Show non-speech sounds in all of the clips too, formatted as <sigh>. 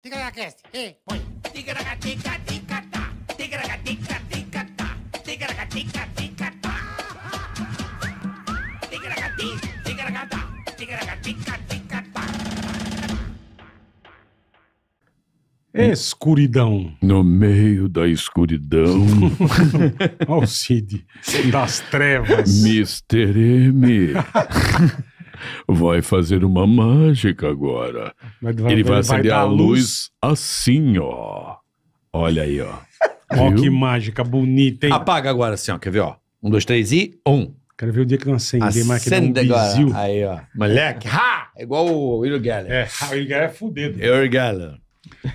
Ticaracast, ei, põe. tica ticatá. Ticaracatica, ticatá. tica ticatá. Ticaracati, tica tica ticatá. Escuridão. No meio da escuridão. Olha <laughs> o Cid. Das trevas. Mr. M. <laughs> vai fazer uma mágica agora. vai, ele vai acender a luz, luz assim, ó. Olha aí, ó. Ó, que mágica bonita, hein? Apaga agora assim, ó. Quer ver, ó? Um, dois, três e um. Quero ver o dia que não acende, mais que um Aí, ó. Moleque, ha! É igual o Will Geller. É, o Will Geller é fudido. É o Geller.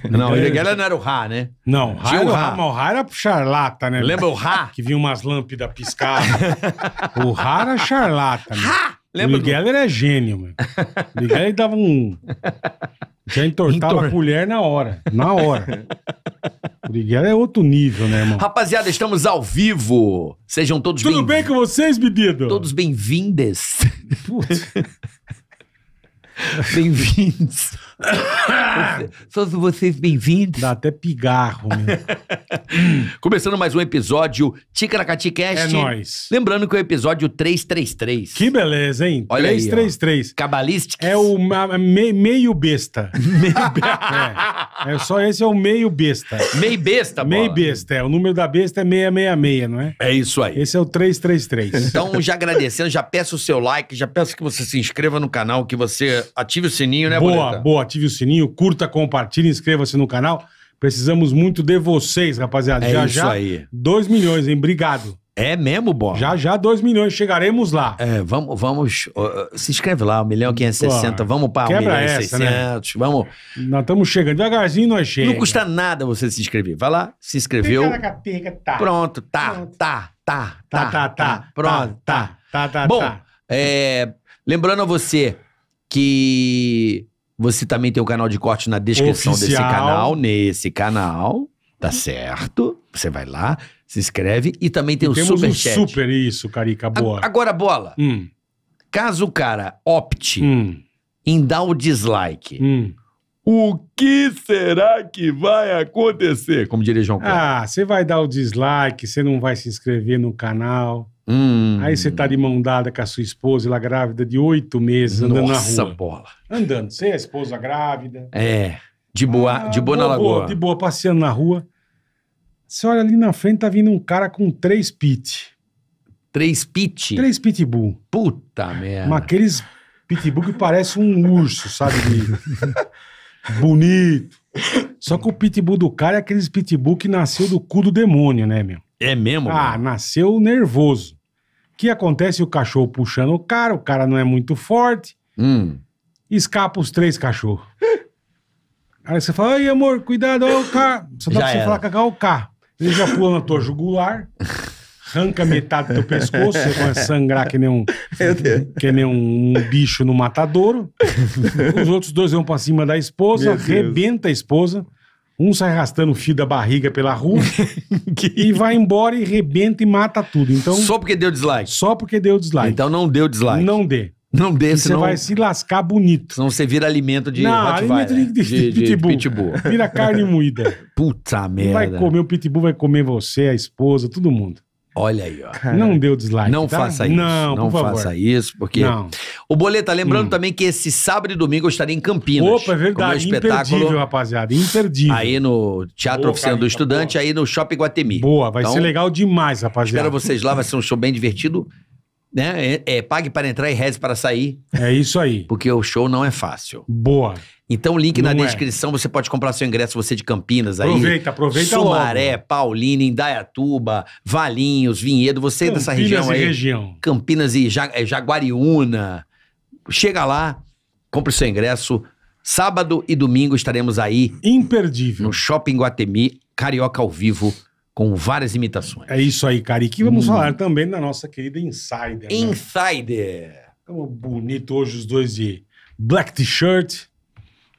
Não, o é. Geller não era o Ra, né? Não, o Ra. era, o Ra era charlata, né? Lembra o Ra? Que vinha umas lâmpadas piscar. <laughs> o Ra era charlata, né? Ha! Lembra? Miguel do... era gênio, mano. Miguel ele dava um. Já entortava Entor... a colher na hora. Na hora. Miguel é outro nível, né, irmão? Rapaziada, estamos ao vivo. Sejam todos bem-vindos. Tudo bem, bem com vocês, bebido? Todos bem-vindes. Putz. <laughs> bem-vindos. <coughs> Todos vocês bem-vindos. Dá até pigarro. <coughs> Começando mais um episódio Ticaracati Cast. É nóis. Lembrando que é o episódio 333. Que beleza, hein? Olha 333. Aí, Cabalístico. É o é me, meio besta. <laughs> meio besta. É. é. só esse é o meio besta. Meio besta, Meio besta, é. O número da besta é 666, não é? É isso aí. Esse é o 333. Então, já agradecendo, já peço o seu like, já peço que você se inscreva no canal, que você ative o sininho, né, Boa, Boleta? boa ative o sininho, curta, compartilhe, inscreva-se no canal. Precisamos muito de vocês, rapaziada. É já isso já, aí. 2 milhões, hein? Obrigado. É mesmo, bom Já já 2 milhões, chegaremos lá. É, vamos, vamos uh, se inscreve lá, 1 milhão 560, Pô, vamos para 1 milhão e 600, né? vamos. Nós estamos chegando, devagarzinho nós chegamos. Não custa nada você se inscrever, vai lá, se inscreveu. pega, tá. Pronto, tá, Pronto, tá, tá, tá, tá, tá, tá, tá, pronto, tá, tá, tá. tá, tá, tá. Bom, é, lembrando a você que você também tem o canal de corte na descrição Oficial. desse canal, nesse canal, tá certo? Você vai lá, se inscreve e também tem e o temos super um chat. super isso, Carica, boa. A, agora bola. Hum. Caso o cara opte hum. em dar o dislike, hum. o que será que vai acontecer? Como diria João Paulo? Ah, você vai dar o dislike, você não vai se inscrever no canal. Hum. Aí você tá de mão dada com a sua esposa lá grávida de oito meses andando Nossa na rua. Nossa bola. Andando, você é a esposa grávida. É, de boa, ah, de boa, boa na lagoa. Boa, de boa, passeando na rua. Você olha ali na frente, tá vindo um cara com três pit. Três pit? Três pitbull. Puta merda. Mas aqueles pitbull que parece um urso, sabe? De... <laughs> Bonito. Só que o pitbull do cara é aqueles pitbull que nasceu do cu do demônio, né, meu? É mesmo? Ah, mano? nasceu nervoso. O que acontece? O cachorro puxando o cara, o cara não é muito forte, Hum. escapa os três cachorros. Aí você fala, ai amor, cuidado, olha o carro. Só dá Já pra você era. falar cagar o carro. Ele já pula na tua jugular, arranca metade do teu pescoço, você começa a sangrar que nem um, que nem um bicho no matadouro. Os outros dois vão pra cima da esposa, rebenta arrebenta a esposa. Um sai arrastando o fio da barriga pela rua <laughs> e vai embora e rebenta e mata tudo. Então, só porque deu dislike. só porque deu dislike. Então não deu dislike. Não dê. Não dê, Você vai se lascar bonito. senão você vira alimento de Não, alimento de- de- de pitbull. Vira carne moída. Puta merda. Vai comer o pitbull, vai comer você, a esposa, todo mundo. Olha aí, ó. não deu dislike. Não tá? faça isso. Não, não faça favor. isso, porque. Não. O Boleta, tá lembrando hum. também que esse sábado e domingo eu estarei em Campinas. Opa, é verdade. Com espetáculo. Imperdível, rapaziada. Imperdível. Aí no Teatro boa, Oficina Carita, do Estudante, boa. aí no Shopping Guatemi. Boa, vai então, ser legal demais, rapaziada. Espero vocês lá, vai ser um show bem divertido né? É, é, pague para entrar e reze para sair. É isso aí. Porque o show não é fácil. Boa. Então, link não na é. descrição, você pode comprar seu ingresso, você de Campinas aí. Aproveita, aproveita Sumaré, logo. Paulina, Indaiatuba, Valinhos, Vinhedo, você Campinas dessa região aí. região. Campinas e eh, Jaguariúna. Chega lá, compre seu ingresso. Sábado e domingo estaremos aí. Imperdível. No Shopping Guatemi, Carioca ao vivo com várias imitações. É isso aí, cara. E que vamos hum. falar também da nossa querida Insider. Né? Insider! Tamo bonito hoje os dois de black t-shirt.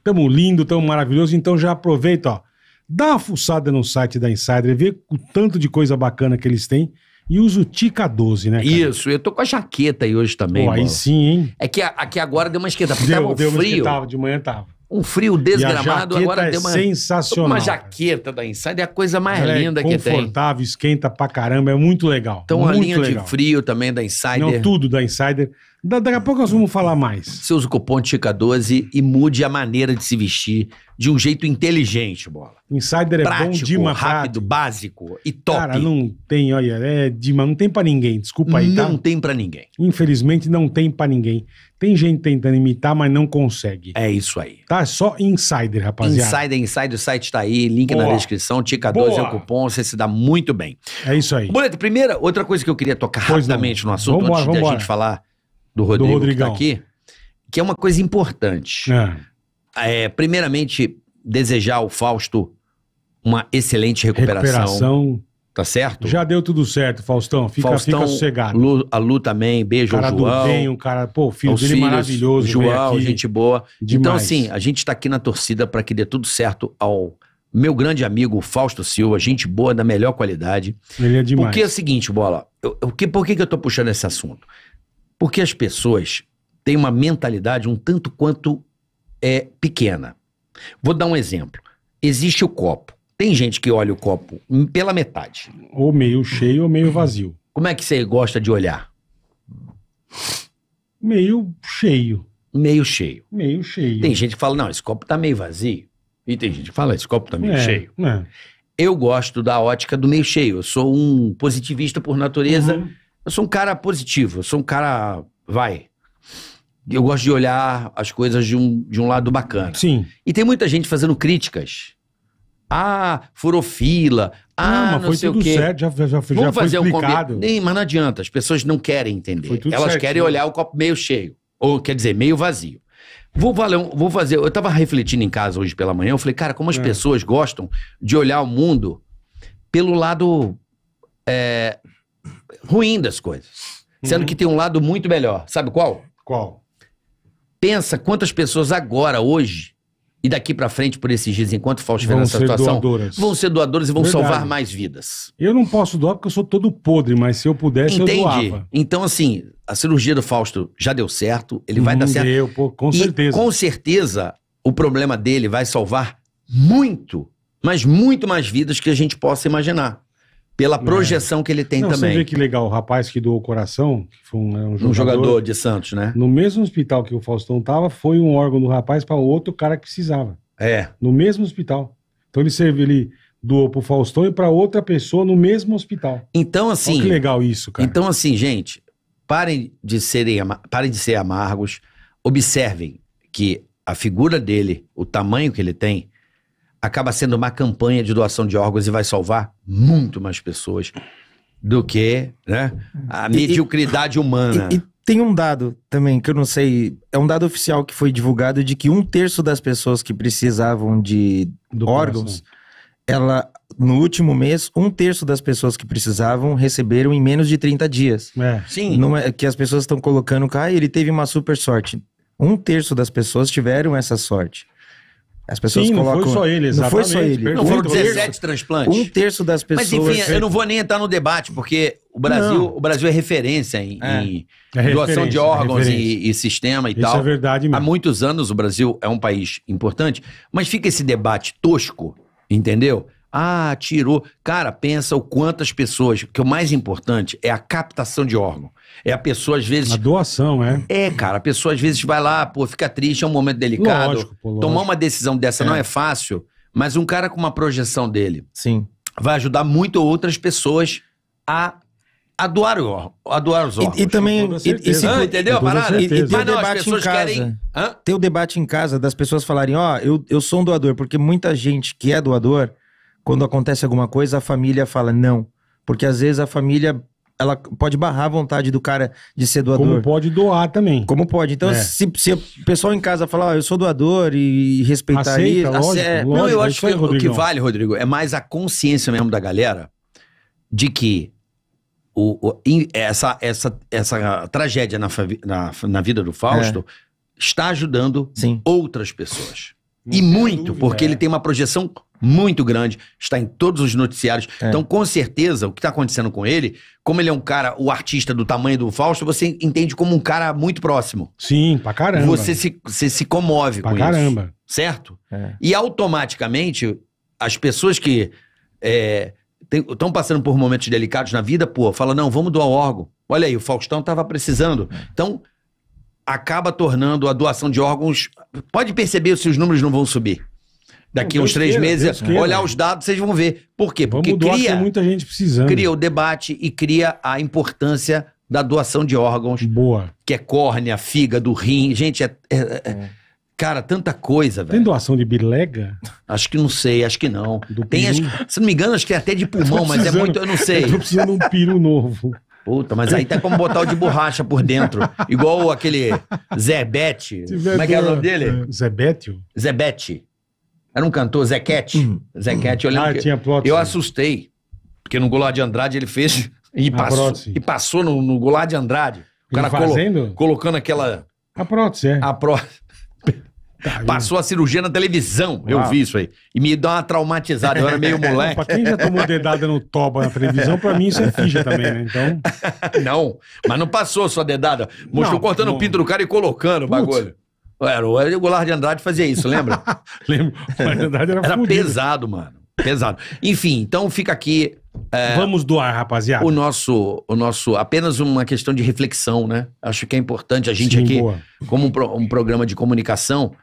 Tamo lindo, tamo maravilhoso. Então já aproveita, ó. Dá uma fuçada no site da Insider, vê o tanto de coisa bacana que eles têm. E usa o Tica 12, né? Cara? Isso, eu tô com a jaqueta aí hoje também. Pô, aí mano. sim, hein? É que, aqui agora deu uma esquenta, porque deu, tava deu frio. Uma esquentava, de manhã tava um frio desgramado. Agora é tem uma, sensacional. uma jaqueta da Insider é a coisa mais Ela é linda é que tem. Confortável, esquenta pra caramba, é muito legal. Então muito a linha legal. de frio também é da Insider. Não, tudo da Insider. Da, daqui a pouco nós vamos falar mais. Você usa o cupom TICA12 e mude a maneira de se vestir de um jeito inteligente, bola. Insider Prático, é bom de matar. rápido, básico e top. Cara, não tem, olha, é de, não tem para ninguém, desculpa aí, tá? Não tem para ninguém. Infelizmente não tem para ninguém. Tem gente tentando imitar, mas não consegue. É isso aí. Tá só Insider, rapaziada. Insider, Insider, o site tá aí, link Boa. na descrição, TICA12 é o cupom, você se dá muito bem. É isso aí. Boleto, primeira, outra coisa que eu queria tocar pois rapidamente não. no assunto vambora, antes vambora. da gente falar do Rodrigo do Rodrigão. que tá aqui, que é uma coisa importante. É. É, primeiramente, desejar ao Fausto uma excelente recuperação. Recuperação. Tá certo? Já deu tudo certo, Faustão. Fica, Faustão, fica sossegado. Lu, a Lu também, beijo cara ao João. Do bem, um cara, pô, filho dele é filhos, maravilhoso. João, gente boa. Então, demais. Então, assim, a gente tá aqui na torcida para que dê tudo certo ao meu grande amigo Fausto Silva, gente boa, da melhor qualidade. Ele é demais. Porque é o seguinte, Bola, eu, eu, que, por que, que eu tô puxando esse assunto? Porque as pessoas têm uma mentalidade um tanto quanto é pequena. Vou dar um exemplo. Existe o copo. Tem gente que olha o copo pela metade. Ou meio cheio ou meio vazio. Como é que você gosta de olhar? Meio cheio. Meio cheio. Meio cheio. Tem gente que fala, não, esse copo tá meio vazio. E tem gente que fala, esse copo tá meio é, cheio. É. Eu gosto da ótica do meio cheio. Eu sou um positivista por natureza. Uhum eu sou um cara positivo, eu sou um cara. Vai. Eu gosto de olhar as coisas de um, de um lado bacana. Sim. E tem muita gente fazendo críticas. Ah, furou fila. Ah, não, mas não foi sei tudo o quê. certo, já, já, já Vamos fazer explicado. Um combi... Nem, mas não adianta, as pessoas não querem entender. Foi tudo Elas certo, querem né? olhar o copo meio cheio. Ou, quer dizer, meio vazio. Vou, valer, vou fazer. Eu tava refletindo em casa hoje pela manhã, eu falei, cara, como as é. pessoas gostam de olhar o mundo pelo lado é, ruim das coisas. Uhum. Sendo que tem um lado muito melhor. Sabe qual? Qual? Pensa quantas pessoas agora, hoje, e daqui para frente, por esses dias, enquanto Fausto nessa situação, doadoras. vão ser doadoras e vão Verdade. salvar mais vidas. Eu não posso doar porque eu sou todo podre, mas se eu pudesse, Entendi. eu doava. Então, assim, a cirurgia do Fausto já deu certo, ele vai dar certo. Deu, pô, com e, Com certeza, o problema dele vai salvar muito, mas muito mais vidas que a gente possa imaginar pela né? projeção é. que ele tem não, também. Você vê que legal, o rapaz que doou o coração, que foi um, é um, jogador, um, jogador, de Santos, né? No mesmo hospital que o Faustão tava, foi um órgão do rapaz para outro cara que precisava. É. No mesmo hospital. Então ele serviu, ele doou pro Faustão e para outra pessoa no mesmo hospital. Então assim. Olha que legal isso, cara. Então assim, gente, parem de serem, parem de ser amargos, observem que a figura dele, o tamanho que ele tem, acaba sendo uma campanha de doação de órgãos e vai salvar muito mais pessoas do que né, a mediocridade e, humana. E, e, tem um dado também que eu não sei, é um dado oficial que foi divulgado de que um terço das pessoas que precisavam de do órgãos, coração. ela no último mês, um terço das pessoas que precisavam receberam em menos de 30 dias. É. Sim. É que as pessoas estão colocando, ah, ele teve uma super sorte. Um terço das pessoas tiveram essa sorte. As pessoas Sim, colocam... não foi só ele, exatamente. Não foi só ele. Não, foram 17 transplantes. Um terço das pessoas... Mas enfim, eu não vou nem entrar no debate, porque o Brasil, o Brasil é referência em, é. em é doação de é órgãos é e, e, sistema e Isso é tal. Isso é verdade mesmo. Há muitos anos o Brasil é um país importante, mas fica esse debate tosco, entendeu? Ah, tirou. Cara, pensa o quantas pessoas. Que o mais importante é a captação de órgão. É a pessoa, às vezes. A doação, é. É, cara, a pessoa às vezes vai lá, pô, fica triste, é um momento delicado. Lógico, pô, lógico. Tomar uma decisão dessa é. não é fácil, mas um cara com uma projeção dele. Sim. Vai ajudar muito outras pessoas a a doar, o órgão, a doar os órgãos. E, e também... E, e ah, entendeu a parada? E, tem o ah, debate em casa. Querem... Tem o debate em casa das pessoas falarem, ó, oh, eu, eu sou um doador, porque muita gente que é doador quando acontece alguma coisa, a família fala não. Porque às vezes a família ela pode barrar a vontade do cara de ser doador. Como pode doar também. Como pode. Então, é. se, se o pessoal em casa falar, ah, eu sou doador e respeitar Aceita, isso. Lógico, lógico, não, eu acho que aí, o que vale, Rodrigo, é mais a consciência mesmo da galera de que o, o essa, essa, essa tragédia na, na, na vida do Fausto é. está ajudando Sim. outras pessoas. Não e muito, dúvida, porque é. ele tem uma projeção muito grande, está em todos os noticiários. É. Então, com certeza, o que está acontecendo com ele, como ele é um cara, o artista do tamanho do Fausto, você entende como um cara muito próximo. Sim, pra caramba. Você se, você se comove pra com caramba. isso. Certo? É. E automaticamente, as pessoas que estão é, passando por momentos delicados na vida, pô, fala não, vamos doar órgão. Olha aí, o Faustão estava precisando. É. Então, acaba tornando a doação de órgãos. Pode perceber se os números não vão subir daqui uns três queira, meses, olhar os dados, vocês vão ver. Por quê? Porque Vamos doar, cria muita gente precisando. Cria o debate e cria a importância da doação de órgãos. Boa. Que é córnea, fígado, rim. Gente, é, é, é. é. é. Cara, tanta coisa, velho. Tem doação de bilega? Acho que não sei, acho que não. Do Tem, acho, se não me engano, acho que é até de pulmão, mas é muito, eu não sei. Eu tô precisando de um piro novo. Puta, mas aí tá como botar o de borracha por dentro. Igual aquele Zebete. Como é que é o nome dele? É, Zebete? Zebete. Era um cantor, Zequete. Uhum. Zequete, hum. eu Ah, que tinha eu assustei. Porque no Goulart de Andrade ele fez <laughs> e a passou, e passou no, no Goulart de Andrade. O cara colo, colocando aquela. A prótese, é. A prótese. <laughs> Tá, Passou a cirurgia na televisão. Uau. Eu vi isso aí. E me deu uma traumatizada. Eu era meio <laughs> moleque. pra quem já tomou dedada no toba na televisão, pra mim isso é ficha também, né? Então. Não, mas não passou sua dedada. Mostrou não, cortando não. o pinto do cara e colocando Putz. o bagulho. Era, o Goulart de Andrade fazia isso, lembra? <laughs> Lembro. O Goulart de Andrade era Era fudido. pesado, mano. Pesado. Enfim, então fica aqui. É, Vamos doar, rapaziada. O nosso, o nosso. Apenas uma questão de reflexão, né? Acho que é importante a gente Sim, aqui, boa. como um, pro, um programa de comunicação,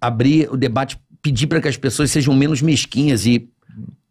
abrir o debate, pedir para que as pessoas sejam menos mesquinhas e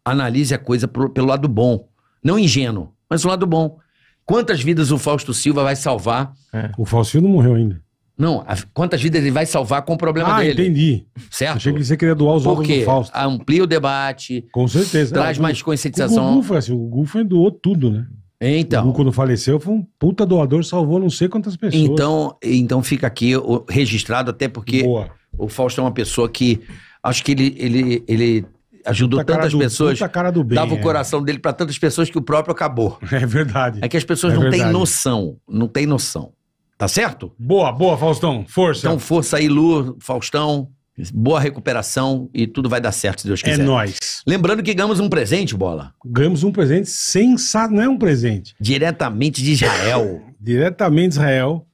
analise a coisa pro, pelo lado bom. Não ingênuo, mas o lado bom. Quantas vidas o Fausto Silva vai salvar? É, o Fausto não morreu ainda. Não, a, quantas vidas ele vai salvar com o problema ah, dele. Ah, entendi. Certo? Achei que você queria doar os Porque órgãos do Fausto. amplia o debate. Com certeza. Traz ah, mais conscientização. O Gugu, foi assim, o Gugu foi, doou tudo, né? Então. O Gugu, quando faleceu, foi um puta doador, salvou não sei quantas pessoas. Então, então fica aqui registrado, até porque Boa. o Fausto é uma pessoa que... Acho que ele, ele, ele ajudou puta tantas do, pessoas, bem, dava é. o coração dele para tantas pessoas que o próprio acabou. <laughs> É verdade. É que as pessoas é não verdade. têm noção, não têm noção. Tá certo? Boa, boa, Faustão. Força. Então, força aí, Lu, Faustão. Boa recuperação e tudo vai dar certo, se Deus é quiser. É nóis. Lembrando que ganhamos um presente, Bola. Ganhamos um presente sensato, não é um presente. Diretamente de Israel. <laughs> Diretamente de Israel.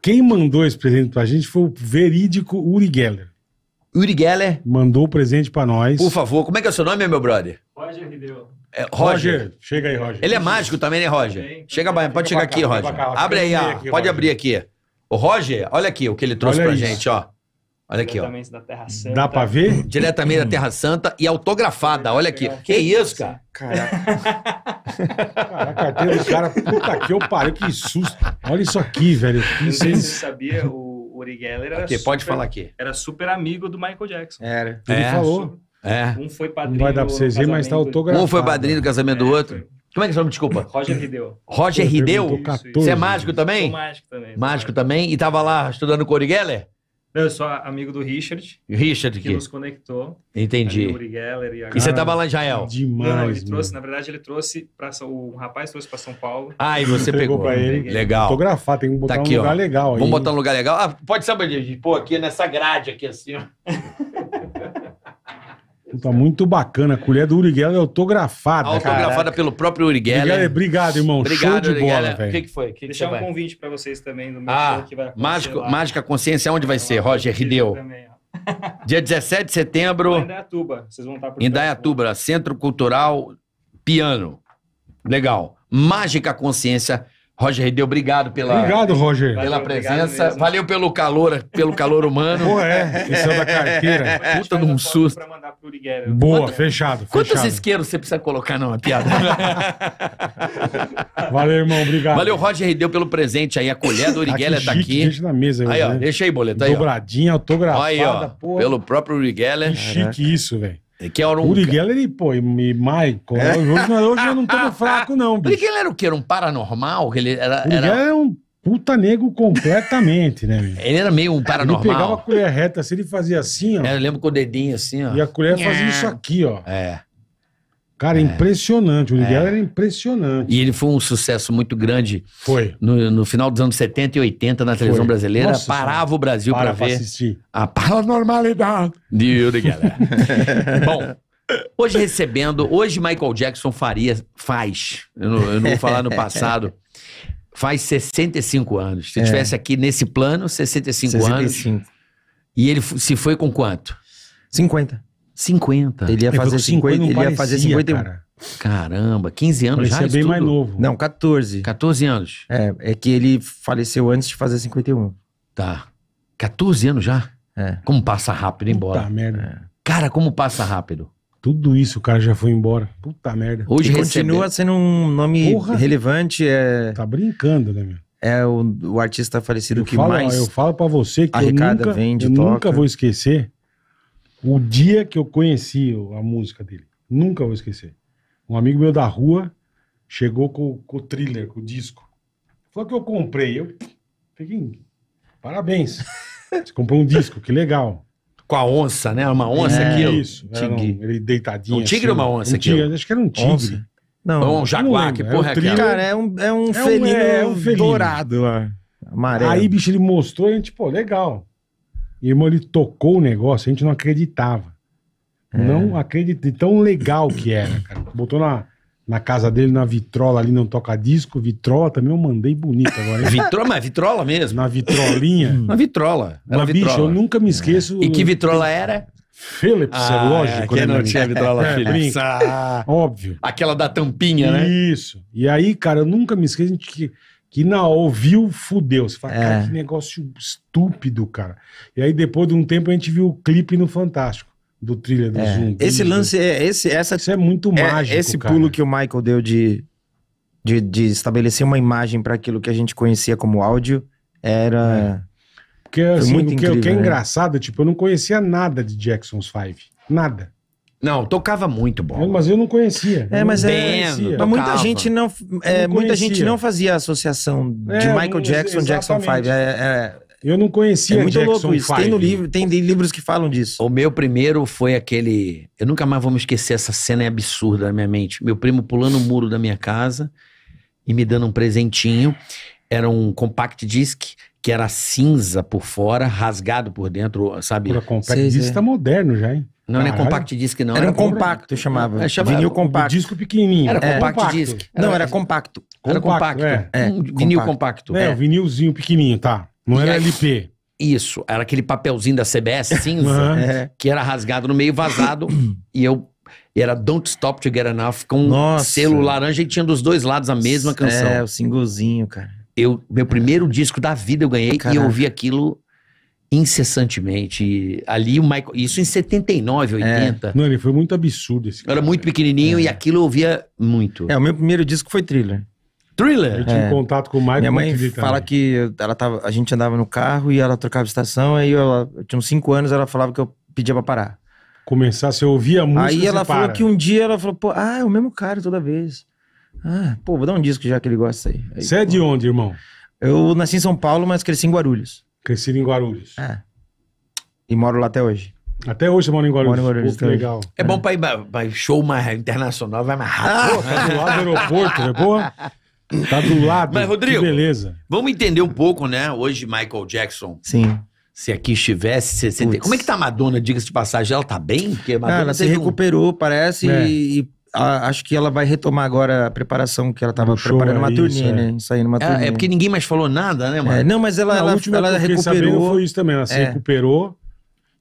Quem mandou esse presente pra gente foi o verídico Uri Geller. Uri Geller. Mandou o presente pra nós. Por favor, como é que é o seu nome, meu brother? Roger Rideu. É, Roger. Roger. Chega aí, Roger. Ele é mágico também, né, Roger? Chega, pode Fica chegar aqui, Roger. Abre aí, ó. Aqui, pode Roger. abrir aqui. O Roger, olha aqui o que ele trouxe olha pra isso. gente, ó. Olha aqui, ó. da Terra Santa. Dá pra ver? Diretamente da Terra Santa e autografada. Olha aqui. Que isso, cara? Caraca. <laughs> Caraca, carteira do cara. Puta que eu parei, que susto. Olha isso aqui, velho. Não sei se você sabia, o Uri Geller era. Aqui, super, pode falar aqui. Era super amigo do Michael Jackson. Era. É. Ele é. falou. É. Um foi padrinho. Não vai dar pra vocês mas tá autografado. Um foi padrinho do casamento do é, outro. Foi. Como é que chama? É Desculpa. Roger Rideu. Roger Rideu? Você é mágico também? Sou mágico também. Mágico também? E tava lá estudando Corey Geller? Não, eu sou amigo do Richard. Richard que, que nos conectou. Entendi. Uri Geller e, a... e você tava lá em Israel? Demais. Não, ele trouxe, na verdade, ele trouxe para São... o rapaz trouxe para São Paulo. Ah, e você pegou, pegou para ele. Legal. Fotografar, tem que botar tá aqui, um lugar ó. legal aí. Vamos botar um lugar legal. Ah, pode saber, pô, aqui nessa grade aqui assim, ó. <laughs> Tá muito bacana. A colher do Uri Geller é autografada. Autografada pelo próprio Uri Geller. Uri Geller. Obrigado, irmão. Obrigado, Show de Uri bola, velho. O que, que foi? Que Deixar que um vai? convite para vocês também no meu ah, que vai Mágico, lá. Mágica Consciência, onde vai ser, Roger Rideu? <laughs> Dia 17 de setembro. Em Indaiatuba. Vocês vão estar tá por Indaiatuba, né? Centro Cultural Piano. Legal. Mágica Consciência Roger Redeu, obrigado pela, obrigado, Roger. pela presença. Valeu pelo calor, pelo calor humano. Pô, é, isso é da carteira. <laughs> Puta de um susto. Boa, Quanto, fechado, Quantos isqueiros você precisa colocar não, é piada? <laughs> Valeu, irmão, obrigado. Valeu, Roger Redeu, pelo presente aí. A colher do Uriguela <laughs> ah, tá aqui. Deixa na mesa. Aí, ó, né? deixa aí, boleto. Aí, Dobradinha, autografada, aí, ó, porra. Pelo próprio Uriguela. Que chique isso, velho. É que era um... Uri Geller e, pô, e Michael. <laughs> É. Hoje, é- hoje eu não tô fraco, não, bicho. Uri Geller era o quê? Era um paranormal? Ele era, Uri era... um puta nego completamente, né? Meu? Ele era meio um paranormal. Ele pegava a colher reta assim, ele fazia assim, ó. É, eu lembro com o dedinho assim, ó. E a colher fazia isso é. aqui, ó. É. Cara, é. impressionante. O Miguel é. era impressionante. E ele foi um sucesso muito grande. Foi. No, no final dos anos 70 e 80, na televisão foi. brasileira, Nossa, parava o Brasil para ver assistir. a paranormalidade de Yuri <laughs> Bom, hoje recebendo, hoje Michael Jackson faria, faz, eu não, eu não vou falar no passado, faz 65 anos. Se é. eu estivesse aqui nesse plano, 65, 65 anos. E ele se foi com quanto? 50. 50. Ele ia fazer 50, ele ia fazer 51. Caramba, 15 anos parecia já? é bem tudo? mais novo. Não, 14. 14 anos. É, é que ele faleceu antes de fazer 51. Tá. 14 anos já? É. Como passa rápido embora. Puta merda. É. Cara, como passa rápido. Tudo isso, o cara já foi embora. Puta merda. Hoje recebe... continua sendo um nome Porra. relevante. É... Tá brincando, né, meu? É o, o artista falecido eu que falo, mais. Eu falo pra você que eu nunca, vende, eu nunca vou esquecer o dia que eu conheci a música dele. Nunca vou esquecer. Um amigo meu da rua chegou com, com o thriller, com o disco. o que eu comprei. Eu fiquei. Parabéns. Você comprou um disco, que legal. Com a onça, né? Uma onça é, aquilo. Isso. Um, ele deitadinho. Um tigre assim, ou uma onça um tigre, Acho que era um tigre. Onça? Não. um jaguar, que porra é, um Cara, é um, é um, é um felino, é, é um felino. dourado lá. Amarelo. Aí, bicho, ele mostrou e a gente, pô, legal. E, irmão, ele tocou o negócio, a gente não acreditava. É. Não acreditei. Tão legal que era, cara. Botou na, na casa dele, na vitrola ali, não toca disco. Vitrola também eu mandei bonito agora. vitrola, mas vitrola mesmo? Na vitrolinha. Na vitrola. Era mas, vitrola. bicho, eu nunca me esqueço. É. E que vitrola era? Philips, é ah, é lógico. É, não tinha vitrola é, Philips. Ah, óbvio. Aquela da tampinha, né? Isso. E aí, cara, eu nunca me esqueço que que na ouviu, fudeu. Você fala, é. cara, que negócio estúpido, cara. E aí, depois de um tempo, a gente viu o clipe no Fantástico. Do trilha do é. Esse lance, é, esse, essa, isso é muito é mágico. É, esse cara. pulo que o Michael deu de, de, de estabelecer uma imagem para aquilo que a gente conhecia como áudio era. É. Porque assim, muito o, que, incrível, o que é né? engraçado, tipo, eu não conhecia nada de Jackson's Five. Nada. Não, tocava muito bola. É, mas eu não conhecia. É, mas é. conhecia. Mas muita gente não, é, não muita gente não fazia a associação de É, Michael Jackson, Jackson 5. É, é, é, Eu não conhecia é muito Jackson louco isso. Tem no livro, tem livros que falam disso. O meu primeiro foi aquele. Eu nunca mais vou me esquecer, essa cena é absurda na minha mente. Meu primo pulando o muro da minha casa e me dando um presentinho. Era um compact disc que era cinza por fora, rasgado por dentro, sabe? Pura, compact Cês, disc é. tá moderno já, hein? Não, Caralho. não é compact disc, não. Era, era um compacto, chamava. É, chamava. Vinil compacto. disco pequenininho. Era é, compact compacto. disc. Não, era compacto. Era compacto. É. é hum, vinil compacto. É, é, o vinilzinho pequenininho, tá. Não e era LP. Isso, era aquele papelzinho da CBS <laughs> cinza, que era rasgado no meio, vazado, <coughs> e eu e era Don't Stop to Get Enough com Nossa. selo laranja e tinha dos dois lados a mesma canção. É, o singlezinho, cara eu, meu primeiro disco da vida eu ganhei Caraca. e eu ouvi aquilo incessantemente. Ali o Michael, isso em 79, 80. É. Não, ele foi muito absurdo esse cara. Eu era muito pequenininho é. e aquilo eu ouvia muito. É, o meu primeiro disco foi Thriller. Thriller? Eu tive é. contato com o Michael. Minha mãe fala que ela tava, a gente andava no carro e ela trocava estação, aí eu, ela, eu tinha uns 5 anos, ela falava que eu pedia pra parar. Começar, você ouvia a música. Aí ela falou para. que um dia ela falou, pô, ah, é o mesmo cara toda vez. Ah, pô, vou dar um disco já que ele gosta aí. aí Você é de onde, irmão? Eu nasci em São Paulo, mas cresci em Guarulhos. Cresci em Guarulhos. É. E moro lá até hoje. Até hoje eu moro em Guarulhos. Moro em Guarulhos Pô, que legal. É, bom pra ir pra show mais internacional, vai mais rápido. Pô, tá do lado do aeroporto, né? Boa. Tá do lado. Mas, Rodrigo, que beleza. vamos entender um pouco, né? Hoje, Michael Jackson. Sim. Se aqui estivesse, 60... Como é que tá a Madonna, diga-se de passagem? Ela tá bem? Porque a Madonna ah, ela se recuperou, um... parece, é. e, a, acho que ela vai retomar agora a preparação que ela estava preparando uma é turnê, isso, é. né? Saindo uma turnê. É, é porque ninguém mais falou nada, né, mano? não, mas ela, Na ela, última ela recuperou. Foi isso também, ela se recuperou.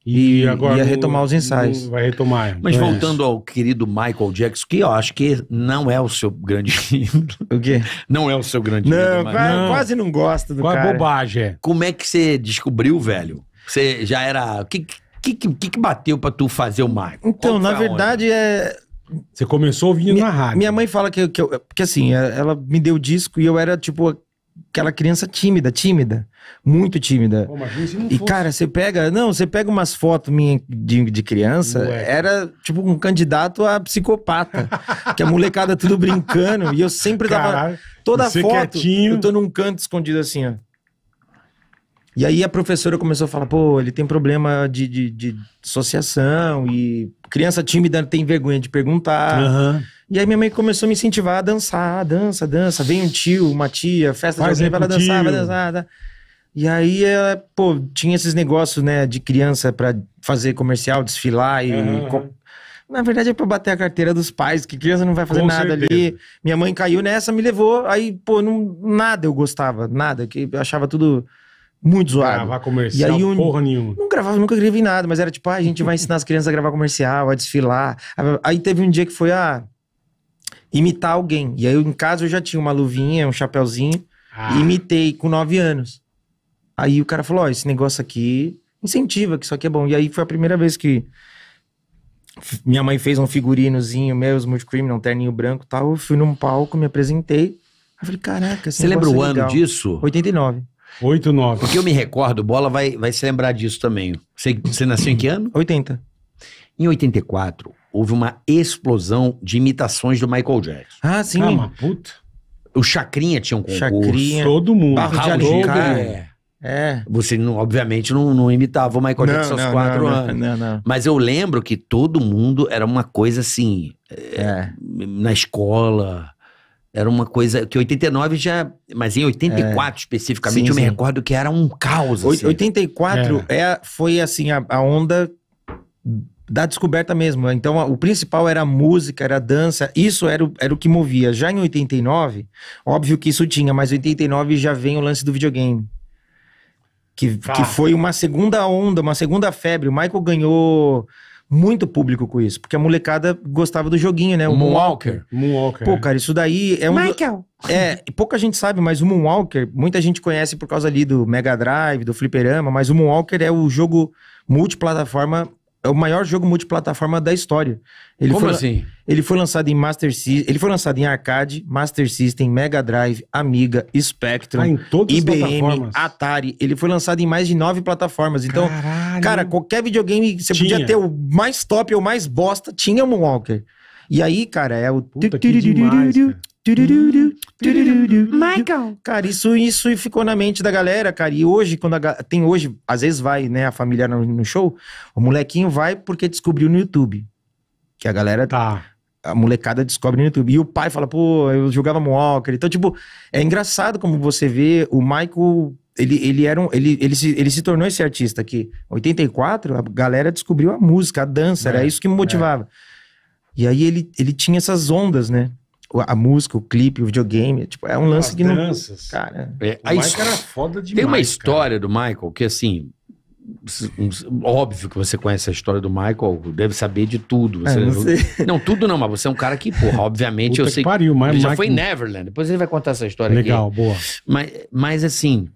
E, e, agora ia retomar os ensaios. Vai retomar. Mas então voltando é ao querido Michael Jackson, que eu acho que não é o seu grande <laughs> ídolo. O quê? Não é o seu grande não, ídolo. Quase, não, quase não gosta do Qual cara. Qual é bobagem? Como é que você descobriu, velho? Você já era... O que, que, que, que bateu pra tu fazer o Michael? Então, na verdade, é... Você começou ouvindo minha, na rádio. Minha mãe fala que, que eu. Porque assim, é, ela me deu disco e eu era tipo aquela criança tímida, tímida. Muito tímida. Pô, e fosse. cara, você pega. Não, você pega umas fotos minha de, de criança, Ué. era tipo um candidato a psicopata. <laughs> que a molecada tudo brincando. E eu sempre dava. Caralho, toda foto. Quietinho. Eu tô num canto escondido assim, ó. E aí a professora começou a falar, pô, ele tem problema de, de, de associação e criança tímida tem vergonha de perguntar. Uhum. E aí minha mãe começou a me incentivar a dançar, dança, dança. Vem um tio, uma tia, festa Faz de alguém, vai lá dançar, vai dançar. Tá. E aí, ela, pô, tinha esses negócios, né, de criança para fazer comercial, desfilar e... Uhum. Na verdade é pra bater a carteira dos pais, que criança não vai fazer com nada certeza. ali. Minha mãe caiu nessa, me levou, aí, pô, não, nada eu gostava, nada, que eu achava tudo muito zoado. Gravar comercial, e aí, porra nenhuma. Não gravava, nunca gravei nada, mas era tipo, ah, a gente vai ensinar as crianças a gravar comercial, a desfilar. Aí teve um dia que foi, ah, imitar alguém. E aí em casa eu já tinha uma luvinha, um chapéuzinho, ah. e imitei com nove anos. Aí o cara falou, ó, oh, esse negócio aqui incentiva, que isso aqui é bom. E aí foi a primeira vez que minha mãe fez um figurinozinho meu, Smooth Criminal, um terninho branco e tal. Eu fui num palco, me apresentei. Aí falei, caraca, esse Você lembra o é ano disso? 89. 8, 9. Porque eu me recordo, Bola vai, vai se lembrar disso também. Você, você nasceu em que ano? 80. Em 84, houve uma explosão de imitações do Michael Jackson. Ah, sim. Ah, uma puta. O Chacrinha tinha um concurso. Chacrinha. Todo mundo. Barral de cara. É. é. Você, não, obviamente, não, não, imitava o Michael Jackson aos quatro não, anos. Mas eu lembro que todo mundo era uma coisa assim... É. Eh, na escola... Era uma coisa que 89 já. Mas em 84 é. especificamente, sim, eu sim. me recordo que era um caos. assim. 84 é. é. foi assim, a, a, onda da descoberta mesmo. Então, a, o principal era a música, era a dança, isso era o, era o que movia. Já em 89, óbvio que isso tinha, mas 89 já vem o lance do videogame. Que, ah. que foi uma segunda onda, uma segunda febre. O Michael ganhou muito público com isso, porque a molecada gostava do joguinho, né? O Moonwalker. Moonwalker. Pô, é. cara, isso daí é um. Michael! é É, pouca gente sabe, mas o Moonwalker, muita gente conhece por causa ali do Mega Drive, do Fliperama, mas o Moonwalker é o jogo multiplataforma é o maior jogo multiplataforma da história. Ele Como foi, assim? Ele foi lançado em Master System, ele foi lançado em arcade, Master System, Mega Drive, Amiga, Spectrum, ah, em todas IBM, Atari. Ele foi lançado em mais de nove plataformas. Então, Caralho. cara, qualquer videogame você tinha. podia ter o mais top ou mais bosta, tinha Moonwalker. E aí, cara, é o Puta, que demais, cara. Michael! Cara, isso, isso ficou na mente da galera, cara. E hoje, quando a, tem hoje, às vezes vai, né, a família no, no, show, o molequinho vai porque descobriu no YouTube. Que a galera. Tá. A molecada descobre no YouTube. E o pai fala, pô, eu jogava Moonwalker. Então, tipo, é engraçado como você vê o Michael. Ele, ele, era um, ele, ele, se, ele se tornou esse artista que, 84, a galera descobriu a música, a dança, é, era isso que me motivava. É. E aí ele, ele tinha essas ondas, né? a música, o clipe, o videogame. Tipo, é um lance As que não. Danças. Cara. É, o Michael era foda demais. Tem uma história cara. do Michael que, assim. Óbvio que você conhece a história do Michael, deve saber de tudo. Você, é, não, não, <laughs> tudo não, mas você é um cara que, porra, obviamente eu sei. pariu, mas ele já foi em Neverland. Depois ele vai contar essa história Legal, aqui. boa. Mas, mas assim,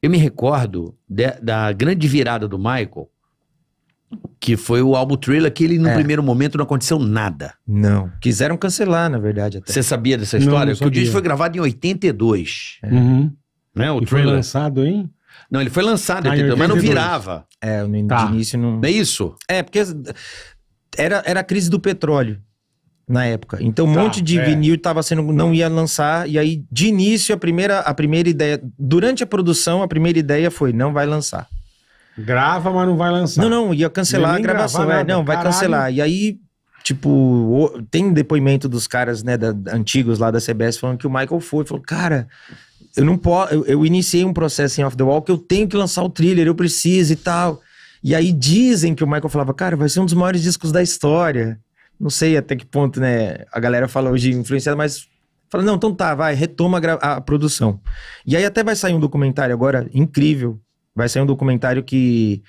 eu me recordo de, da grande virada do Michael que foi o álbum Thriller, que ele no é. primeiro momento não aconteceu nada. Não. Quiseram cancelar, na verdade. Até. Você sabia dessa história? Porque o disco foi gravado em 82. É. Uhum. Né, o e Thriller. foi lançado em? Não, ele foi lançado em 82, ah, mas não virava. É, no tá. início não... Não é isso? É, porque era, era a crise do petróleo na época. Então um tá, monte de é. vinil tava sendo não ia lançar e aí de início a primeira a primeira ideia durante a produção a primeira ideia foi não vai lançar. Grava, mas não vai lançar. Não, não, ia cancelar a gravação. é, não, vai cancelar. E aí, tipo, tem depoimento dos caras, né, da, antigos lá da CBS falando que o Michael foi, falou, cara, eu não posso, eu, eu, iniciei um processo em Off the Wall que eu tenho que lançar o thriller, eu preciso e tal. E aí dizem que o Michael falava, cara, vai ser um dos maiores discos da história. Não sei até que ponto, né, a galera fala hoje influenciada, mas fala, não, então tá, vai, retoma a, a produção. E aí até vai sair um documentário agora incrível Vai sair um documentário que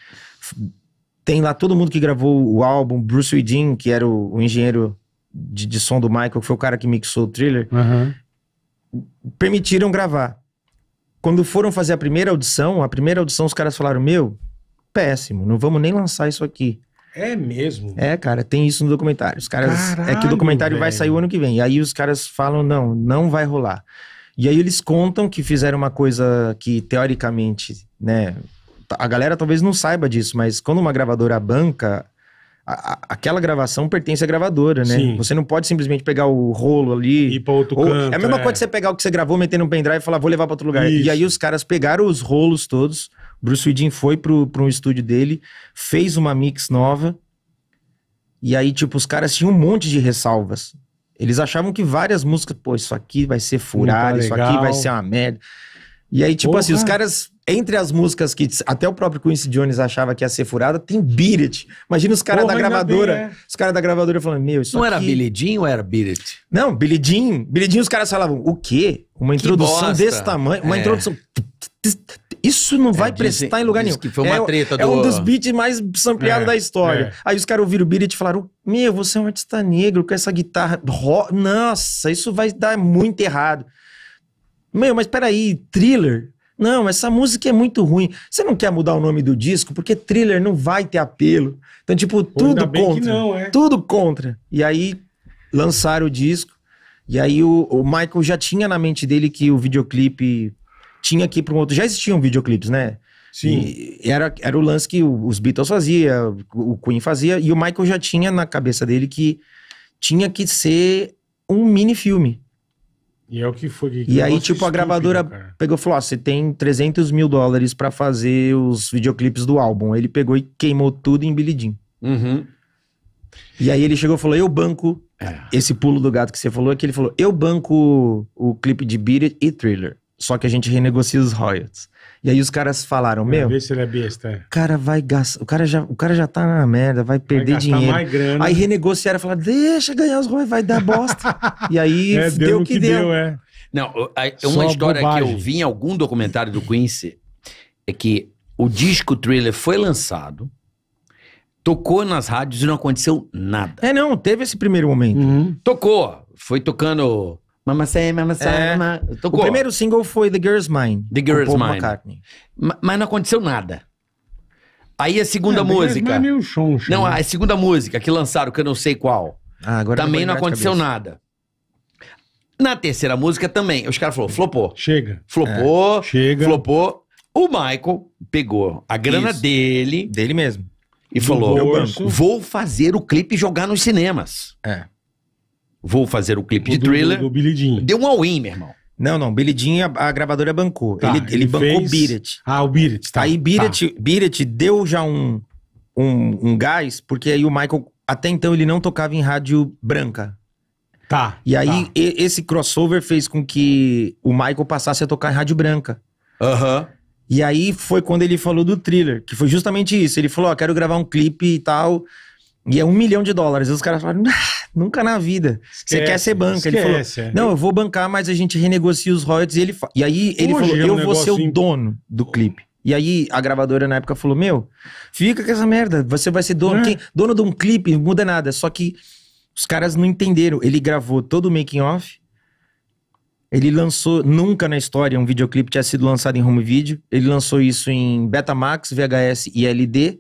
tem lá todo mundo que gravou o álbum, Bruce Weedin, que era o, o engenheiro de, de, som do Michael, que foi o cara que mixou o thriller, uhum. permitiram gravar. Quando foram fazer a primeira audição, a primeira audição os caras falaram: Meu, péssimo, não vamos nem lançar isso aqui. É mesmo? É, cara, tem isso no documentário. Os caras. Caralho, é que o documentário vai sair o ano que vem. E aí os caras falam: Não, não vai rolar. E aí eles contam que fizeram uma coisa que, teoricamente, né? A galera talvez não saiba disso, mas quando uma gravadora banca, a, a, aquela gravação pertence à gravadora, né? Sim. Você não pode simplesmente pegar o rolo ali. E ir pra outro ou, canto, É a mesma é. coisa que você pegar o que você gravou, meter no pendrive e falar, vou levar pra outro lugar. Isso. E aí os caras pegaram os rolos todos. Bruce Widin foi pro, pro estúdio dele, fez uma mix nova. E aí, tipo, os caras tinham um monte de ressalvas. Eles achavam que várias músicas, pô, isso aqui vai ser tá furado, isso aqui vai ser uma merda. E aí, tipo Porra. assim, os caras, entre as músicas que até o próprio Quincy Jones achava que ia ser furada, tem Beat It. Imagina os caras da gravadora. Bem, é. Os caras da gravadora falando, meu, isso Não aqui... era Billy Jean ou era Beat It? Não, Billy Jean. Billy Jean os caras falavam, o quê? Uma introdução desse tamanho? Uma é. introdução... Isso não é, vai é, prestar em lugar nenhum. Que foi uma é, treta do... é um dos beats mais sampleados é, da história. É. Aí os caras ouviram o beat e falaram: Meu, você é um artista negro com essa guitarra. Nossa, isso vai dar muito errado. Meu, mas peraí, thriller? Não, essa música é muito ruim. Você não quer mudar o nome do disco porque thriller não vai ter apelo. Então, tipo, tudo contra. Não, é? Tudo contra. E aí lançaram o disco. E aí o, o Michael já tinha na mente dele que o videoclipe tinha que ir para um outro. Já existiam videoclipes, né? Sim. E era, era o lance que os Beatles faziam, o Queen fazia, e o Michael já tinha na cabeça dele que tinha que ser um mini filme. E é o que foi. Que e aí, tipo, estúpido, a gravadora cara. pegou e falou: "Ah, você tem 300 mil dólares para fazer os videoclipes do álbum. Ele pegou e queimou tudo em Billy Jean. Uhum. E aí ele chegou e falou: eu banco. É. Esse pulo do gato que você falou Aqui ele falou: eu banco o clipe de Beat It e Thriller. Só que a gente renegocia os royalties. E aí os caras falaram, meu. Vê se ele é besta. É. Cara vai gastar. O cara já, o cara já tá na merda, vai perder vai dinheiro. Mais grana. Aí renegociaram, falaram, deixa ganhar os royalties, vai dar bosta. <laughs> e aí é, deu, deu o que, que deu. deu. é. Não, é uma Só história bobagem. que eu vi em algum documentário do Quincy é que o disco Thriller foi lançado, tocou nas rádios e não aconteceu nada. É, não, teve esse primeiro momento. Uhum. Tocou, foi tocando Mama Say, Mama Say, é. Mama... O primeiro single foi The Girl's Mind. The Girl's Mind. McCartney. Mas não aconteceu nada. Aí a segunda é, música. Não, é um choncho, não, né? a segunda música que lançaram, que eu não sei qual. Ah, também não aconteceu nada. Na terceira música também. Os caras falaram, flopou. Chega. Flopou. É. Chega. Flopou. O Michael pegou a grana Isso. dele. Dele mesmo. E falou: vou fazer o clipe jogar nos cinemas. É. Vou fazer o clipe o de do, thriller. Do Billy Jean. Deu um all-in, meu irmão. Não, não. Billy Jean, a, a gravadora bancou. Tá, ele, ele, ele, bancou fez... Beat It. Ah, o Beat It, tá. Aí Beat, tá. It, Beat It deu já um, um, um gás, porque aí o Michael, até então, ele não tocava em rádio branca. Tá. E aí, tá. E, esse crossover fez com que o Michael passasse a tocar em rádio branca. Aham. Uhum. E aí foi quando ele falou do thriller, que foi justamente isso. Ele falou: Ó, oh, quero gravar um clipe e tal. E é um milhão de dólares. E os caras falaram, ah, nunca na vida. Você quer ser banca? Esquece, ele falou, é. não, eu vou bancar, mas a gente renegocia os royalties. E, ele fa... e aí ele falou, é um eu vou ser o dono do clipe. E aí a gravadora na época falou, meu, fica com essa merda. Você vai ser dono, é. quem, dono de um clipe, muda nada. Só que os caras não entenderam. Ele gravou todo o making off. Ele lançou, nunca na história um videoclipe tinha sido lançado em home video. Ele lançou isso em Betamax, VHS e LD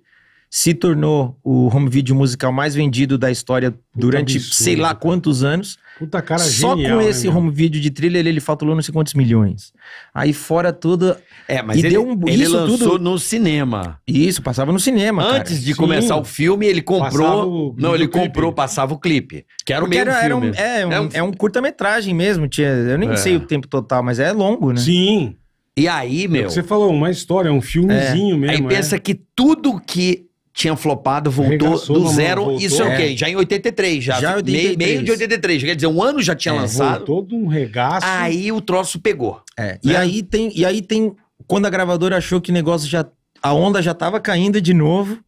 se tornou o home video musical mais vendido da história Puta durante absurdo, sei lá quantos anos. Puta cara Só genial, com né, esse né, home video de trilha ele, ele faturou não sei quantos milhões. Aí fora toda. É, mas e ele, deu um, ele lançou tudo... no cinema. Isso, passava no cinema. Antes cara. de Sim. começar o filme, ele comprou. não, ele clipe. comprou, passava o clipe. Que era o mesmo era, filme. é, um, é, um, é um curta-metragem mesmo. Tinha, eu nem é. sei o tempo total, mas é longo, né? Sim. E aí, é meu. É você falou, uma história, é um filmezinho é. mesmo. Aí é. pensa é. que tudo que tinha flopado, voltou do zero, mano, voltou, isso é o é. quê? Já em 83, já. já 83. Meio, de 83, quer dizer, um ano já tinha é, lançado. Todo um regaço. Aí o troço pegou. É. E, né? aí tem, e aí tem, quando a gravadora achou que o negócio já, a onda já tava caindo de novo,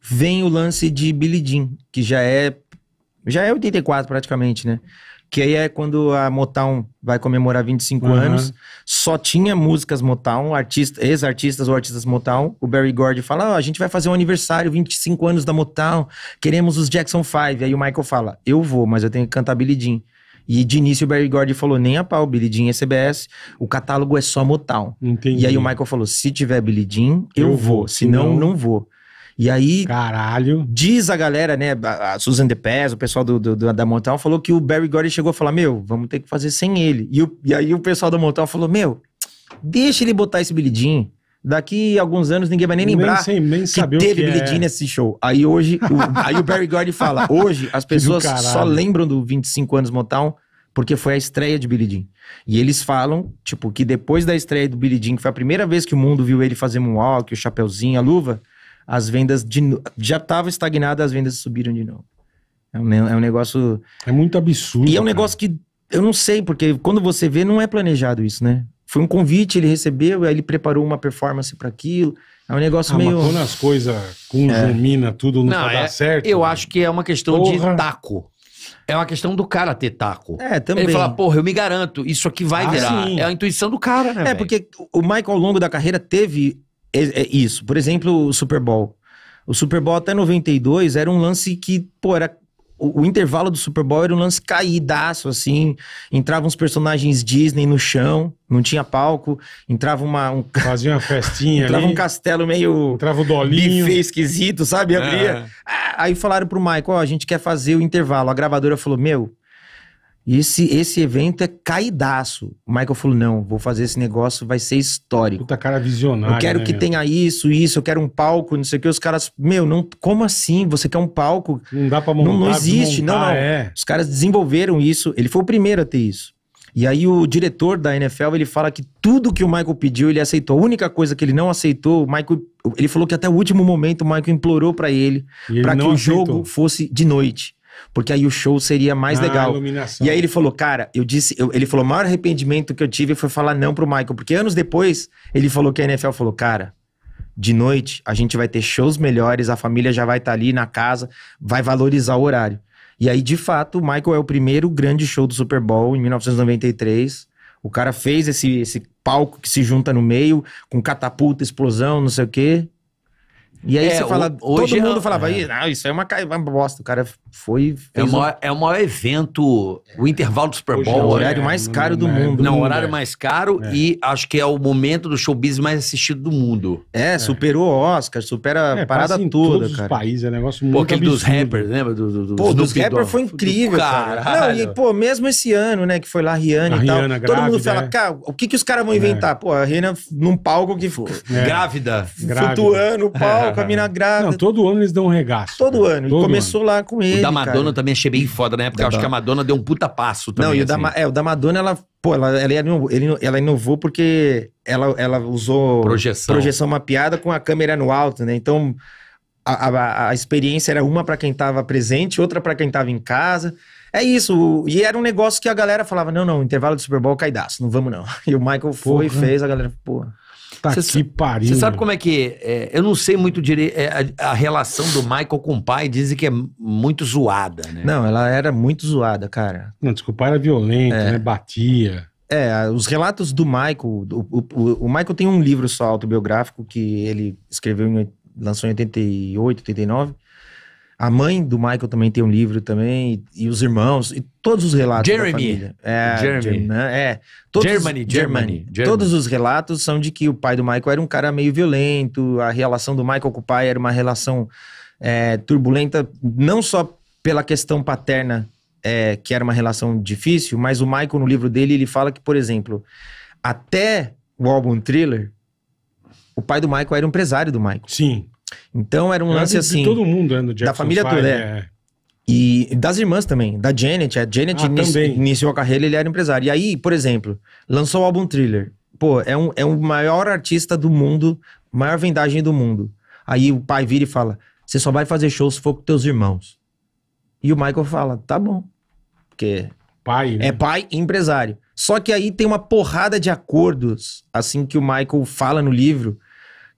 vem o lance de Billy Jean, que já é, já é 84 praticamente, né? Que aí é quando a Motown vai comemorar 25 uhum. anos. Só tinha músicas Motown, artista, ex-artistas ou artistas Motown. O Barry Gordy fala: oh, a gente vai fazer um aniversário, 25 anos da Motown, queremos os Jackson 5. Aí o Michael fala: eu vou, mas eu tenho que cantar Billie Jean. E de início o Barry Gordy falou: nem a pau, Billie Jean é CBS, o catálogo é só Motown. Entendi. E aí o Michael falou: se tiver Billie Jean, eu, eu vou, não, não vou. E aí. Caralho. Diz a galera, né? A Susan De o pessoal do, do, da Montal, falou que o Barry Gordy chegou a falar: Meu, vamos ter que fazer sem ele. E, o, e aí o pessoal da Montal falou: Meu, deixa ele botar esse Billy Jean. Daqui a alguns anos ninguém vai nem lembrar nem sei, nem que teve Billy Billie é. nesse show. Aí hoje, o, aí o Barry Gordy fala, <laughs> hoje as pessoas só lembram do 25 anos Motown porque foi a estreia de Billie Jean. E eles falam, tipo, que depois da estreia do Billie Jean, que foi a primeira vez que o mundo viu ele fazer moonwalk, o chapeuzinho, a luva, as vendas de já estava estagnada, as vendas subiram de novo. É um, é um negócio. É muito absurdo. E é um negócio cara. que eu não sei, porque quando você vê, não é planejado isso, né? Foi um convite, ele recebeu, aí ele preparou uma performance para aquilo. É um negócio ah, meio. Mas quando as coisas conjumina é. tudo, não, não tá é, dar certo. Eu né? acho que é uma questão Porra. de taco. É uma questão do cara ter taco. É, também. Ele fala, porra, eu me garanto, isso aqui vai ah, virar. Sim. É a intuição do cara, né? É, véio? porque o Michael, ao longo da carreira, teve é, é isso. Por exemplo, o Super Bowl. O Super Bowl até 92 era um lance que, pô, era o, o, intervalo do Super Bowl era um lance caídaço, assim. Entravam os personagens Disney no chão, não tinha palco. Entrava uma. Um... Fazia uma festinha. <laughs> entrava ali. um castelo meio. Entrava o dolinho. Buffet esquisito, sabe? Abria. É. Ah, aí falaram pro Michael: ó, oh, a gente quer fazer o intervalo. A gravadora falou: meu, esse, esse evento é caidaço. O Michael falou: não, vou fazer esse negócio, vai ser histórico. Puta cara visionário. Eu quero né, que meu? tenha isso, isso, eu quero um palco, não sei o que. Os caras, meu, não, como assim? Você quer um palco? Não dá pra montar. Não, não existe, não, não. É. Os caras desenvolveram isso. Ele foi o primeiro a ter isso. E aí o diretor da NFL, ele fala que tudo que o Michael pediu, ele aceitou. A única coisa que ele não aceitou, o Michael, ele falou que até o último momento o Michael implorou para ele, para que aceitou. o jogo fosse de noite porque aí o show seria mais ah, legal. Iluminação. E aí ele falou, cara, eu disse, eu, ele falou, o maior arrependimento que eu tive foi falar não pro Michael, porque anos depois ele falou que a NFL falou, cara, de noite a gente vai ter shows melhores, a família já vai estar tá ali na casa, vai valorizar o horário. E aí, de fato, o Michael é o primeiro grande show do Super Bowl em 1993. O cara fez esse, esse palco que se junta no meio, com catapulta, explosão, não sei o quê. E aí é, você fala, o, hoje todo é mundo falava, é. Não, isso é uma, uma bosta. O cara foi. É, uma, um... é o maior evento, o é. intervalo do Super Bowl. é o né? horário mais caro do é mundo. Não, o horário mais caro e acho que é o momento do showbiz mais assistido do mundo. É, superou o Oscar, supera a parada toda. Todos cara. os países, é um negócio muito. Pô, aquele absurdo. dos rappers, lembra? Do, do, do pô, dos rappers foi incrível, cara. Não, e, pô, mesmo esse ano, né, que foi lá a Rihanna a e tal. Rihanna, todo mundo fala, cara, o que, que os caras vão inventar? Pô, a Rihanna num palco que. <laughs> Grávida. Flutuando o palco com a mina grávida. Não, todo ano eles dão um regaço. Todo cara. ano. Todo começou ano. lá com ele. O da Madonna cara. também achei bem foda na né? época. eu acho que a Madonna deu um puta passo também. Não, e assim. o, da, assim. é, o da Madonna, ela, pô, ela, ela, é inovou, ela inovou porque ela, ela usou projeção. projeção mapeada com a câmera no alto, né? Então. A, a, a, experiência era uma para quem estava presente, outra para quem estava em casa. É isso. E era um negócio que a galera falava: não, não, intervalo do Super Bowl é caidaço, não vamos não. <laughs> E o Michael foi, e fez, a galera, pô. Puta cê, que pariu. Você sabe como é que. É, eu não sei muito direito. É, a, a, relação do Michael com o pai dizem que é muito zoada, né? Não, ela era muito zoada, cara. Não, desculpa, era violenta, é. né? Batia. É, os relatos do Michael. O, o, o, Michael tem um livro só autobiográfico que ele escreveu, em, lançou em 88, 89. A mãe do Michael também tem um livro também, e, e os irmãos, e todos os relatos Jeremy. da família. É, Jeremy. Né? é. Todos, Germany, Germany, Germany, Todos os relatos são de que o pai do Michael era um cara meio violento, a relação do Michael com o pai era uma relação é, turbulenta, não só pela questão paterna, é, que era uma relação difícil, mas o Michael, no livro dele, ele fala que, por exemplo, até o álbum Thriller, o pai do Michael era um empresário do Michael. Sim. Então era um era lance de, assim. De todo mundo, né? da família toda. É. E das irmãs também, da Janet. A Janet ah, inici também. iniciou a carreira, ele era empresário. E aí, por exemplo, lançou o álbum Thriller. Pô, é, um, é o um maior artista do mundo, maior vendagem do mundo. Aí o pai vira e fala: Você só vai fazer show se for com teus irmãos. E o Michael fala: Tá bom. Porque. Pai. Né? É pai e empresário. Só que aí tem uma porrada de acordos, assim que o Michael fala no livro,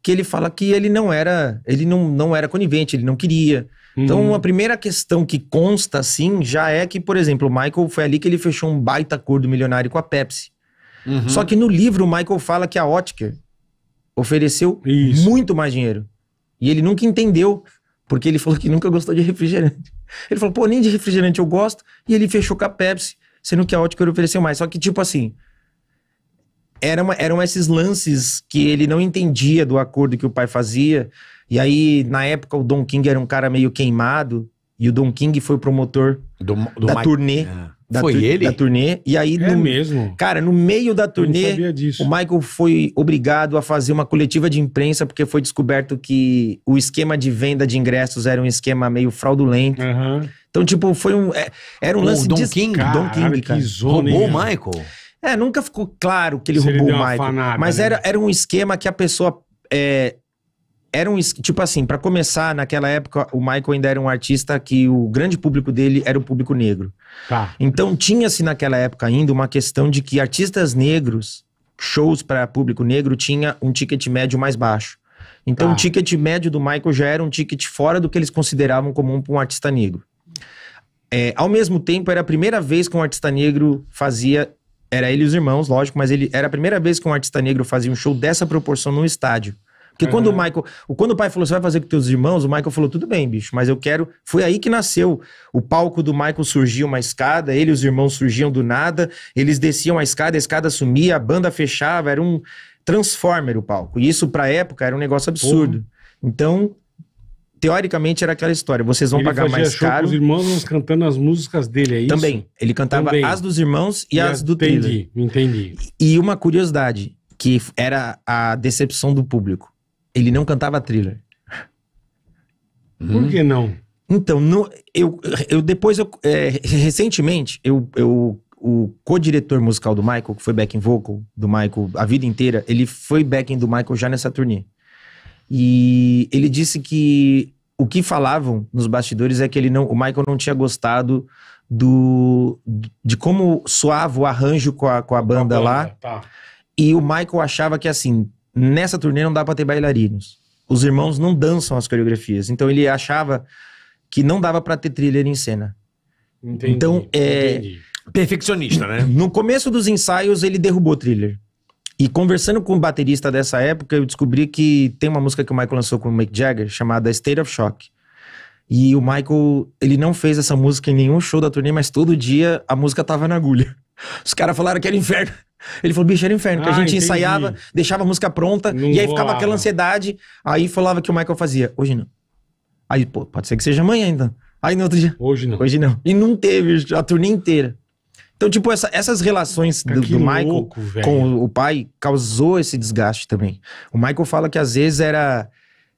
que ele fala que ele não era, ele não, não era conivente, ele não queria. Então, uhum. Então, a primeira questão que consta, assim, já é que, por exemplo, o Michael foi ali que ele fechou um baita acordo milionário com a Pepsi. Uhum. Só que no livro, o Michael fala que a Otker ofereceu Isso. muito mais dinheiro. E ele nunca entendeu, porque ele falou que nunca gostou de refrigerante. Ele falou, pô, nem de refrigerante eu gosto. E ele fechou com a Pepsi, sendo que a Otker ofereceu mais. Só que, tipo assim, eram, eram esses lances que ele não entendia do acordo que o pai fazia. E aí, na época, o Don King era um cara meio queimado. E o Don King foi o promotor do, do da turnê. É. Da foi ele? Da turnê. E aí, é no, mesmo? Cara, no meio da turnê, o Michael foi obrigado a fazer uma coletiva de imprensa porque foi descoberto que o esquema de venda de ingressos era um esquema meio fraudulento. Uhum. Então, tipo, foi um. É, era um o lance Don de... King. Cara, Don King, cara. Roubou o Michael. É, nunca ficou claro que ele Se roubou ele o Michael. Fanada, mas né? era, era um esquema que a pessoa. É, era um. Tipo assim, para começar, naquela época, o Michael ainda era um artista que o grande público dele era o público negro. Tá. Então tinha-se naquela época ainda uma questão de que artistas negros, shows para público negro, tinha um ticket médio mais baixo. Então tá. o ticket médio do Michael já era um ticket fora do que eles consideravam comum para um artista negro. É, ao mesmo tempo, era a primeira vez que um artista negro fazia era ele e os irmãos, lógico, mas ele era a primeira vez que um artista negro fazia um show dessa proporção num estádio. Porque uhum. quando o Michael, quando o pai falou, você vai fazer com teus irmãos, o Michael falou, tudo bem, bicho, mas eu quero. Foi aí que nasceu. O palco do Michael surgiu uma escada, ele e os irmãos surgiam do nada, eles desciam a escada, a escada sumia, a banda fechava, era um transformer o palco. E isso, pra época, era um negócio absurdo. Porra. Então, teoricamente era aquela história, vocês vão ele pagar mais caro. Os irmãos cantando as músicas dele, é isso? Também. Ele cantava Também. as dos irmãos e, e as do entendi, Taylor. Entendi, entendi. E uma curiosidade, que era a decepção do público. Ele não cantava thriller. Por que não? Então, no, eu, eu depois, eu, é, recentemente, eu, eu o co-diretor musical do Michael, que foi backing vocal do Michael a vida inteira, ele foi backing do Michael já nessa turnê. E ele disse que o que falavam nos bastidores é que ele não, o Michael não tinha gostado do de como soava o arranjo com a, com a banda, banda lá. Tá. E o Michael achava que assim, nessa turnê não dá para ter bailarinos. Os irmãos não dançam as coreografias. Então ele achava que não dava para ter thriller em cena. Entendi, então, é, entendi. Perfeccionista, né? No começo dos ensaios, ele derrubou o thriller. E conversando com um baterista dessa época, eu descobri que tem uma música que o Michael lançou com o Mick Jagger chamada State of Shock. E o Michael, ele não fez essa música em nenhum show da turnê, mas todo dia a música tava na agulha. <laughs> Os caras falaram que era inferno. Ele falou, bicho, era inferno, que ah, a gente entendi. ensaiava, deixava a música pronta, não e aí ficava aquela ansiedade. Aí falava que o Michael fazia, hoje não. Aí, pô, pode ser que seja amanhã ainda. Então. Aí no outro dia. Hoje não. Hoje não. E não teve a turnê inteira. Então, tipo, essa, essas relações do, do Michael louco, com o, pai causou esse desgaste também. O Michael fala que às vezes era.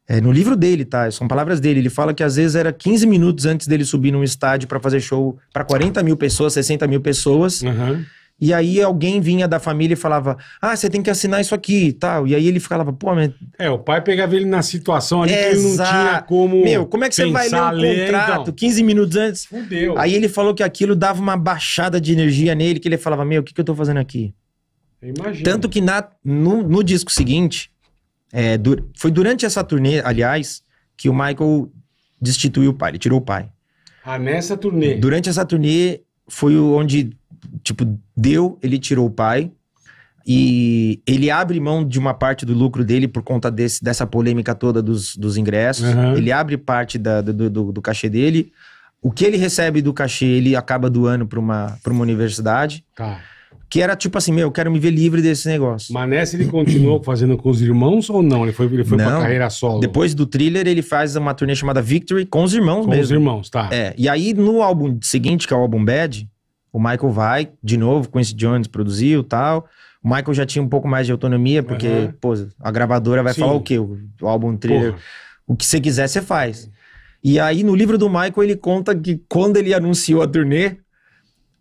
É, no livro dele, tá? São palavras dele. Ele fala que às vezes era 15 minutos antes dele subir num estádio para fazer show para 40 mil pessoas, 60 mil pessoas. Uhum. E aí alguém vinha da família e falava: Ah, você tem que assinar isso aqui e tal. E aí ele ficava, pô, mas. É, o pai pegava ele na situação ali Exa... que ele não tinha como. Meu, como é que você vai ler um ler, então. contrato então? 15 minutos antes? Fudeu. Aí ele falou que aquilo dava uma baixada de energia nele, que ele falava: Meu, o que, que eu tô fazendo aqui? Imagina. Tanto que na, no, no disco seguinte, é, foi durante essa turnê, aliás, que o Michael destituiu o pai, ele tirou o pai. Ah, nessa turnê? Durante essa turnê, foi onde, tipo, deu, ele tirou o pai. E ele abre mão de uma parte do lucro dele por conta desse, dessa polêmica toda dos, dos ingressos. Uhum. Ele abre parte da, do, do, do cachê dele. O que ele recebe do cachê, ele acaba doando para uma, uma universidade. Tá. Que era tipo assim, meu, eu quero me ver livre desse negócio. Manesse, ele continuou <clears throat> fazendo com os irmãos ou não? Ele foi, ele foi não. pra carreira solo? Depois do thriller, ele faz uma turnê chamada Victory com os irmãos com mesmo. Com os irmãos, tá. É. E aí, no álbum seguinte, que é o álbum Bad, o Michael vai, de novo, com esse Jones produziu tal. O Michael já tinha um pouco mais de autonomia, porque, uhum. pô, a gravadora vai Sim. falar o quê? O, o álbum thriller. Porra. O que você quiser, você faz. E aí, no livro do Michael, ele conta que quando ele anunciou a turnê,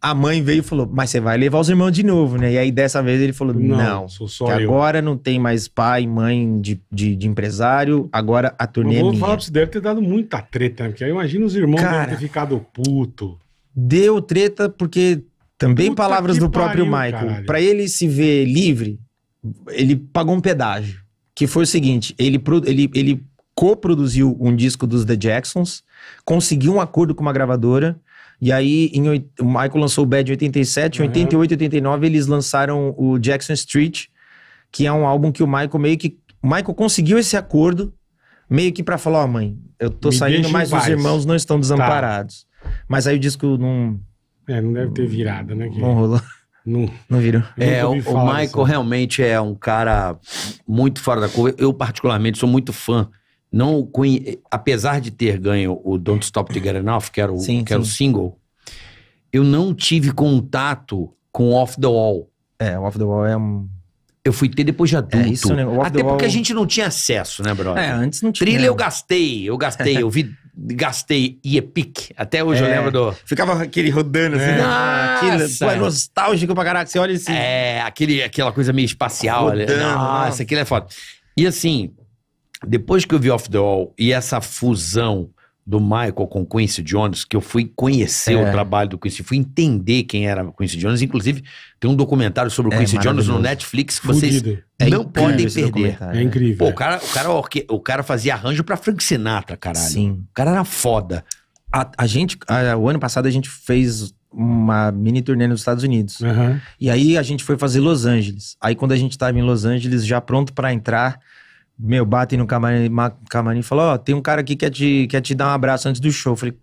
a mãe veio e falou: Mas você vai levar os irmãos de novo, né? E aí dessa vez ele falou: Não, não sou só eu. agora não tem mais pai, mãe de, de, de empresário, agora a turnê eu é vou é minha. falar você, deve ter dado muita treta, né? Porque aí imagina os irmãos Cara, devem ter ficado puto. Deu treta, porque também Puta palavras do pariu, próprio Michael. Para ele se ver livre, ele pagou um pedágio. Que foi o seguinte: ele, ele, ele coproduziu um disco dos The Jacksons, conseguiu um acordo com uma gravadora e aí, em, o Michael lançou o Bad em 87, em uhum. 88, 89, eles lançaram o Jackson Street, que é um álbum que o Michael meio que. O Michael conseguiu esse acordo, meio que para falar: Ó, oh, mãe, eu tô Me saindo, mas os irmãos não estão tá. desamparados. Tá. Mas aí o disco não. É, não deve ter virado, né? Não rolou. Não, não virou É, o, o Michael assim. realmente é um cara muito fora da curva Eu, particularmente, sou muito fã não apesar de ter ganho o Don't Stop Together Enough, que era o, sim, que era o single, eu não tive contato com Off the Wall. É, Off the Wall é um eu fui ter depois de adulto. É, isso, né? Até porque a gente não tinha acesso, né, brother? É, antes não tinha. Trilha eu gastei, eu gastei, eu vi, gastei e epic. Até hoje é. eu lembro do. Ficava aquele rodando assim, é. né? Nossa. Aquilo, pô, é nostálgico pra caraca. Você olha esse. Assim. É, aquele, aquela coisa meio espacial. Né? Rodando, né? Nossa, nossa, aquilo é foda. E assim, depois que eu vi Off the Wall e essa fusão do Michael com Quincy Jones, que eu fui conhecer é. o trabalho do Quincy, fui entender quem era Quincy Jones. Inclusive, tem um documentário sobre o é Quincy Jones no Netflix que vocês é não podem perder. É né? incrível. Pô, o, cara, o, cara, o cara fazia arranjo pra Frank Sinatra, caralho. Sim. O cara era foda. A, a gente, a, o ano passado, a gente fez uma mini turnê nos Estados Unidos. Uhum. E aí a gente foi fazer Los Angeles. Aí quando a gente tava em Los Angeles, já pronto para entrar meu, batem no camarim, camarim e falam, ó, oh, tem um cara aqui que quer te, quer te dar um abraço antes do show. Eu falei,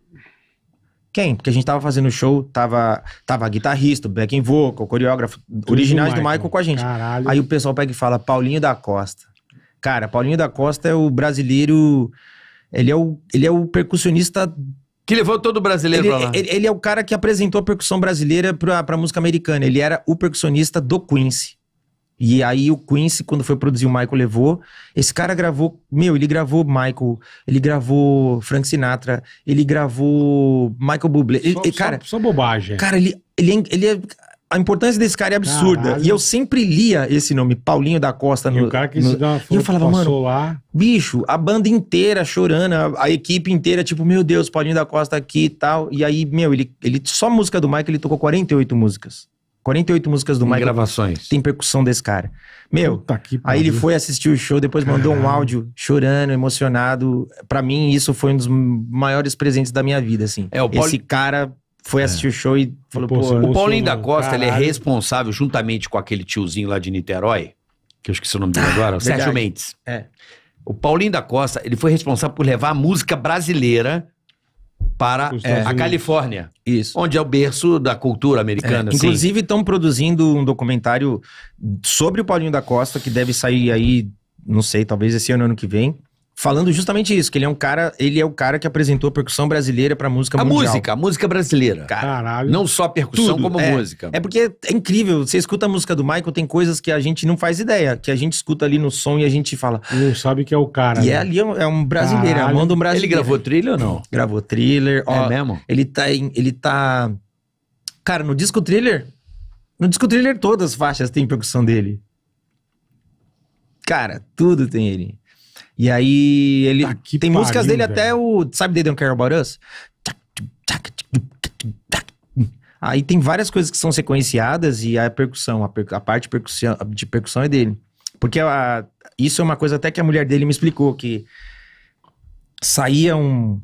quem? Porque a gente tava fazendo show, tava, tava guitarrista, backing vocal, coreógrafo, Tudo originais do Michael. do Michael. com a gente. Caralho. Aí o pessoal pega e fala, Paulinho da Costa. Cara, Paulinho da Costa é o brasileiro, ele é o, ele é o percussionista... Que levou todo o brasileiro ele, pra lá. Ele, ele, é o cara que apresentou a percussão brasileira pra, pra música americana. Ele era o percussionista do Quincy. E aí o Quincy, quando foi produzir o Michael, levou. Esse cara gravou, meu, ele gravou Michael, ele gravou Frank Sinatra, ele gravou Michael Bublé. Ele, só, cara, só, só, bobagem. Cara, ele, ele, é, ele é, a importância desse cara é absurda. Caralho. E eu sempre lia esse nome, Paulinho da Costa. No, e o cara que no, se dá uma E eu falava, mano, lá. bicho, a banda inteira chorando, a, a, equipe inteira, tipo, meu Deus, Paulinho da Costa aqui e tal. E aí, meu, ele, ele só música do Michael, ele tocou 48 músicas. 48 músicas do tem Michael. gravações. Tem percussão desse cara. Meu, aí ele foi assistir o show, depois mandou Caramba. um áudio chorando, emocionado. para mim, isso foi um dos maiores presentes da minha vida, assim. É, o Esse cara foi é. assistir é. o show e falou, pô... pô o Paulinho da Costa, caralho. ele é responsável, juntamente com aquele tiozinho lá de Niterói, que eu esqueci o nome dele ah, agora, ah, Sérgio Mendes. É. O Paulinho da Costa, ele foi responsável por levar a música brasileira para é, a Califórnia. Isso. Onde é o berço da cultura americana. É, assim. inclusive, estão produzindo um documentário sobre o Paulinho da Costa, que deve sair aí, não sei, talvez esse ano, ano que vem falando justamente isso, que ele é um cara, ele é o cara que apresentou a percussão brasileira pra música a mundial. música, a música brasileira. Caralho. Não só a percussão, Tudo. como é, música. É porque é incrível, você escuta a música do Michael, tem coisas que a gente não faz ideia, que a gente escuta ali no som e a gente fala... Não sabe que é o cara. E né? é ali é um, é brasileiro, é Caralho. manda um brasileiro. Ele gravou thriller ou não? Gravou thriller. Ó, é mesmo? Ele tá, em, ele tá... Cara, no disco thriller... No disco thriller todas as faixas têm percussão dele. Cara, tudo tem ele. E aí ele. tem pariu, músicas dele até o. Sabe They Don't Care About Us? Aí tem várias coisas que são sequenciadas e a percussão, a, per, a parte percussão, de percussão é dele. Porque a, isso é uma coisa até que a mulher dele me explicou, que saía um...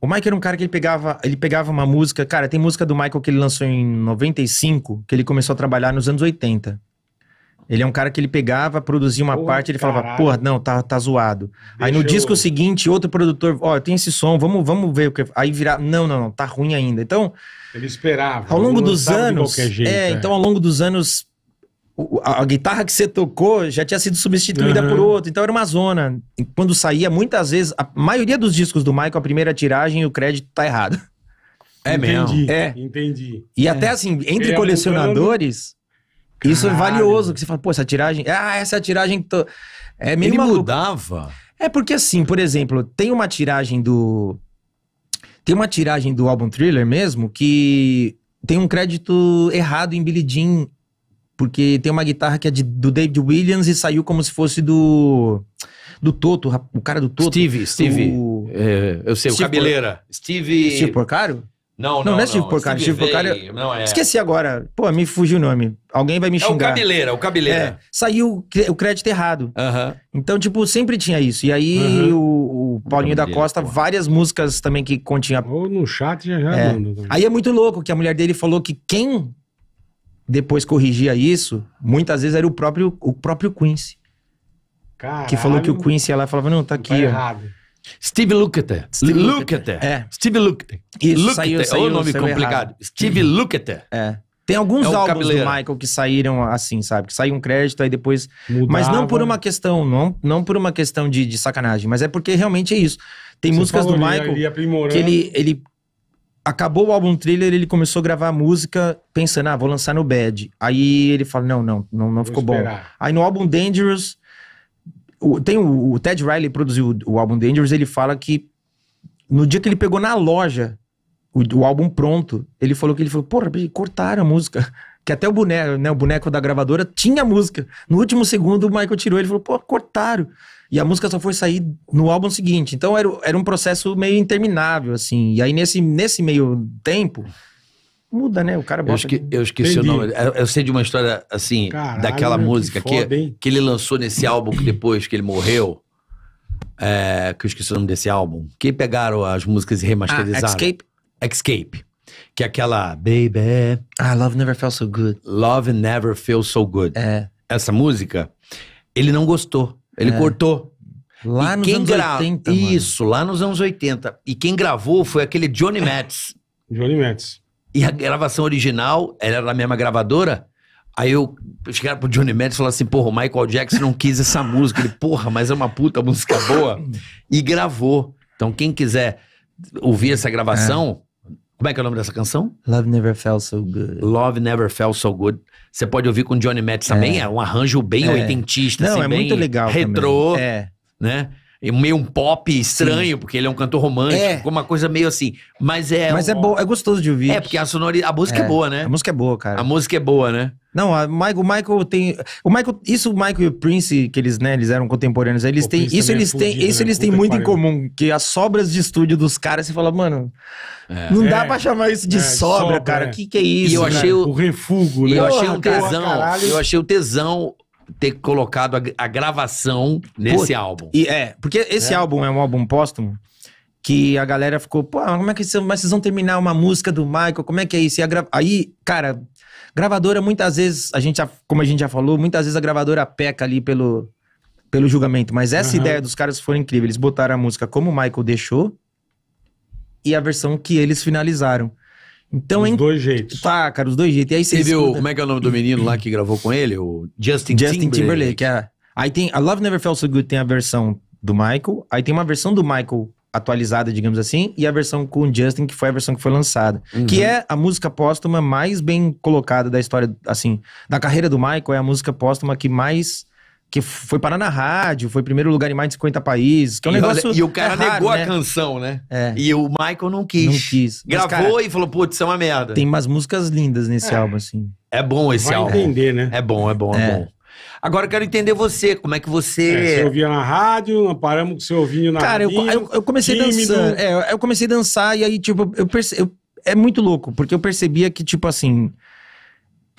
O Michael era um cara que ele pegava, ele pegava uma música... Cara, tem música do Michael que ele lançou em 95, que ele começou a trabalhar nos anos 80. Ele é um cara que ele pegava, produzia uma porra, parte, ele caralho. falava, porra, não, tá, tá zoado. Deixa aí no eu... disco seguinte, outro produtor, ó, oh, tem esse som, vamos, vamos ver o que. Aí virar, não, não, não, tá ruim ainda. Então. Ele esperava. Ao longo dos anos. Jeito, é, é, então ao longo dos anos, a, a, guitarra que você tocou já tinha sido substituída uhum. por outra, então era uma zona. E quando saía, muitas vezes, a maioria dos discos do Michael, a primeira tiragem, o crédito tá errado. É entendi, mesmo? É. Entendi. E é. até assim, entre ele colecionadores. Isso é valioso, que você fala, pô, essa tiragem. Ah, essa tiragem. Tô... É meio Ele mudava. É porque assim, por exemplo, tem uma tiragem do. Tem uma tiragem do álbum thriller mesmo que tem um crédito errado em Billy Jean. Porque tem uma guitarra que é de, do David Williams e saiu como se fosse do. Do Toto, o cara do Toto. Steve, Steve. O... É, eu sei, Steve o cabeleira. Por... Steve. Steve Porcaro? Não, não, não. Não é Steve Porcari. Steve, Steve Porcari. É- não é. Esqueci agora. Pô, me fugiu o nome. Alguém vai me xingar. É o Cabeleira, o Cabeleira. É, saiu o crédito errado. Uh -huh. Então, tipo, sempre tinha isso. E aí uh -huh. o, o, Paulinho da dele, Costa, porra. várias músicas também que continha. Ou no chat já já. É. aí é muito louco que a mulher dele falou que quem depois corrigia isso, muitas vezes era o próprio, o próprio Quincy. Caralho. Que falou que o Quincy, ela falava, não, tá, tá aqui. Tá errado. Steve Lukather. Steve Lukather. É. Steve Lukather. Isso, Lukather. Saiu, saiu, é o nome complicado. Errado. Steve uhum. Lukather. É. Tem alguns é álbuns do Michael que saíram assim, sabe? Que saiu um crédito, aí depois... Mudava. Mas não por uma questão, não, não por uma questão de, de sacanagem, mas é porque realmente é isso. Tem Você músicas do Michael que ele, ele acabou o álbum Thriller, ele começou a gravar a música pensando, ah, vou lançar no Bad. Aí ele fala, não, não, não, não ficou bom. Aí no álbum Dangerous, o, tem o, o Ted Riley produziu o, o álbum Dangerous, ele fala que no dia que ele pegou na loja o, o álbum pronto, ele falou que ele falou, porra, cortaram a música. <laughs> Que até o boneco, né, o boneco da gravadora tinha a música. No último segundo o Michael tirou, ele falou, pô, cortaram. E a música só foi sair no álbum seguinte. Então era, era um processo meio interminável, assim. E aí nesse, nesse meio tempo muda, né? O cara bota. Eu, eu esqueci o nome. Eu, eu, sei de uma história, assim, Caralho, daquela meu, música que, foda, que, que, ele lançou nesse álbum que depois que ele morreu. É, que eu esqueci o nome desse álbum. Que pegaram as músicas e remasterizaram. Ah, Escape? Escape. Que é aquela. Baby. Ah, Love Never Felt So Good. Love Never feels So Good. É. Essa música, ele não gostou. Ele é. cortou. Lá e nos anos gra... 80. Isso, mano. lá nos anos 80. E quem gravou foi aquele Johnny Mads. Johnny Mads. E a gravação original era da mesma gravadora. Aí eu chegaram pro Johnny Mendes e falaram assim: porra, o Michael Jackson não quis essa música. Ele, porra, mas é uma puta música boa. E gravou. Então, quem quiser ouvir essa gravação, é. como é que é o nome dessa canção? Love Never Felt So Good. Love Never Felt So Good. Você pode ouvir com Johnny Metz é. também, é, é um arranjo bem é. oitentista, não, assim, é bem muito legal retrô, também. é. né? meio um pop estranho, Sim. porque ele é um cantor romântico, é. uma coisa meio assim. Mas é. Mas é um... é bom, é gostoso de ouvir. É, porque a sonoridade. A música é. é. boa, né? A música é boa, cara. A música é boa, né? Não, a Michael, o Michael tem. O Michael, isso o Michael e o Prince, que eles, né, eles eram contemporâneos, eles têm. Isso é eles têm, fugido, isso né? eles têm muito em comum, que as sobras de estúdio dos caras, você fala, mano, é. não dá é, pra chamar isso de é, sobra, sobra, cara. O é. que, que é isso? E eu né? achei né? o, o refugo, né? eu achei um tesão. Caralho. Eu achei o tesão ter colocado a, a gravação nesse Pô, álbum. E é, porque esse é. álbum é um álbum póstumo que a galera ficou, pô, como é que vocês, mas vocês vão terminar uma música do Michael? Como é que é isso? Gra... Aí, cara, gravadora muitas vezes, a gente já, como a gente já falou, muitas vezes a gravadora peca ali pelo, pelo julgamento. Mas essa uhum. ideia dos caras foi incrível. Eles botaram a música como o Michael deixou e a versão que eles finalizaram. Então, os dois jeitos. Tá, cara, os dois jeitos. E aí você Teve o, como é que é o nome do menino lá que gravou com ele? O Justin, Justin Timberlake. Timberlake é. Aí tem a Love Never Felt So Good tem a versão do Michael, aí tem uma versão do Michael atualizada, digamos assim, e a versão com o Justin, que foi a versão que foi lançada. Uhum. Que é a música póstuma mais bem colocada da história, assim, da carreira do Michael, é a música póstuma que mais que foi parar na rádio, foi primeiro lugar em mais de 50 países. Que é um e, negócio olha, e o cara é raro, né? negou né? a canção, né? É. E o Michael não quis. Não quis. Gravou cara, e falou, putz, isso é uma merda. Tem umas músicas lindas nesse é. álbum, assim. É bom esse Vai álbum. entender, né? É bom, é bom, é, é. bom. Agora eu quero entender você, como é que você. É, você ouvia na rádio, não paramos com seu ouvindo na Cara, radinho, eu, eu, eu, comecei tímido. dançando. É, eu comecei a dançar e aí, tipo, eu, perce... eu é muito louco, porque eu percebia que, tipo assim,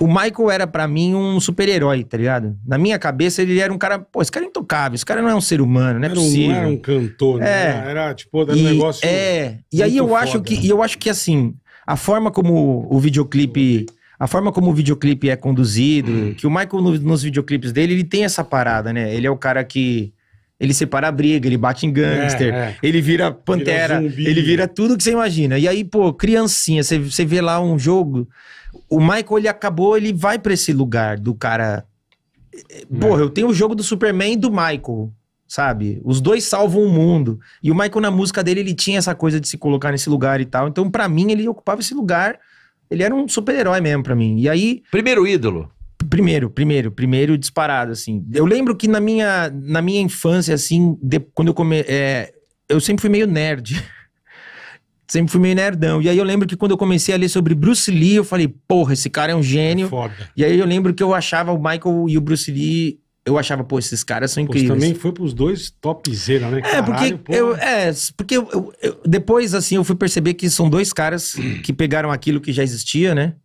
o Michael era para mim um super-herói, tá ligado? Na minha cabeça ele era um cara, pô, esse cara é intocável, esse cara não é um ser humano, não é era possível. Um, não era um cantor, né? é. né? Era tipo, era um negócio. É, e aí eu foda. acho que, né? e eu acho que assim, a forma como o videoclipe, a forma como o videoclipe é conduzido, hum. que o Michael no, nos videoclipes dele, ele tem essa parada, né? Ele é o cara que ele separa a briga, ele bate em é, gangster, é, é. ele vira pantera, vira ele vira tudo que você imagina. E aí, pô, criancinha, você, você vê lá um jogo o Michael ele acabou, ele vai para esse lugar do cara. Porra, é. eu tenho o jogo do Superman e do Michael, sabe? Os dois salvam o mundo. E o Michael na música dele, ele tinha essa coisa de se colocar nesse lugar e tal. Então, para mim, ele ocupava esse lugar. Ele era um super-herói mesmo para mim. E aí, primeiro ídolo. Primeiro, primeiro, primeiro disparado assim. Eu lembro que na minha na minha infância assim, de, quando eu come, é, eu sempre fui meio nerd. <laughs> sempre fui meio nerdão. E aí eu lembro que quando eu comecei a ler sobre Bruce Lee, eu falei, porra, esse cara é um gênio. É foda. E aí eu lembro que eu achava o Michael e o Bruce Lee eu achava, pô, esses caras são incríveis. Pois também foi pros dois topzera, né? É, porque, eu, é, porque eu, eu, depois, assim, eu fui perceber que são dois caras que pegaram aquilo que já existia, né?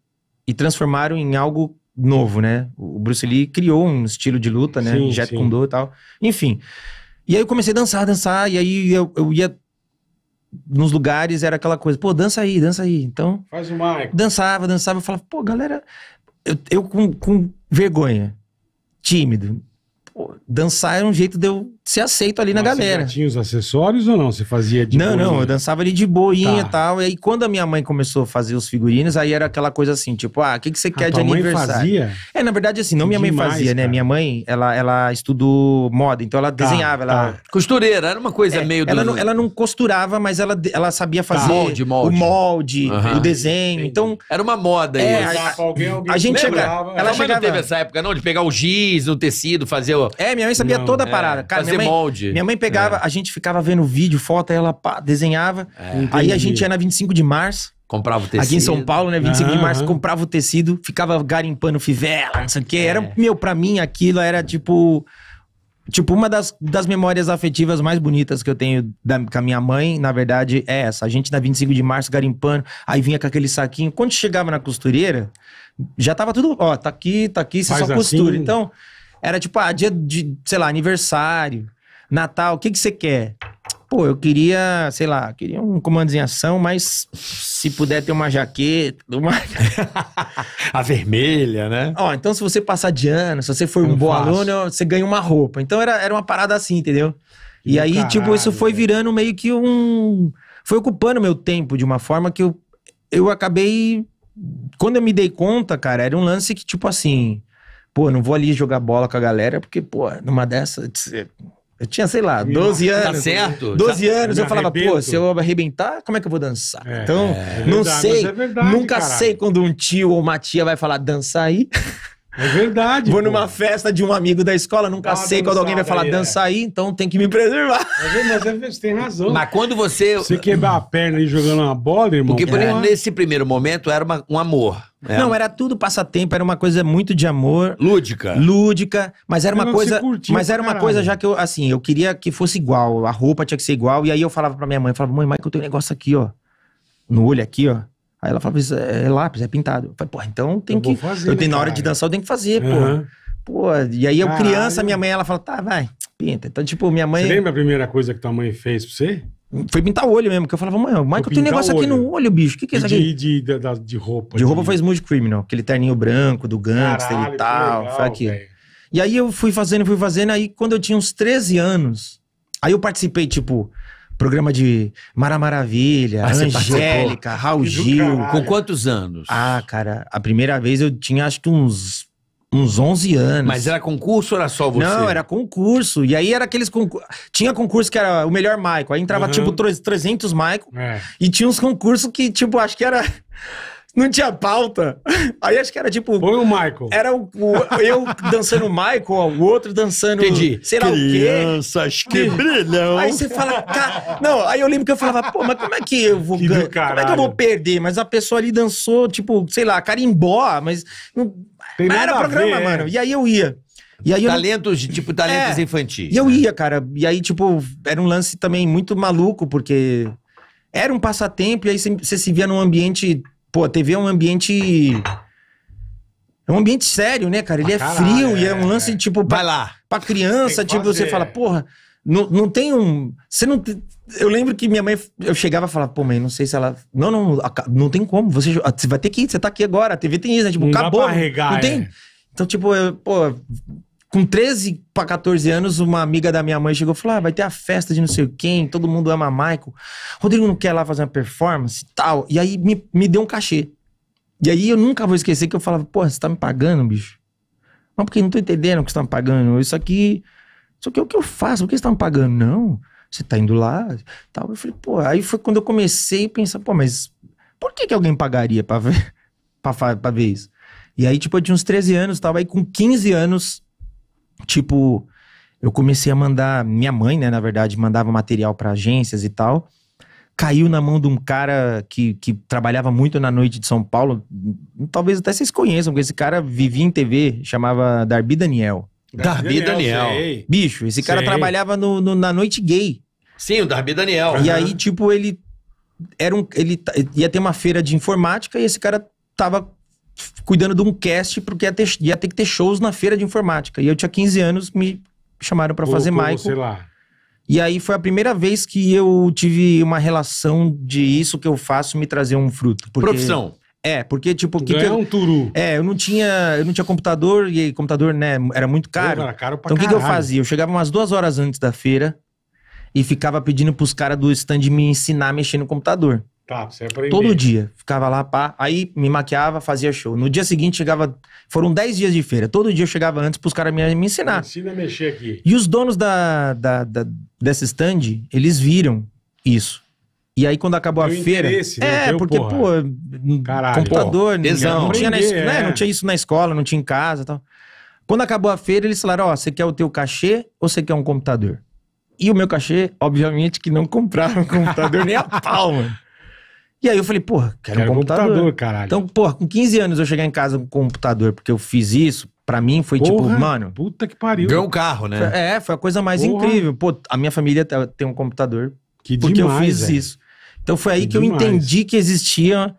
E transformaram em algo novo, né? O Bruce Lee criou um estilo de luta, né? Sim, Jet sim. Kune e tal. Enfim. E aí eu comecei a dançar, dançar, e aí eu, eu ia nos lugares era aquela coisa, pô, dança aí, dança aí. Então. Faz o Michael. Dançava, dançava. Eu falava, pô, galera. Eu, eu com, com vergonha, tímido. Pô, dançar era um jeito de eu ser aceito ali Mas na galera. Você já tinha os acessórios ou não? Você fazia de Não, boinha? não, eu dançava ali de boinha tá. e tal. E aí, quando a minha mãe começou a fazer os figurinos, aí era aquela coisa assim, tipo, ah, o que, que você ah, quer de aniversário? mãe Fazia? É, na verdade, assim, não minha Demais, mãe fazia, né? cara. né? Minha mãe, ela, ela estudou moda, então ela tá, desenhava. Ela... Tá. Costureira, era uma coisa é, meio. Ela, não, ela não costurava, mas ela, ela sabia tá. fazer molde, molde. o molde, uhum. o desenho. Então. Era uma moda, é, a, alguém, alguém a gente chegava. Ela chegava... não teve essa época, não, de pegar o giz, o tecido, fazer o. É, minha mãe sabia não. toda a é. parada. Cara, fazer mãe, molde. Minha mãe pegava, é. a gente ficava vendo vídeo, foto, ela pá, desenhava. É. Aí a gente ia na 25 de março. Comprava o tecido. Aqui em São Paulo, né? 25 uhum. de março, comprava o tecido, ficava garimpando fivela, não sei o quê. Era, é. meu, pra mim aquilo era tipo. Tipo, uma das, das memórias afetivas mais bonitas que eu tenho da, com a minha mãe, na verdade, é essa. A gente na 25 de março garimpando, aí vinha com aquele saquinho. Quando chegava na costureira, já tava tudo, ó, tá aqui, tá aqui, você é Faz só assim. costura. Então, era tipo, ah, dia de, sei lá, aniversário, Natal, o que, que você quer? Pô, eu queria, sei lá, queria um comando em ação, mas se puder ter uma jaqueta, uma... <laughs> a vermelha, né? Ó, então se você passar de ano, se você for eu um bom aluno, você ganha uma roupa. Então era, era uma parada assim, entendeu? E Meu aí, caralho, tipo, isso foi virando meio que um. Foi ocupando meu tempo de uma forma que eu, eu acabei. Quando eu me dei conta, cara, era um lance que, tipo assim pô, não vou ali jogar bola com a galera, porque, pô, numa dessa. Eu tinha, sei lá, 12 tá anos. Tá certo? 12 anos, eu falava, arrebento. pô, se eu arrebentar, como é que eu vou dançar? É, então, é, não verdade, sei. É verdade, nunca caralho. sei quando um tio ou uma tia vai falar, dança aí. É verdade. Vou pô. numa festa de um amigo da escola, nunca sei quando alguém vai falar aí, dança aí, então tem que me preservar. É mas, é, mas tem razão. Mas quando você. Você quebrar a perna e jogando uma bola, irmão. Porque, por é. nesse primeiro momento era uma, um amor. É. Não, era tudo passatempo, era uma coisa muito de amor. Lúdica. Lúdica, mas era uma coisa. Mas era uma caralho. coisa já que eu, assim, eu queria que fosse igual, a roupa tinha que ser igual. E aí eu falava pra minha mãe, eu falava, mãe, mãe, que eu tenho um negócio aqui, ó. No olho aqui, ó. Aí ela falava, isso é, é lápis, é pintado. Eu falei, pô, então tem eu que. Fazer, eu tenho, na hora de dançar, eu tenho que fazer, uhum. pô. Pô, e aí eu criança, minha mãe, ela fala, tá, vai, pinta. Então, tipo, minha mãe... Você lembra a primeira coisa que tua mãe fez pra você? Foi pintar o olho mesmo, que eu falava, mãe, Michael, tem um negócio aqui no olho, bicho, o que, que é isso aqui? De, de, de, de roupa. De roupa de... foi Smooth Criminal, aquele terninho branco do gangster Caralho, e tal, legal, foi Véio. E aí eu fui fazendo, fui fazendo, aí quando eu tinha uns 13 anos, aí eu participei, tipo, programa de Mara Maravilha, ah, Angélica, Raul Gil. Com quantos anos? Ah, cara, a primeira vez eu tinha acho que uns uns 11 anos. Mas era concurso ou era só você? Não, era concurso. E aí era aqueles concursos. Tinha concurso que era o melhor Maico. Aí entrava uhum. tipo 300 Maico. É. E tinha uns concursos que, tipo, acho que era não tinha pauta. Aí acho que era tipo. Foi o Michael. Era o, o eu dançando o Michael, o outro dançando. Entendi. Sei lá Crianças o quê. que brilham. Aí você fala. Cara... Não, aí eu lembro que eu falava, pô, mas como é que eu vou ganhar? Como é que eu vou perder? Mas a pessoa ali dançou, tipo, sei lá, carimbó, mas. Não... Tem mas era programa, ver, mano. E aí eu ia. E aí talentos, eu... tipo, talentos é, infantis. E eu né? ia, cara. E aí, tipo, era um lance também muito maluco, porque era um passatempo, e aí você se via num ambiente Pô, a TV é um ambiente. É um ambiente sério, né, cara? Ele ah, é frio e é, é um lance, é. tipo. Pra, Vai lá. Pra criança, tipo, fazer. você é. fala, porra, não, não tem um. Você não. Eu lembro que minha mãe. Eu chegava e falava, pô, mãe, não sei se ela. Não, não, não tem como. Você, você vai ter que ir, você tá aqui agora. A TV tem isso, né? Tipo, não acabou. Dá pra regar, não tem. É. Então, tipo, eu, pô, com 13 para 14 anos, uma amiga da minha mãe chegou e falou: ah, vai ter a festa de não sei quem, todo mundo ama Michael. Rodrigo não quer lá fazer uma performance e tal. E aí me, me deu um cachê. E aí eu nunca vou esquecer que eu falava: porra, você tá me pagando, bicho? Mas porque não tô entendendo o que você tá me pagando. Isso aqui. Isso aqui é o que eu faço, por que você tá me pagando? Não, você tá indo lá tal. Eu falei, pô, aí foi quando eu comecei a pensar, pô, mas por que, que alguém pagaria pra ver, <laughs> pra, pra ver isso? E aí, tipo, eu tinha uns 13 anos, tava aí com 15 anos Tipo, eu comecei a mandar. Minha mãe, né, na verdade, mandava material para agências e tal. Caiu na mão de um cara que, que trabalhava muito na noite de São Paulo. Talvez até vocês conheçam, porque esse cara vivia em TV, chamava Darby Daniel. Darby, Darby Daniel. Daniel. Bicho, esse cara sei. trabalhava no, no, na noite gay. Sim, o Darby Daniel. E uhum. aí, tipo, ele era um. Ele ia ter uma feira de informática e esse cara tava cuidando de um cast, porque ia ter, ia ter que ter shows na feira de informática. E eu tinha 15 anos, me chamaram para fazer Michael. Sei lá. E aí foi a primeira vez que eu tive uma relação de isso que eu faço me trazer um fruto. Porque... Profissão. É, porque tipo... Que que eu, um turu. É, eu não tinha, eu não tinha computador e computador, né, era muito caro. Era caro pra então o que, que eu fazia? Eu chegava umas duas horas antes da feira e ficava pedindo pros caras do stand me ensinar a mexer no computador. Tá, você aprendeu. Todo né? dia. Ficava lá, pá. Aí me maquiava, fazia show. No dia seguinte chegava. Foram 10 dias de feira. Todo dia eu chegava antes pros caras me, me ensinar. ensina a mexer aqui. E os donos da, da, da, dessa stand, eles viram isso. E aí, quando acabou Meu a feira. Né? É, porque, porra. pô, Caralho, computador, tesão. Não, tinha na, né, é. né? não tinha isso na escola, não tinha em casa e tal. Quando acabou a feira, eles falaram: ó, oh, você quer o teu cachê ou você quer um computador? E o meu cachê, obviamente, que não compraram o computador <laughs> nem a palma. E aí eu falei, porra, quero, quero um computador. computador caralho. Então, porra, com 15 anos eu chegar em casa com um computador porque eu fiz isso, pra mim foi tipo, porra, tipo, mano. Puta que pariu. Ganhou um carro, né? é, foi a coisa mais porra. incrível. Pô, a minha família tem um computador. Que porque demais, eu fiz véio. isso. Então foi aí que, que eu demais. entendi que existia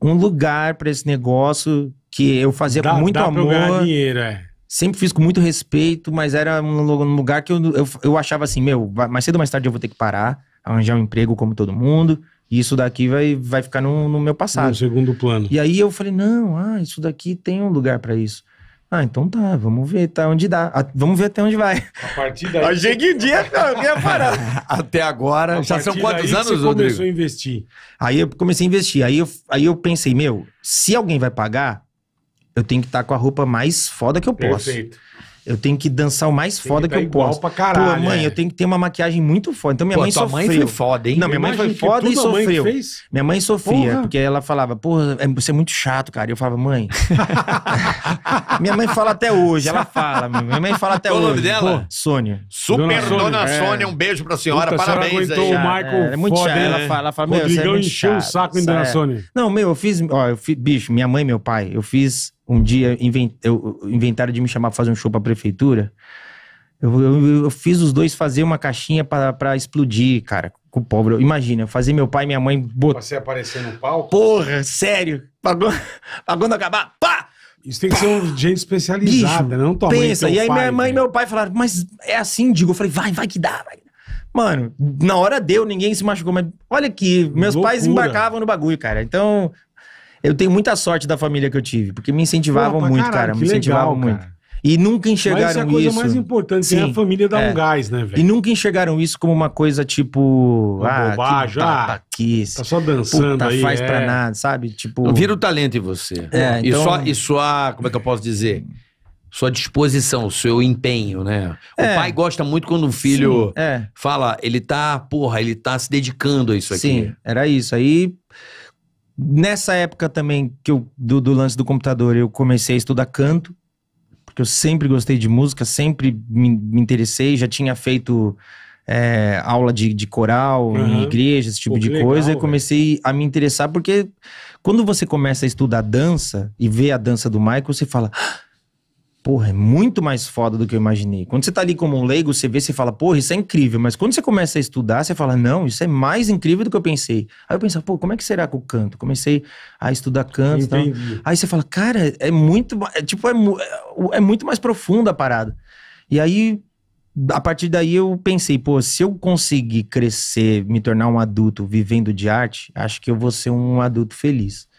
um lugar para esse negócio que eu fazia dá, com muito dá amor. Pra dinheiro, é. Sempre fiz com muito respeito, mas era um lugar que eu, eu, eu achava assim, meu, mais cedo ou mais tarde eu vou ter que parar, arranjar um emprego como todo mundo, e isso daqui vai, vai ficar no, no meu passado. No segundo plano. E aí eu falei, não, ah, isso daqui tem um lugar para isso. Ah, então tá, vamos ver tá onde dá. A, vamos ver até onde vai. A partir daí. <laughs> Achei que dia não, ia parar. <laughs> até agora. A já são quantos anos, você Rodrigo? começou a investir. Aí eu comecei a investir. Aí eu, aí eu pensei, meu, se alguém vai pagar, eu tenho que estar tá com a roupa mais foda que eu posso. Perfeito eu tenho que dançar o mais tem foda que, que eu posso. Pra caralho, Pô, mãe, é. eu tenho que ter uma maquiagem muito foda. Então minha Pô, mãe sofreu. mãe foi foda, hein? Não, minha mãe foi foda e sofreu. minha mãe sofria, porque ela falava, porra, é, você é muito chato, cara. E eu falava, mãe. <laughs> minha mãe fala até hoje, ela fala. Minha mãe fala até Qual hoje. o nome dela? Pô, Sônia. Super Dona Sônia, Dona Sônia é. um beijo pra senhora, Puta, parabéns senhora aí. O Michael é, é muito foda, chato. Ela fala, ela fala, meu, você é muito chato. encheu o saco em então, Dona é. Sônia. Não, meu, eu fiz, ó, eu fiz, bicho, minha mãe e meu pai, eu fiz um dia invent, eu, inventaram de me chamar para fazer um show para a prefeitura. Eu, eu, eu, fiz os dois fazer uma caixinha para explodir, cara, com o pobre. Imagina, fazer meu pai e minha mãe botar. Você aparecer no palco? Porra, sério! Pagando, <laughs> acabar, pá! Isso tem que pá. ser um gente especializada, Bicho, né? não tomar. pensa, mãe e, e aí pai, minha mãe né? e meu pai falaram, mas é assim, digo. Eu falei, vai, vai que dá, vai. Mano, na hora deu, ninguém se machucou, mas olha aqui, meus Loucura. pais embarcavam no bagulho, cara. Então, eu tenho muita sorte da família que eu tive, porque me incentivavam muito, caralho, cara. Me incentivavam legal, muito. Cara. E nunca enxergaram isso. Mas é a coisa isso. mais importante, Sim, é a família dar é. um gás, né, velho? E nunca enxergaram isso como uma coisa tipo. Uma ah, bobagem, ah, tá aqui. Tá só dançando puta, aí. faz é. pra nada, sabe? Tipo. Vira o talento em você. É, então... e, sua, e sua. Como é que eu posso dizer? sua disposição, o seu empenho, né? É. O pai gosta muito quando o filho Sim, é. fala, ele tá, porra, ele tá se dedicando a isso aqui. Sim, era isso. Aí Nessa época também que eu, do, do lance do computador, eu comecei a estudar canto, porque eu sempre gostei de música, sempre me, me interessei, já tinha feito é, aula de, de coral uhum. em igreja, esse tipo Pô, de coisa. Legal, e comecei véio. a me interessar, porque quando você começa a estudar dança e vê a dança do Michael, você fala. Ah, porra, é muito mais foda do que eu imaginei. Quando você tá ali como um leigo, você vê, você fala, porra, isso é incrível. Mas quando você começa a estudar, você fala, não, isso é mais incrível do que eu pensei. Aí eu pensava, pô, como é que será com o canto? Comecei a estudar canto e tal. Aí você fala, cara, é muito, é, tipo, é, é, é muito mais profunda a parada. E aí, a partir daí eu pensei, pô, se eu conseguir crescer, me tornar um adulto vivendo de arte, acho que eu vou ser um adulto feliz.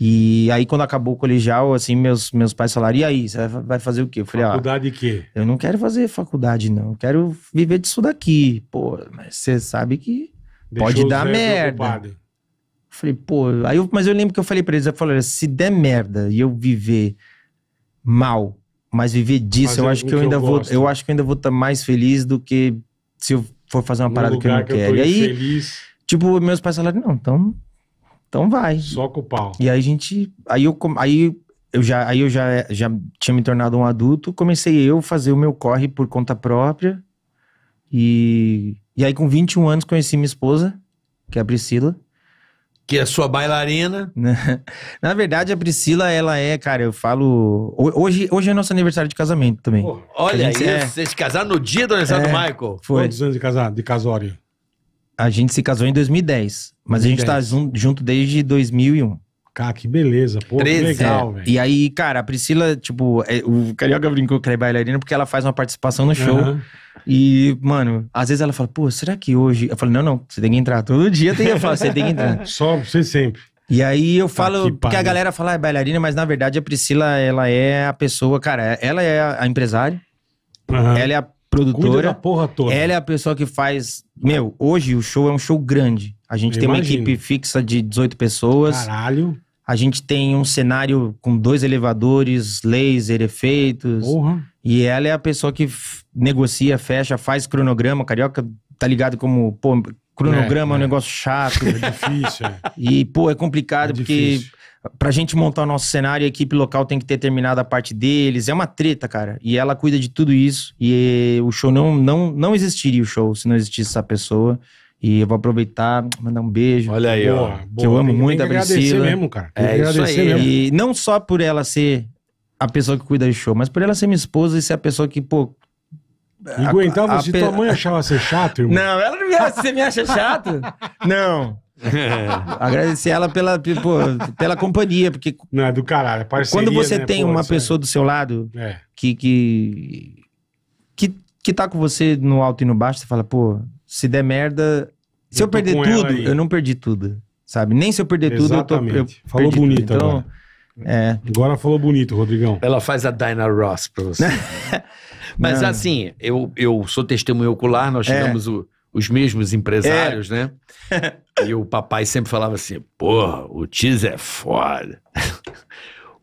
E aí, quando acabou o colegial, assim, meus, meus pais falaram: e aí, você vai fazer o quê? Eu falei: ah, faculdade ah, quê? Eu não quero fazer faculdade, não. Eu quero viver disso daqui. Pô, mas você sabe que Deixou pode dar merda. Eu Falei, pô, aí eu, mas eu lembro que eu falei pra eles, eu falei, se der merda e eu viver mal, mas viver disso, eu acho que eu ainda eu vou, gosto. eu acho que ainda vou estar tá mais feliz do que se eu for fazer uma no parada que eu não que quero. Eu e aí, tipo, meus pais falaram, não, então então vai. Só com o pau. E aí a gente. Aí eu, aí eu, já, aí eu já, já tinha me tornado um adulto, comecei eu fazer o meu corre por conta própria. E, e aí com 21 anos conheci minha esposa, que é a Priscila. Que é sua bailarina. <laughs> Na verdade, a Priscila, ela é, cara, eu falo. Hoje, hoje é nosso aniversário de casamento também. olha isso, é... vocês casaram no dia do aniversário é, do Michael. Foi. Quantos anos de casado? De casório? A gente se casou em 2010, mas 2010. a gente tá junto desde 2001. Cara, que beleza, pô, que legal, é. velho. E aí, cara, a Priscila, tipo, é, o Carioca brincou que a é bailarina porque ela faz uma participação no show. Uhum. E, mano, às vezes ela fala, pô, será que hoje... Eu falo, não, não, você tem que entrar. Todo dia tem, eu falo, você tem que entrar. <laughs> Só você sempre. E aí eu tá falo tá que a galera fala ah, é bailarina, mas na verdade a Priscila, ela é a pessoa, cara, ela é a empresária, uhum. ela é a produtora. Cuida da porra toda. Ela é a pessoa que faz. Meu, hoje o show é um show grande. A gente Eu tem imagino. uma equipe fixa de 18 pessoas. Caralho. A gente tem um cenário com dois elevadores, laser, efeitos. Porra. E ela é a pessoa que negocia, fecha, faz cronograma. Carioca tá ligado como, pô, cronograma é, é um negócio chato. <laughs> É difícil. É. E, pô, é complicado é porque Pra gente montar o nosso cenário, a equipe local tem que ter terminado a parte deles. É uma treta, cara. E ela cuida de tudo isso. E o show não, não, não existiria o show se não existisse essa pessoa. E eu vou aproveitar, mandar um beijo. Olha aí, boa, ó. Que boa, eu amo muito tem a Priscila. mesmo, cara. Tem é, isso aí. Mesmo. E não só por ela ser a pessoa que cuida do show, mas por ela ser minha esposa e ser a pessoa que, pô, e aguentava se pe... tua mãe achava ser chato, irmão. Não, ela não me acha, você me acha chato? <laughs> Não. É. Agradecer ela pela, pela companhia, porque. Não, é do caralho, é parceria, Quando você né, tem uma é- pessoa do seu lado é. que, que, que. que tá com você no alto e no baixo, você fala, pô, se der merda. Se eu, eu perder tudo, eu não perdi tudo. Sabe? Nem se eu perder Exatamente. tudo, eu tô. Eu falou bonito tudo. Então, agora. É. Agora falou bonito, Rodrigão. Ela faz a Dinah Ross pra você. <laughs> Mas não. assim, eu, eu sou testemunho ocular, nós é. tiramos é. o os mesmos empresários, é. né? <laughs> e o papai sempre falava assim: porra, o Tiz é foda.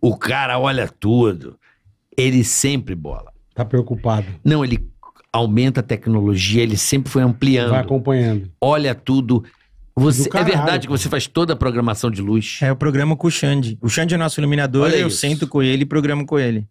o cara olha tudo. Ele sempre bola. Tá preocupado. Não, ele aumenta a tecnologia, ele sempre foi ampliando. Vai acompanhando. Olha tudo. Você, é verdade é que você faz toda a programação de luz? É, eu programo com o Xande. O Xande é nosso iluminador, Olha eu isso. sento com ele e programo com ele.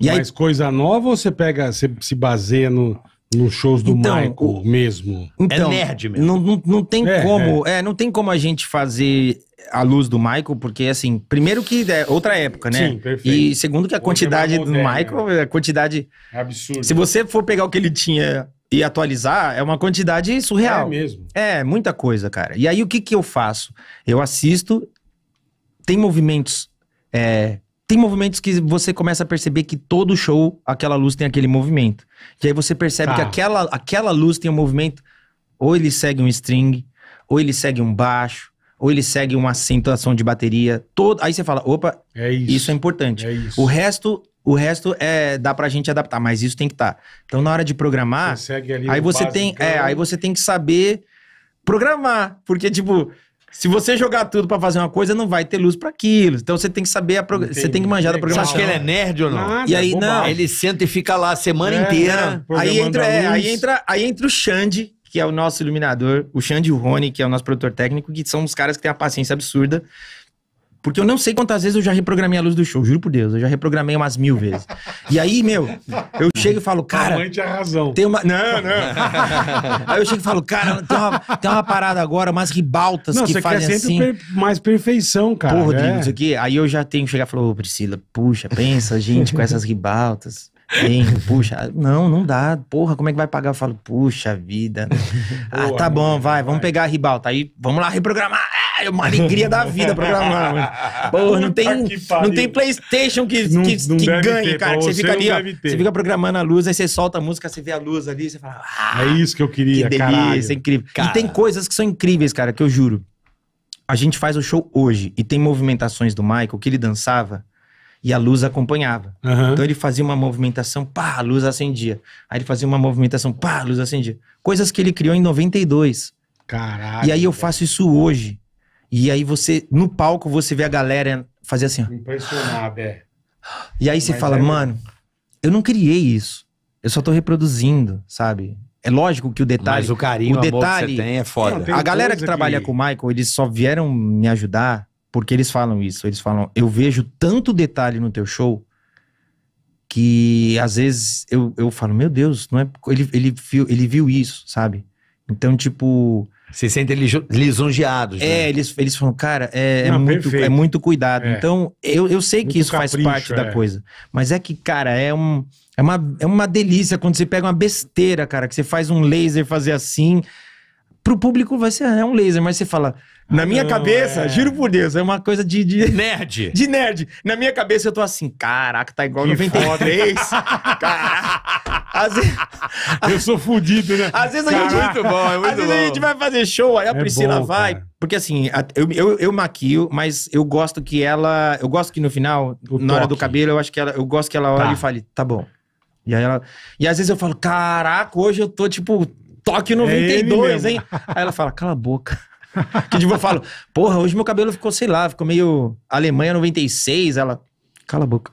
E Mas aí... coisa nova ou você pega, você se baseia no, nos shows do então, Michael o, mesmo. Então, é nerd mesmo. Não, não, não tem é, como, é. é. não tem como a gente fazer a luz do Michael, porque assim, primeiro que é outra época, né? Sim, perfeito. E segundo que a quantidade é moderno, do Michael, a quantidade é absurda. Se você for pegar o que ele tinha e atualizar, é uma quantidade surreal. É mesmo. É, muita coisa, cara. E aí o que que eu faço? Eu assisto tem movimentos é, tem movimentos que você começa a perceber que todo show, aquela luz tem aquele movimento. E aí você percebe tá. que aquela, aquela luz tem um movimento. Ou ele segue um string, ou ele segue um baixo, ou ele segue uma acentuação de bateria. Todo... Aí você fala, opa, é isso. isso, é importante. É isso. O resto. O resto é dá pra gente adaptar, mas isso tem que estar. Tá. Então na hora de programar, você aí você tem, é, aí você tem que saber programar, porque tipo, se você jogar tudo para fazer uma coisa, não vai ter luz para aquilo. Então você tem que saber, pro... você tem que manjar da programação. Você acha que ele é nerd ou não? Nada, e aí, é não. Ele senta e fica lá a semana é, inteira. Né? É. Aí, entra, aí, entra, aí entra o Xande, que é o nosso iluminador, o Xande e o Rony, que é o nosso produtor técnico, que são os caras que têm uma paciência absurda. Porque eu não sei quantas vezes eu já reprogramei a luz do show, juro por Deus, eu já reprogramei umas mil vezes. E aí, meu, eu chego e falo, cara. mãe tinha razão. Tem uma. Não, não. <laughs> aí eu chego e falo, cara, tem uma, tem uma parada agora, umas ribaltas não, que fazem quer assim. Per... mais perfeição, cara. porra Rodrigo, isso é. aqui. Aí eu já tenho que chegar e falar, ô, Priscila, puxa, pensa, gente, com essas ribaltas. Hein, puxa, não, não dá. Porra, como é que vai pagar? Eu falo, puxa vida. <laughs> ah, tá bom, vai, vamos pegar a ribalta. Tá aí, vamos lá reprogramar. É uma alegria da vida programar. Porra, não tem, tá não tem PlayStation que, não, que, não que ganhe, ter, cara. Que você fica ali, ó, você fica programando a luz, aí você solta a música, você vê a luz ali, você fala, ah, é isso que eu queria, cara. que delícia, é incrível. Cara. E tem coisas que são incríveis, cara, que eu juro. A gente faz o show hoje e tem movimentações do Michael que ele dançava e a luz acompanhava. Uhum. Então ele fazia uma movimentação, pá, a luz acendia. Aí ele fazia uma movimentação, pá, a luz acendia. Coisas que ele criou em 92. Caralho. E aí eu faço isso hoje. E aí você, no palco, você vê a galera fazer assim. Ó. Impressionado, é. E aí você Mas fala, é... mano, eu não criei isso. Eu só tô reproduzindo, sabe? É lógico que o detalhe. Mas o carinho, o detalhe, amor que você tem é foda. Não, a galera que trabalha que... com o Michael, eles só vieram me ajudar porque eles falam isso, eles falam, eu vejo tanto detalhe no teu show que às vezes eu, eu falo, meu Deus, não é ele, ele, viu, ele viu isso, sabe? Então, tipo. Se sentem lisonjeados. É, né? É, eles, eles falam, cara, é, é não, é muito, é muito cuidado. É. Então, eu, eu sei muito que isso capricho, faz parte é. da coisa. Mas é que, cara, é, um, é, uma, é uma delícia quando você pega uma besteira, cara, que você faz um laser fazer assim pro público vai ser é um laser, mas você fala. Na minha não, cabeça, é... giro por Deus, é uma coisa de, de, Nerd. <laughs> De nerd. Na minha cabeça eu tô assim, caraca, tá igual que 93. <laughs> caraca. <laughs> Eu sou fodido né? Às vezes a gente. Muito bom, é muito Às vezes bom. a gente vai fazer show, aí a é Priscila bom, vai. Cara. Porque assim, eu, eu, eu, maquio, mas eu gosto que ela. Eu gosto que no final, o na toque. hora do cabelo, eu acho que ela. Eu gosto que ela olhe tá. e fale, tá bom. E aí ela. E às vezes eu falo, caraca, hoje eu tô tipo Toque 92, é hein? Aí ela fala, cala a boca. <laughs> que tipo, eu falo, porra, hoje meu cabelo ficou, sei lá, ficou meio Alemanha 96. Ela, cala a boca.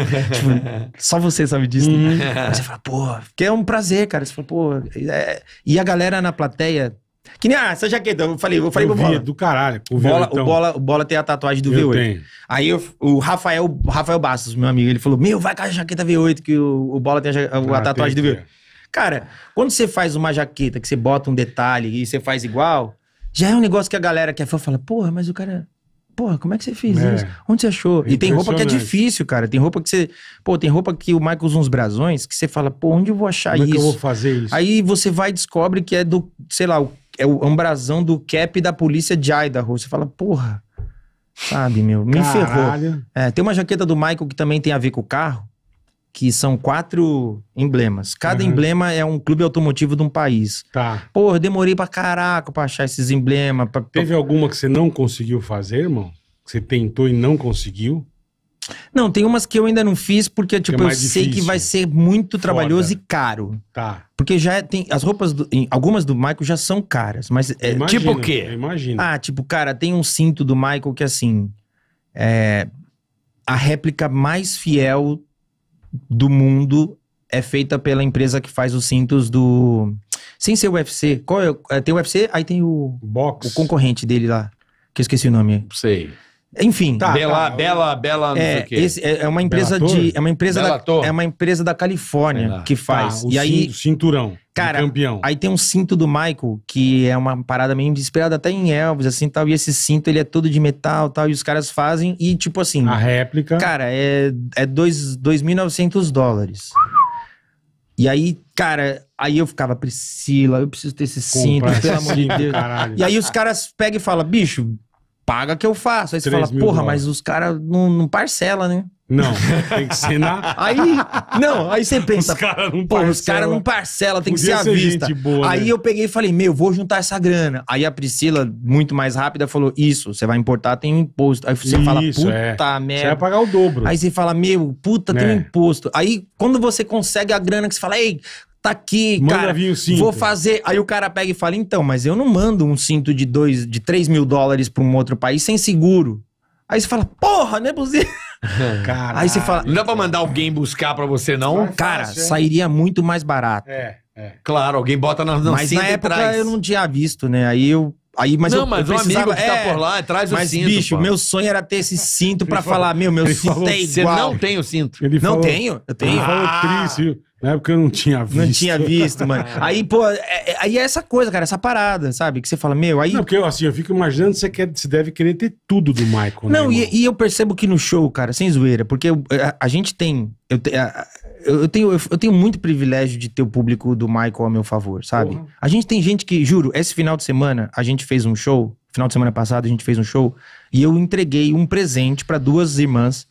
<laughs> tipo, só você sabe disso. Né? Uhum. Aí você fala, porra, que é um prazer, cara. Você fala, pô. É... E a galera na plateia. Que nem ah, essa jaqueta, eu falei, eu falei pro Bola. do caralho. O Bola, o, então. Bola, o Bola tem a tatuagem do eu V8. Tenho. Aí eu, o Rafael, Rafael Bastos, meu amigo, ele falou: Meu, vai com a jaqueta V8, que o, o Bola tem a, a ah, tatuagem tem, do V8. Cara, quando você faz uma jaqueta que você bota um detalhe e você faz igual, já é um negócio que a galera que é fã fala, porra, mas o cara. Porra, como é que você fez é. isso? Onde você achou? e tem roupa que é difícil, cara. Tem roupa que você. Pô, tem roupa que o Michael usa uns brasões que você fala, pô, onde eu vou achar como isso? Como é que eu vou fazer isso? Aí você vai e descobre que é do, sei lá, é, é um brasão do cap da polícia de Idaho. Você fala, porra, sabe, meu, me Caralho. ferrou. É, tem uma jaqueta do Michael que também tem a ver com o carro, que são quatro emblemas. Cada uhum. emblema é um clube automotivo de um país. Tá. Pô, eu demorei pra caraca pra achar esses emblemas. Pra, Teve alguma que você não conseguiu fazer, irmão? Que você tentou e não conseguiu? Não, tem umas que eu ainda não fiz porque, é tipo, é eu difícil. sei que vai ser muito Foda. trabalhoso e caro. Tá. Porque já tem. As roupas, do, algumas do Michael já são caras, mas. É, tipo o quê? Imagina. Ah, tipo, cara, tem um cinto do Michael que, assim. É a réplica mais fiel do mundo é feita pela empresa que faz os cintos do. Sem ser o UFC. Qual é, é? Tem o UFC, aí tem o. Box. O concorrente dele lá. Que eu esqueci o nome. Sei. Enfim, tá, Bela, tá. Bela, Bela, é, esse, é, é, é, uma empresa Bela de, é uma empresa da, é uma empresa da Califórnia que faz. Tá, e aí, cinturão, cara, campeão. Aí tem um cinto do Michael que é uma parada meio inspirada até em Elvis, assim, tal. E esse cinto ele é todo de metal, tal. E os caras fazem e tipo assim. A réplica. Cara, é é dois, 2.900 dólares. E aí, cara, aí eu ficava, Priscila, eu preciso ter esse cinto, pelo amor de Deus. Caralho. E aí os caras pegam e falam, bicho, paga que eu faço. Aí você fala, porra, dólares. mas os caras não, não parcela, né? Não, tem que ser na. <laughs> Aí, não, aí você pensa. Os caras não parcela. os caras não parcela, tem Podia que ser à vista. Boa, né? aí né? eu peguei e falei, meu, vou juntar essa grana. Aí a Priscila, muito mais rápida, falou: Isso, você vai importar, tem um imposto. Aí você Isso, fala, é. puta é. merda. Você vai pagar o dobro. Aí você fala, meu, puta, é. tem um é. imposto. Aí quando você consegue a grana que você fala, ei, tá aqui, Manda cara. Vir o cinto. Vou fazer. Aí o cara pega e fala: então, mas eu não mando um cinto de dois, de 3 mil dólares para um outro país sem seguro. Aí você fala, porra, né buzinho <laughs> Caralho. Aí você fala. Não dá pra mandar alguém buscar pra você, não? cara, fácil, sairia muito mais barato. É, é. Claro, alguém bota na. na mas na época traz. eu não tinha visto, né? Aí eu Aí, mas não, eu, mas eu um amigo que tá é, por lá, traz o cinto. Mas, bicho, pô. meu sonho era ter esse cinto pra falar, meu, meu cinto falou, é igual. Você não tem o cinto. Ele não falou, tenho, eu tenho. Ele ah. triste. Na época eu não tinha visto. Não tinha visto, mano. <laughs> Aí, pô, é, é, aí é essa coisa, cara, essa parada, sabe? Que você fala, meu, aí. Não, porque eu, assim, eu fico imaginando que você, quer, você deve querer ter tudo do Michael, né, Não, né, e, e, eu percebo que no show, cara, sem zoeira, porque eu, é, a, a, gente tem. Eu, te, a, eu, tenho, eu, eu, tenho muito privilégio de ter o público do Michael a meu favor, sabe? A gente tem gente que, juro, esse final de semana a gente fez um show, final de semana passado a gente fez um show, e eu entreguei um presente para duas irmãs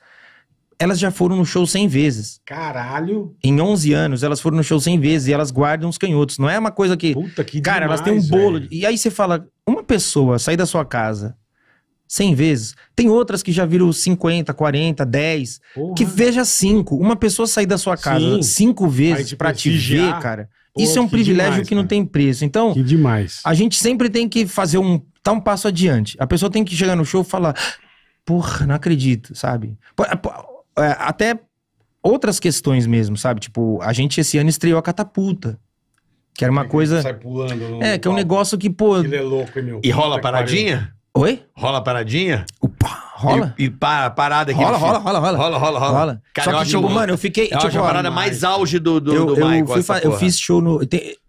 elas já foram no show 100 vezes. Caralho. Em 11 anos, elas foram no show 100 vezes e elas guardam os canhotos. Não é uma coisa que. Puta que Cara, demais, elas têm um bolo. E aí você fala, uma pessoa sair da sua casa 100 vezes. Tem outras que já viram 50, 40, 10. Porra. Que veja cinco. Uma pessoa sair da sua casa cinco vezes para te ver, cara. Porra, isso é um que privilégio demais, que não cara. tem preço. Então, que demais. a gente sempre tem que fazer um. tá um passo adiante. A pessoa tem que chegar no show e falar. Ah, porra, não acredito, sabe? É, é, até outras questões mesmo, sabe? Tipo, a gente esse ano estreou a catapulta. Que era uma que coisa. Sai pulando é, que é um negócio que, pô. Ele é louco, meu. E rola paradinha? Oi? Rola paradinha? Opa, rola. E, e pa, parada aqui. Rola, rola, rola, rola, rola. Rola, rola, rola. Cara, Só que, eu tipo, é mano, eu fiquei. Eu é tipo, acho a parada mais, mais auge do, do, eu, do eu Michael. Fui, eu fiz show no.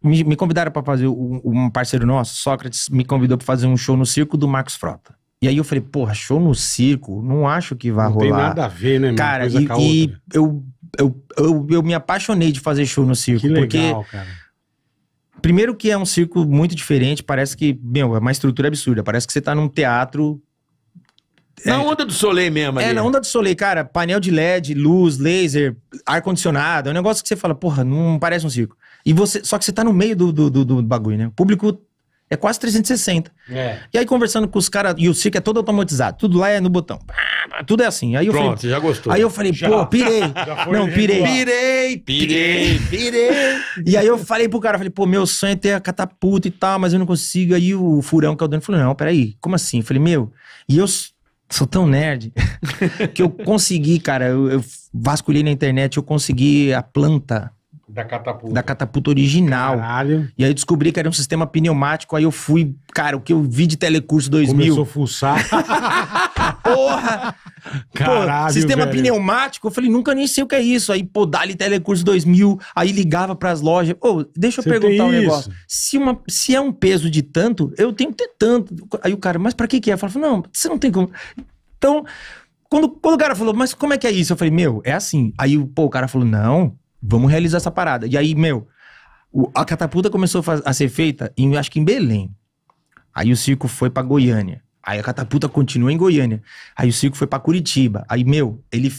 me, me, convidaram pra fazer. Um, um parceiro nosso, Sócrates, me convidou pra fazer um show no circo do Marcos Frota. E aí eu falei, porra, show no circo, não acho que vai rolar. Não tem nada a ver, né? Cara, e, e eu, eu, eu, eu, me apaixonei de fazer show no circo. Que legal, porque... cara. Primeiro que é um circo muito diferente, parece que, meu, é uma estrutura absurda. Parece que você tá num teatro é na é, onda do Soleil mesmo, é, ali. É, na onda do Soleil, cara, painel de LED, luz, laser, ar-condicionado. É um negócio que você fala, porra, não parece um circo. E você, só que você tá no meio do, do, do, do bagulho, né? O público é quase 360. É. E aí, conversando com os caras, e o SIC é todo automatizado, tudo lá é no botão. Tudo é assim. Aí eu Pronto, falei, já gostou. Aí eu falei, já. pô, pirei. <laughs> Não, pirei. pirei. Pirei, pirei, pirei. E aí eu falei pro cara, falei, pô, meu sonho é ter a catapulta e tal, mas eu não consigo. Aí o furão que é o dono falou, não, peraí, como assim? Eu falei, meu, e eu sou tão nerd <laughs> que eu consegui, cara, eu, eu vasculhei na internet, eu consegui a planta da catapulta. Da catapulta original. Caralho. E aí descobri que era um sistema pneumático, aí eu fui, cara, o que eu vi de telecurso 2000. Começou a fuçar. <laughs> Porra! Caralho, pô, sistema velho. pneumático, eu falei, nunca nem sei o que é isso. Aí, pô, dali telecurso 2000, aí ligava pras lojas. Ô, oh, deixa eu Você perguntar um negócio. Se, uma, se é um peso de tanto, eu tenho que ter tanto. Aí o cara, mas pra que que é? Eu falo, não, você não tem como. Então, quando, quando o cara falou, mas como é que é isso? Eu falei, meu, é assim. Aí pô, o cara falou, não, vamos realizar essa parada. E aí, meu, o, a catapulta começou a, a, ser feita, em, acho que em Belém. Aí o circo foi para Goiânia. Aí a catapulta continua em Goiânia. Aí o circo foi para Curitiba. Aí, meu, ele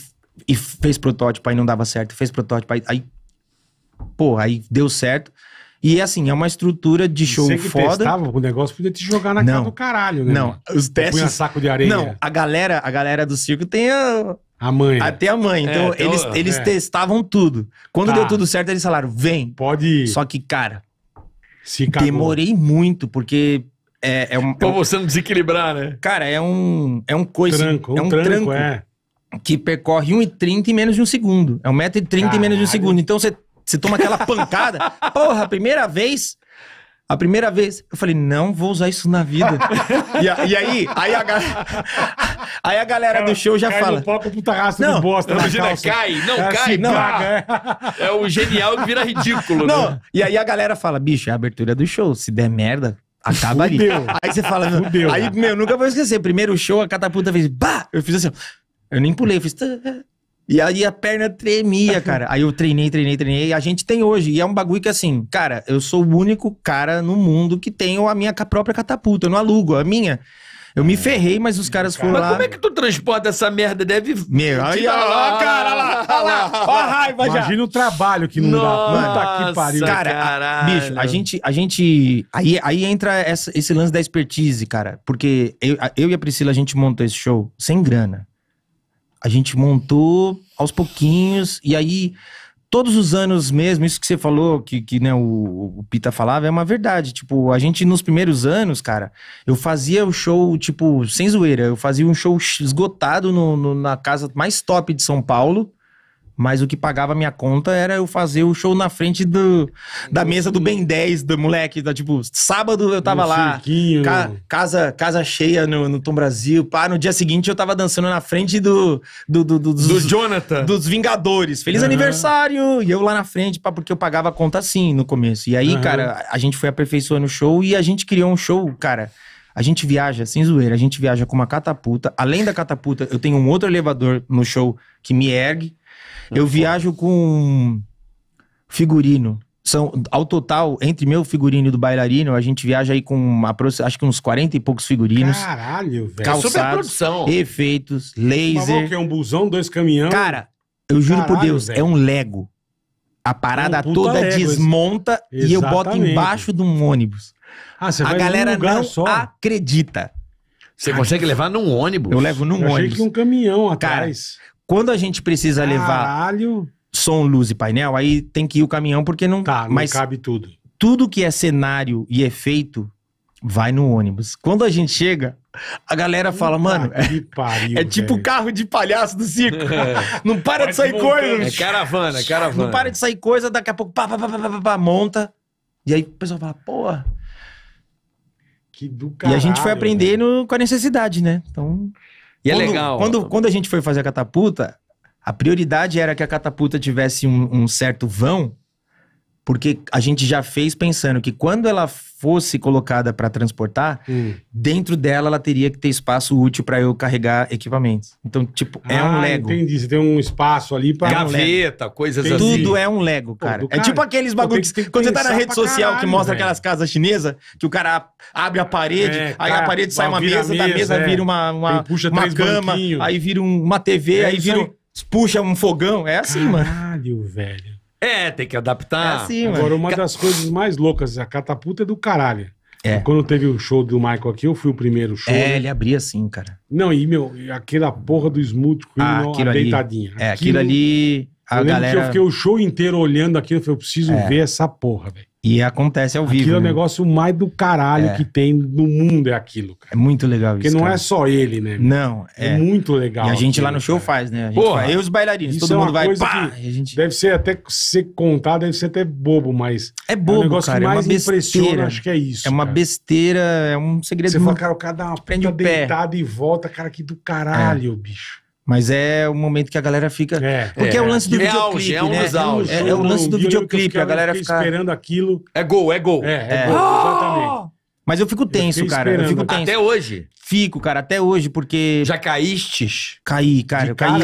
e fez protótipo, aí não dava certo, fez protótipo, aí, aí pô, aí deu certo. E assim, é uma estrutura de show Você que foda. Testava, o negócio podia te jogar na não, cara do caralho, né? Não, os testes. Punha saco de areia. Não, a galera, a galera do circo tem a, a mãe. Até a mãe. É, então, é, eles, então, eles é. testavam tudo. Quando tá. deu tudo certo, eles falaram: vem. Pode ir. Só que, cara, Se demorei muito, porque é, é um. Pra você não desequilibrar, né? Cara, é um. É um coisa. Tranco, é um tranco, tranco é. que percorre 1,30 em menos de um segundo. É 1,30m em menos de um segundo. Então você. Você toma aquela pancada. <laughs> Porra, primeira vez, a primeira vez, eu falei, não vou usar isso na vida. <laughs> e, a, e, aí, aí a, ga... <laughs> aí a galera Cara, do show já fala. Palco, puta raça não, de bosta não, imagina, calça. cai, não é, cai, assim, não. Né? é. o genial que vira ridículo, não. Né? E aí a galera fala, bicho, é a abertura do show. Se der merda, acaba ali. Aí você fala, Fudeu. aí, meu, nunca vou esquecer. Primeiro show, a catapulta fez, bah! Eu fiz assim, eu nem pulei, eu fiz. E aí a perna tremia, cara. Aí eu treinei, treinei, treinei. E a gente tem hoje. E é um bagulho que, assim, cara, eu sou o único cara no mundo que tem a minha própria catapulta. Eu não alugo, a minha. Eu me é, ferrei, mas os caras foram lá. Mas como é que tu transporta essa merda? Deve. Meu, aí, ó, lá, cara, lá, ó lá, ó a raiva já. Imagina o trabalho que não Nossa, dá. Puta que pariu. Cara, caralho. bicho, a gente. A gente aí, aí entra essa, esse lance da expertise, cara. Porque eu, eu e a Priscila, a gente montou esse show sem grana. A gente montou aos pouquinhos, e aí todos os anos mesmo, isso que você falou, que, que né, o, o, Pita falava, é uma verdade. Tipo, a gente nos primeiros anos, cara, eu fazia o show, tipo, sem zoeira, eu fazia um show esgotado no, no na casa mais top de São Paulo. Mas o que pagava minha conta era eu fazer o show na frente do, da uhum. mesa do Ben 10, do moleque. Da, tipo, sábado eu tava lá. Ca, casa, casa cheia no, no Tom Brasil. Pá, no dia seguinte eu tava dançando na frente do. Do, do, do, do dos, Jonathan. Dos Vingadores. Feliz uhum. aniversário! E eu lá na frente, pá, porque eu pagava a conta assim no começo. E aí, uhum. cara, a gente foi aperfeiçoando o show e a gente criou um show, cara. A gente viaja, sem zoeira, a gente viaja com uma catapulta. Além da catapulta, eu tenho um outro elevador no show que me ergue eu viajo com figurino. São, ao total, entre meu figurino e do bailarino, a gente viaja aí com uma, acho que uns 40 e poucos figurinos. Caralho, velho. Calçados, efeitos, laser. Que é um busão, dois caminhões. Cara, eu juro Caralho, por Deus, velho. é um Lego. A parada é um toda Lego, desmonta e eu boto embaixo de um ônibus. Ah, a galera não só. acredita. Você consegue levar num ônibus? Eu levo num eu ônibus. Achei que um caminhão atrás. Cara, quando a gente precisa Caralho. levar som, luz e painel, aí tem que ir o caminhão porque não. Tá, não mas cabe tudo. Tudo que é cenário e efeito vai no ônibus. Quando a gente chega, a galera fala, mano, é, pariu, é, é tipo o carro de palhaço do circo. <laughs> não para Pode de sair coisa. É caravana, é caravana. Não para de sair coisa, daqui a pouco pá, pá, pá, pá, pá, pá monta. E aí o pessoal fala, porra. Que do caralho, E a gente foi aprendendo com a necessidade, né? Então... E é quando, é legal. Quando, quando a gente foi fazer a catapulta, a prioridade era que a catapulta tivesse um, um certo vão porque a gente já fez pensando que quando ela fosse colocada para transportar, hum. dentro dela ela teria que ter espaço útil para eu carregar equipamentos. Então, tipo, ah, é um ah, Lego. Entendi, você tem um espaço ali para é gaveta, um coisas assim. Tudo é um Lego, cara. Pô, cara é tipo aqueles bagulhos que, que quando você tá na rede social caralho, que mostra aquelas casas chinesas, que o cara abre a parede, é, aí cara, a parede sai uma mesa, mesa, da mesa é. vira uma uma, puxa uma cama, banquinho. aí vira uma TV, é aí vira puxa um fogão, é assim, Caralho, mano. Caralho, velho. É, tem que adaptar. É assim, Agora, mano. uma Ca... das coisas mais loucas, a catapulta é do caralho. É. Quando teve o show do Michael aqui, eu fui o primeiro show. É, ele abria assim, cara. Não, e meu, aquela porra do Smooth com ah, aquilo ali, deitadinha. É, aquilo, aquilo ali. A eu galera... que eu fiquei o show inteiro olhando aquilo, e falei, eu preciso é. ver essa porra, velho. E acontece ao aquilo vivo. Aquilo é o né? negócio mais do caralho é. que tem no mundo, é aquilo, cara. É muito legal Porque isso. Porque não é cara. é só ele, né? Não, é. é muito legal. E a gente aquilo, lá no show cara. faz, né? A gente Porra, faz. Eu e os bailarinos, todo é mundo vai. Pá, gente... Deve ser até ser contar, deve ser até bobo, mas. É bobo, é um negócio cara. Que mais é uma besteira. acho que é isso. É uma cara. besteira, é um segredo. Você fala, cara, o cara dá uma prende o pé. deitada e volta, cara, que do caralho, é. bicho. Mas é o momento que a galera fica. É, porque é, é o lance do é videoclipe. É, um né? auge. é, é, o lance do videoclipe. A galera fica. esperando aquilo. É gol, é gol. É, é, é. gol, ah! exatamente. Mas eu fico tenso, eu cara. Eu fico tenso. Até hoje? Fico, cara, até hoje, porque. Já caíste, Caí, cara. De eu caí.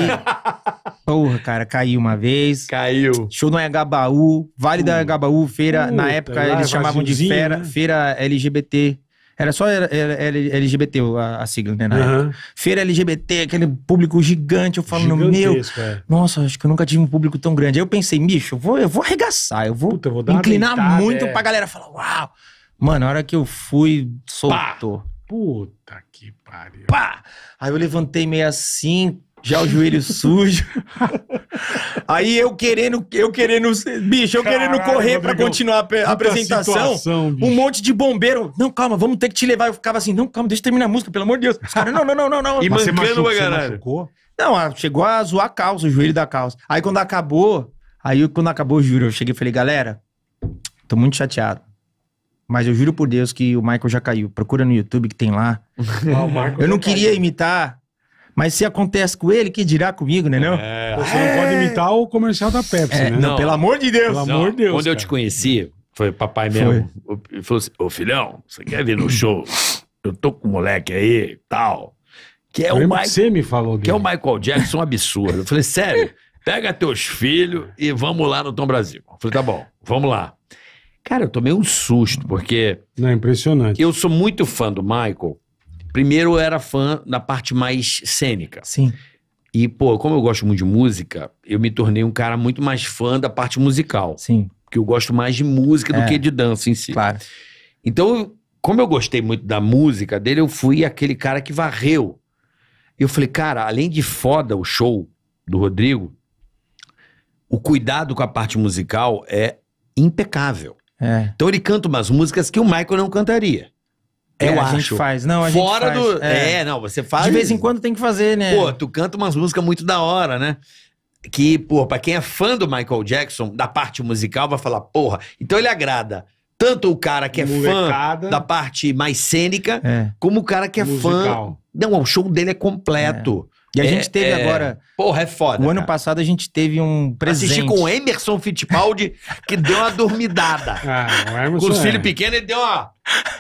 <laughs> Porra, cara, caí uma vez. Caiu. Show no Agabaú, Vale uh, da Agabaú, feira. Uh, na época tá lá, eles chamavam de feira, né? feira LGBT. Era só era, LGBT a, a, sigla, né? Uhum. Feira LGBT, aquele público gigante. Eu falo, meu, é. nossa, acho que eu nunca tive um público tão grande. Aí eu pensei, bicho, eu vou, eu vou arregaçar, eu vou, Puta, eu vou inclinar muito é. pra galera falar, uau. Mano, a hora que eu fui, soltou. Pá. Puta que pariu. Pá! Aí eu levantei meio assim, já o joelho <laughs> sujo. Aí eu querendo, eu querendo, bicho, eu Caralho, querendo correr para continuar a, apresentação. Situação, um monte de bombeiro. Não, calma, vamos ter que te levar. Eu ficava assim, não, calma, deixa eu terminar a música, pelo amor de Deus. Os caras, não, não, não, não, não. E Mas mancando, você machucou? Não, chegou a zoar a calça, o joelho da calça. Aí quando acabou, aí quando acabou, eu juro, eu cheguei e falei, galera, tô muito chateado. Mas eu juro por Deus que o Michael já caiu. Procura no YouTube que tem lá. <laughs> Ah, eu não queria caiu. imitar mas se acontece com ele, que dirá comigo, né? Não? É. Você não pode é. imitar o comercial da Pepsi, é, né? Não, pelo amor de Deus. Pelo amor de Deus. Quando cara. eu te conheci, foi papai mesmo. Foi. Ele falou assim: Ô filhão, você quer vir no show? Eu tô com o moleque aí, tal. Que é o Michael, você me falou dele. Que é o Michael Jackson absurdo. Eu falei, sério, pega teus filhos e vamos lá no Tom Brasil. Eu falei, tá bom, vamos lá. Cara, eu tomei um susto, porque. Não, é impressionante. Eu sou muito fã do Michael, Primeiro eu era fã da parte mais cênica. Sim. E, pô, como eu gosto muito de música, eu me tornei um cara muito mais fã da parte musical. Sim. Porque eu gosto mais de música é, do que de dança em si. Claro. Então, como eu gostei muito da música dele, eu fui aquele cara que varreu. Eu falei, cara, além de foda o show do Rodrigo, o cuidado com a parte musical é impecável. É. Então ele canta umas músicas que o Michael não cantaria. É, eu a acho. gente faz. Não, a Fora gente faz. do. É. é. não, você faz. De vez em quando tem que fazer, né? Pô, tu canta umas músicas muito da hora, né? Que, pô, pra quem é fã do Michael Jackson, da parte musical, vai falar, porra. Então ele agrada tanto o cara que é fã da parte mais cênica, é. como o cara que é Musical. fã. Não, o show dele é completo. É. E a gente é, teve é. agora Porra, é foda. O ano passado a gente teve um presente. Assisti com o Emerson Fittipaldi, que deu uma dormidada. Ah, o Emerson. Com os é. filhos pequenos, ele deu uma.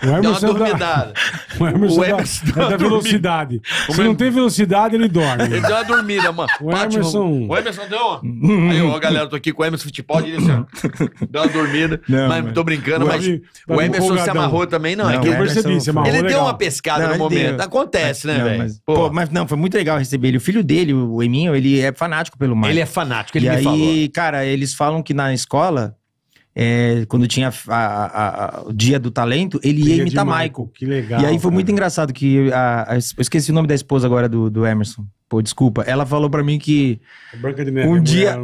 O Emerson deu uma dormidada. Da... <laughs> O Emerson, o Emerson da, da, da velocidade. Se não tem velocidade, ele dorme. Ele deu uma dormida, mano. O Emerson. o Emerson deu uma. Aí, ó, galera, tô aqui com o Emerson Fittipaldi, ele deu uma dormida. Não, mas mano. tô brincando, o mas o Emerson se amarrou também, não. não é que eu percebi, se amarrou. Ele legal. deu uma pescada não, no momento. Deu. Acontece, né, velho? Pô, mas não, foi muito legal receber ele. O filho dele, o Eminho, ele é fanático pelo Michael. Ele é fanático, ele e me aí, falou. cara, eles falam que na escola, é, quando tinha a, a, a, o dia do talento, ele ia imitar Michael. Que legal. E aí foi cara. muito engraçado que. eu esqueci o nome da esposa agora do, do Emerson. Pô, desculpa. Ela falou para mim que. Branca de um dia.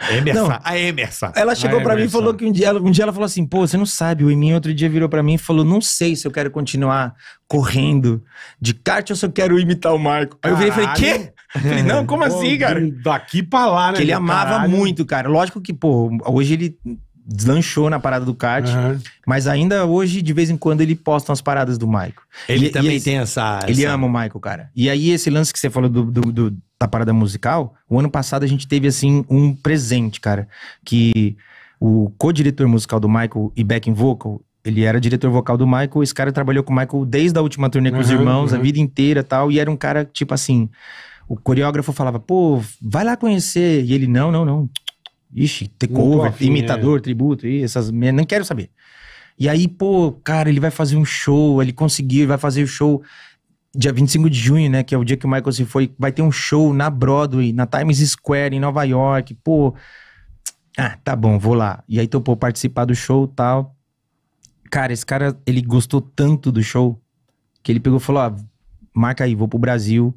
É <laughs> Emerson, não, a Emerson. Ela chegou para mim e falou que um dia, um dia ela falou assim: pô, você não sabe. O Emin outro dia virou para mim e falou: não sei se eu quero continuar correndo de kart ou se eu quero imitar o Marco. Aí eu virei e falei: quê? Falei, não, como <laughs> assim, cara? Daqui pra lá, né? Que ele amava caralho. muito, cara. Lógico que, pô, hoje ele deslanchou na parada do kart, uhum. mas ainda hoje, de vez em quando, ele posta umas paradas do Michael. Ele e, também e tem essa, Ele essa... ama o Michael, cara. E aí, esse lance que você falou do, do, do, da parada musical, o ano passado a gente teve, assim, um presente, cara, que o co-diretor musical do Michael e backing vocal, ele era diretor vocal do Michael, esse cara trabalhou com o Michael desde a última turnê com uhum, os irmãos, uhum. a vida inteira tal, e era um cara, tipo assim, o coreógrafo falava, pô, vai lá conhecer. E ele, não, não, não. Ixi, cover, imitador, é. tributo, e essas não quero saber. E aí, pô, cara, ele vai fazer um show, ele conseguiu, ele vai fazer o show dia 25 de junho, né, que é o dia que o Michael se foi, vai ter um show na Broadway, na Times Square, em Nova York, pô. Ah, tá bom, vou lá. E aí topou participar do show tal. Cara, esse cara, ele gostou tanto do show que ele pegou e falou, ó, marca aí, vou pro Brasil.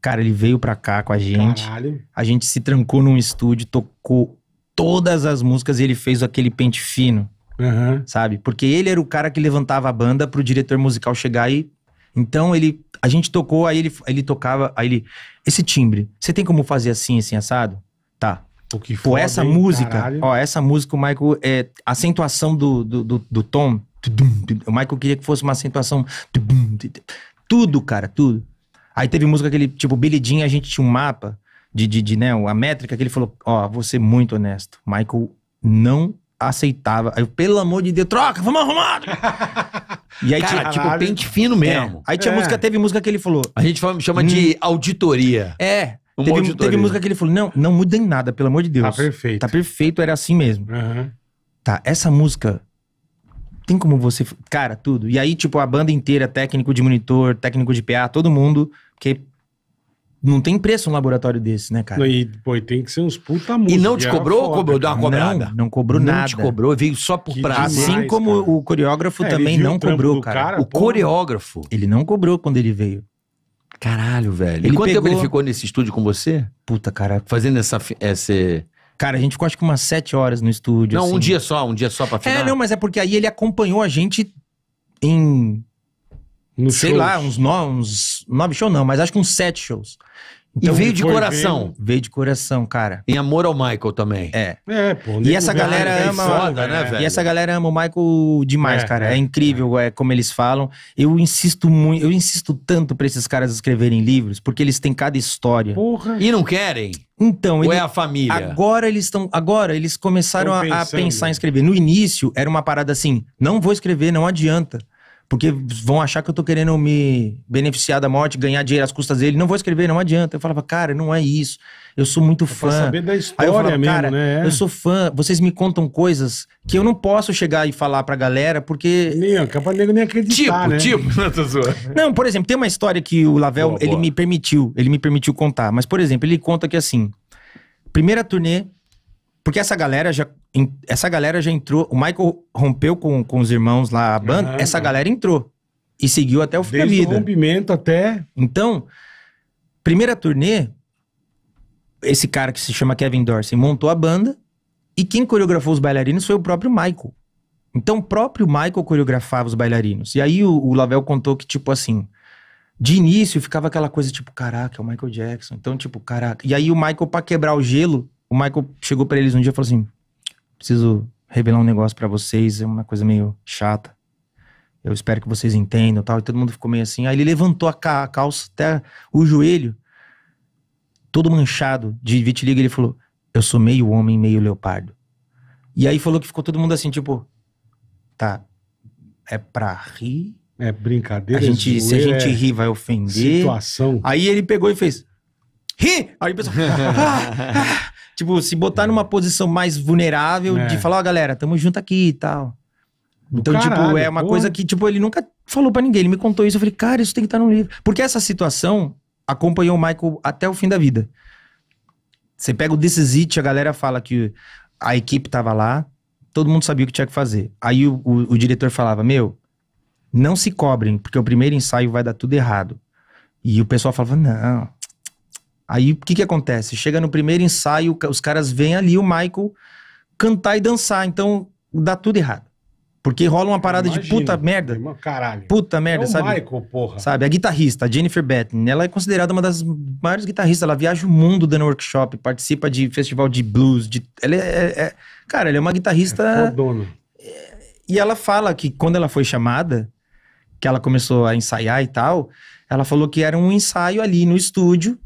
Cara, ele veio pra cá com a gente. Caralho. A gente se trancou num estúdio, tocou todas as músicas e ele fez aquele pente fino. Uhum. Sabe? Porque ele era o cara que levantava a banda pro diretor musical chegar aí. Então ele. A gente tocou, aí ele, ele tocava, aí ele. Esse timbre, você tem como fazer assim, assim, assado? Tá. O que Pô, essa hein? música, Caralho. ó, essa música, o Michael, é, acentuação do, do, do, do tom. O Michael queria que fosse uma acentuação. Tudo, cara, tudo. Aí teve música que ele, tipo, Billy Jean, a gente tinha um mapa de, de, de né, a métrica que ele falou, ó, oh, vou ser muito honesto, Michael não aceitava. Aí eu, pelo amor de Deus, troca, vamos arrumar! <laughs> e aí Caralho. tinha, tipo, pente fino é. mesmo. É. Aí tinha é. música, teve música que ele falou... A gente fala, chama hum, de auditoria. É, Teve, auditoria. teve, música que ele falou: não, não muda em nada, pelo amor de tá Deus. Tá perfeito. Tá perfeito, era assim mesmo. Uhum. Tá, essa música tem como você. Cara, tudo. E aí, tipo, a banda inteira, técnico de monitor, técnico de PA, todo mundo, porque não tem preço um laboratório desse, né, cara? E, pô, e tem que ser uns puta música. E não te cobrou é cobrou? Deu uma cobrada? Não, não cobrou não nada. Não te cobrou, veio só por prazo. assim como cara. o coreógrafo é, também não cobrou, cara. cara. O pô, coreógrafo. Ele não cobrou quando ele veio. Caralho, velho. Ele e quanto pegou... tempo ele ficou nesse estúdio com você? Puta, cara. Fazendo essa, essa, Cara, a gente ficou acho que umas sete horas no estúdio. Não, assim. um dia só, um dia só pra final. É, não, mas é porque aí ele acompanhou a gente em. No sei shows. lá, uns nove, uns nove shows não, mas acho que uns sete shows. Então, e veio de coração. Veio de coração, cara. Em amor ao Michael também. É. É, pô. E essa galera é ama. Foda, né, é. velho? E essa galera ama o Michael demais, é, cara. É, é incrível é. é. como eles falam. Eu insisto muito, eu insisto tanto pra esses caras escreverem livros, porque eles têm cada história. Porra. E não querem? Então, Ou é ele, é a família? Agora eles estão. Agora eles começaram a, a pensar em escrever. No início, era uma parada assim: não vou escrever, não adianta porque vão achar que eu tô querendo me beneficiar da morte, ganhar dinheiro às custas dele. Não vou escrever, não adianta. Eu falava, cara, não é isso. Eu sou muito é fã. saber da história Aí eu falava, mesmo, cara, né? É. Eu sou fã. Vocês me contam coisas que eu não posso chegar e falar pra galera, porque... Nem, capaz é, é nego nem acreditar, tipo, né? Tipo, <laughs> Não, por exemplo, tem uma história que o Lavel, boa, ele boa. me permitiu, ele me permitiu contar. Mas, por exemplo, ele conta que assim, primeira turnê, porque essa galera já em, essa galera já entrou. O Michael rompeu com, com os irmãos lá a banda. Uhum, essa galera entrou e seguiu até o fim da vida. O rompimento até. Então, primeira turnê, esse cara que se chama Kevin Dorsey montou a banda e quem coreografou os bailarinos foi o próprio Michael. Então, o próprio Michael coreografava os bailarinos. E aí o, o Lavel contou que, tipo assim, de início ficava aquela coisa tipo, caraca, é o Michael Jackson. Então, tipo, caraca. E aí o Michael, para quebrar o gelo, o Michael chegou para eles um dia e falou assim: preciso revelar um negócio para vocês, é uma coisa meio chata. Eu espero que vocês entendam tal. E todo mundo ficou meio assim. Aí ele levantou a, calça até o joelho, todo manchado de vitiligo. Ele falou: Eu sou meio homem, meio leopardo. E aí falou que ficou todo mundo assim, tipo, tá, é pra rir. É brincadeira. A gente, se a gente é... rir, vai ofender. Situação. Aí ele pegou e fez. Ri! Aí o pessoal. <laughs> ah, ah, ah Tipo, se botar numa posição mais vulnerável de é. falar, ó, galera, tamo junto aqui e tal. então, tipo, caralho, tipo, é uma porra. coisa que, tipo, ele nunca falou para ninguém. Ele me contou isso. Eu falei, cara, isso tem que estar tá no livro. Porque essa situação acompanhou o Michael até o fim da vida. Você pega o This Is It, a galera fala que a equipe tava lá, todo mundo sabia o que tinha que fazer. Aí o, o, o diretor falava, meu, não se cobrem, porque o primeiro ensaio vai dar tudo errado. E o pessoal falava, não, Aí o que, que acontece? Chega no primeiro ensaio, os caras veem ali o Michael cantar e dançar. Então dá tudo errado. Porque rola uma parada Imagina, de puta merda. Irmão, caralho. Puta é merda, é sabe? Michael, porra. Sabe? A é guitarrista, a Jennifer Batten, ela é considerada uma das maiores guitarristas. Ela viaja o mundo dando workshop, participa de festival de blues. De... Ela é, é, é Cara, ela é uma guitarrista. É E ela fala que quando ela foi chamada, que ela começou a ensaiar e tal, ela falou que era um ensaio ali no estúdio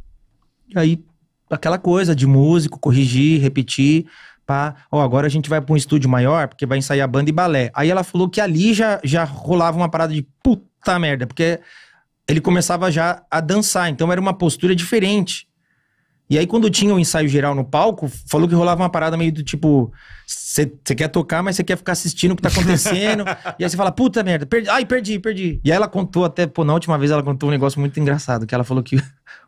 aí, aquela coisa de músico, corrigir, repetir, pá. Ó, agora a gente vai para um estúdio maior, porque vai ensaiar banda e balé. Aí ela falou que ali já, já rolava uma parada de puta merda, porque ele começava já a dançar, então era uma postura diferente. E aí, quando tinha o um ensaio geral no palco, falou que rolava uma parada meio do tipo: você quer tocar, mas você quer ficar assistindo o que tá acontecendo. <laughs> e aí você fala: puta merda, perdi, ai, perdi, perdi. E aí ela contou até, pô, na última vez ela contou um negócio muito engraçado: que ela falou que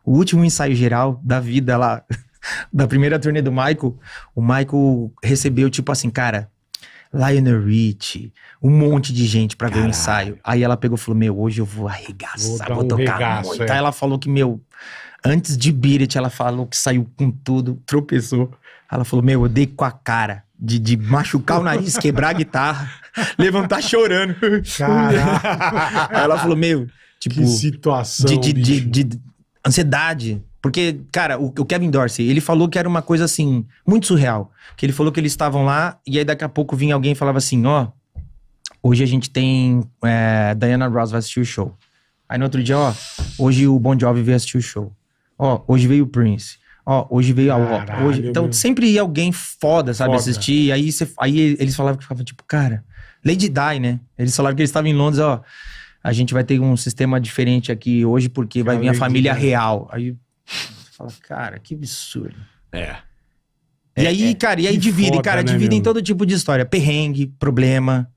o último ensaio geral da vida lá, <laughs> da primeira turnê do Michael, o Michael recebeu tipo assim, cara. Lionel Rich, um monte de gente para ver o ensaio. Aí ela pegou e falou: Meu, hoje eu vou arregaçar, vou, vou tocar um regaço, muito. É. Aí ela falou que, meu, Antes de Birit, ela falou que saiu com tudo, tropeçou. Ela falou: Meu, eu dei com a cara de, de machucar o nariz, <laughs> quebrar a guitarra, levantar chorando. Aí <laughs> ela falou: Meu, tipo. Que situação. De, de, de, de ansiedade. Porque, cara, o, o, Kevin Dorsey, ele falou que era uma coisa assim, muito surreal. Que ele falou que eles estavam lá e aí daqui a pouco vinha alguém e falava assim: Ó, oh, hoje a gente tem. É, Diana Ross vai assistir o show. Aí no outro dia, ó, hoje o Bon Jovi veio assistir o show. Ó, hoje veio o Prince. Ó, hoje veio a Caralho, Hoje... Então meu... sempre ia alguém foda, sabe, foda. assistir. Aí, aí eles falavam que ficavam tipo, cara, Lady Di, né? Eles falavam que eles estavam em Londres, ó. A gente vai ter um sistema diferente aqui hoje porque vai vir a família é. real. Aí você fala, cara, que absurdo. É. E é, aí, é. cara, e aí divide, foda, cara, né, todo tipo de história. Perrengue, problema,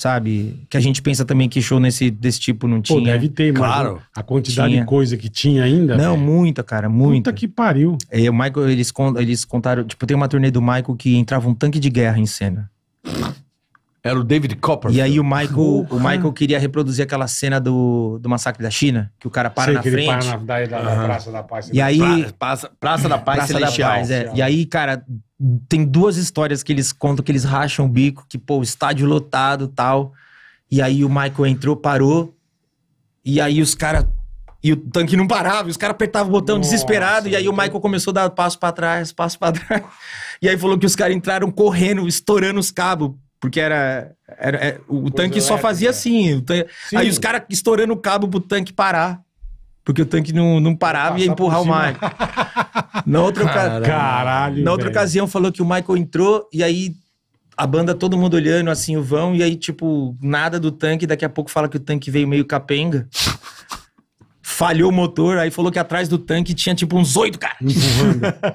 sabe? Que a gente pensa também que show nesse, desse tipo não tinha. Pô, deve ter, mas claro. a quantidade tinha. de coisa que tinha ainda. Não, véio. muita, cara, muita. Puta que pariu. E é, o Michael, eles, eles contaram, tipo, tem uma turnê do Michael que entrava um tanque de guerra em cena. Era o David Copper. E aí o Michael, o Michael queria reproduzir aquela cena do, do massacre da China, que o cara para Sei na que frente. Ele para na, da, da, Praça da Paz. E né? aí, Praça, Praça da Paz Praça Celestial. Da Paz, é. E aí, cara, tem duas histórias que eles contam que eles racham o bico, que, pô, estádio lotado tal. E aí o Michael entrou, parou. E aí os caras. E o tanque não parava, e os caras apertavam o botão Nossa, desesperado. E aí o então- Michael começou a dar passo para trás, passo para <laughs> trás. E aí falou que os caras entraram correndo, estourando os cabos porque era. era, era é, o Coisa tanque só fazia né? assim. Tanque, aí os caras estourando o cabo pro tanque parar. Porque o tanque não, não parava e ia empurrar o Michael. na outra, Caralho, Caralho na outra ocasião falou que o Michael entrou e aí a banda, todo mundo olhando assim o vão, e aí, tipo, nada do tanque. Daqui a pouco fala que o tanque veio meio capenga falhou o motor, aí falou que atrás do tanque tinha tipo uns oito caras. <laughs>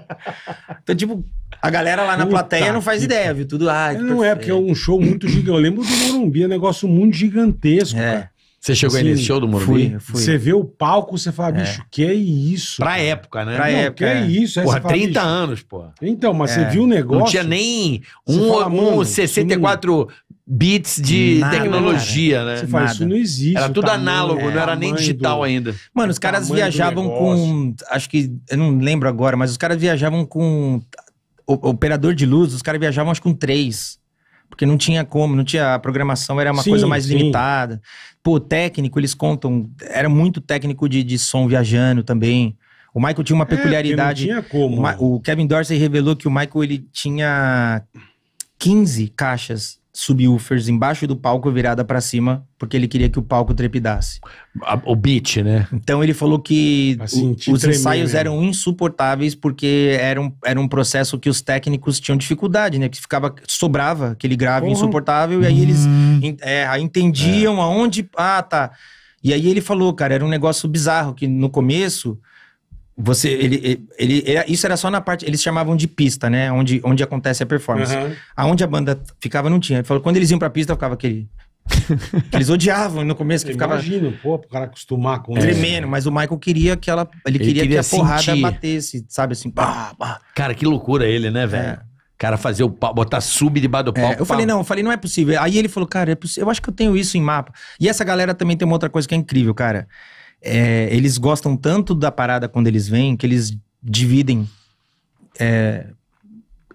então, tipo, a galera lá na Puta plateia não faz ideia, viu? Tudo. Ah, não perfeito. é, porque é um show muito gigante. Eu lembro do Morumbi, é um negócio muito gigantesco, é. cara. Você chegou assim, aí nesse show do Morumbi? Fui, fui. Você vê o palco, você fala, é. bicho, é. que é isso? Pra cara. época, né? Pra não, época. Que é, é isso? Aí porra, fala, 30 bicho. anos, pô. Então, mas é. você viu o negócio. Não tinha nem um, fala, um 64 bits de Nada, tecnologia, cara. né? Você fala, Nada. isso não existe. Era tudo tamanho, análogo, é, não era é, nem digital do... ainda. Mano, os caras viajavam com. Acho que. Eu não lembro agora, mas os caras viajavam com. O, operador de luz, os caras viajavam acho com três. Porque não tinha como, não tinha. A programação era uma sim, coisa mais sim. limitada. Pô, técnico, eles contam. Era muito técnico de, de som viajando também. O Michael tinha uma é, peculiaridade. É, não tinha como. O, o Kevin Dorsey revelou que o Michael ele tinha 15 caixas subwoofers embaixo do palco virada para cima, porque ele queria que o palco trepidasse. o beat, né? Então ele falou que assim, os ensaios mesmo. eram insuportáveis porque era um, era um processo que os técnicos tinham dificuldade, né? Que ficava sobrava aquele grave insuportável e aí eles uhum. é, entendiam é. aonde ah tá. E aí ele falou, cara, era um negócio bizarro que no começo você, ele, ele, ele, isso era só na parte, eles chamavam de pista, né? Onde, onde acontece a performance. Uhum. Aonde a banda ficava, não tinha. Ele falou, quando eles iam pra pista, ficava aquele. <laughs> eles odiavam no começo, que eu ficava. Imagino, pô, pro cara acostumar com Tremendo, mas o Michael queria que ela. Ele, ele queria, queria, que a porrada batesse, sabe assim, pá, pá. Cara, que loucura ele, né, velho? É. Cara, fazer o pau, botar sub debaixo do é, palco. É, eu falei, não, eu falei, não é possível. Aí ele falou, cara, é eu acho que eu tenho isso em mapa. E essa galera também tem uma outra coisa que é incrível, cara é, eles gostam tanto da parada quando eles vêm que eles dividem. É,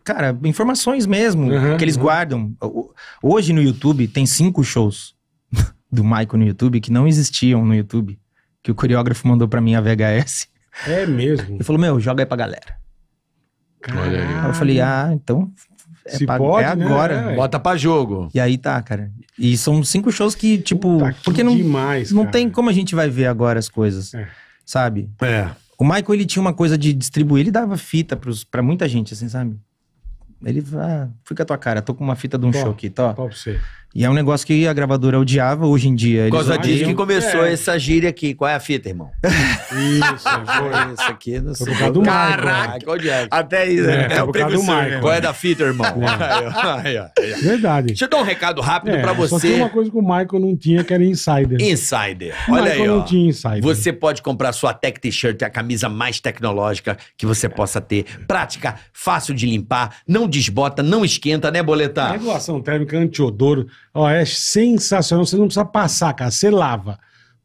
cara, informações mesmo uhum, que eles uhum. guardam. Hoje no YouTube tem cinco shows <laughs> do Michael no YouTube que não existiam no YouTube. Que o coreógrafo mandou para mim a VHS. É mesmo. Ele falou: Meu, joga aí pra galera. Caralho. Aí eu falei: Ah, então é Se é, pra, pode, é né? agora. Né? Bota pra jogo. E aí tá, cara. E são cinco shows que, tipo. Puta, que porque não, demais, não tem como a gente vai ver agora as coisas. É. Sabe? É. O Michael, ele tinha uma coisa de distribuir, ele dava fita pros, pra muita gente, assim, sabe? Ele, ah, fui com a tua cara, tô com uma fita de um top, show aqui, tá? Top você. E é um negócio que a gravadora odiava hoje em dia. Por causa disso que começou é. essa gíria aqui. Qual é a fita, irmão? <laughs> Isso, é foi isso aqui. Não sei. Por do Caraca, Marco. Né? Até isso. É, né? é o do Qual é né? da fita, irmão? É. <laughs> Verdade. Deixa eu dar um recado rápido é, pra você. Só tem uma coisa que o Michael não tinha, que era insider. Insider. Olha Michael aí, ó. não tinha insider. Você pode comprar sua Tech T-shirt, a camisa mais tecnológica que você possa ter. Prática, fácil de limpar, não desbota, não esquenta, né, Boletar? A regulação térmica antiodoro Ó, é sensacional. Você não precisa passar, cara. Você lava,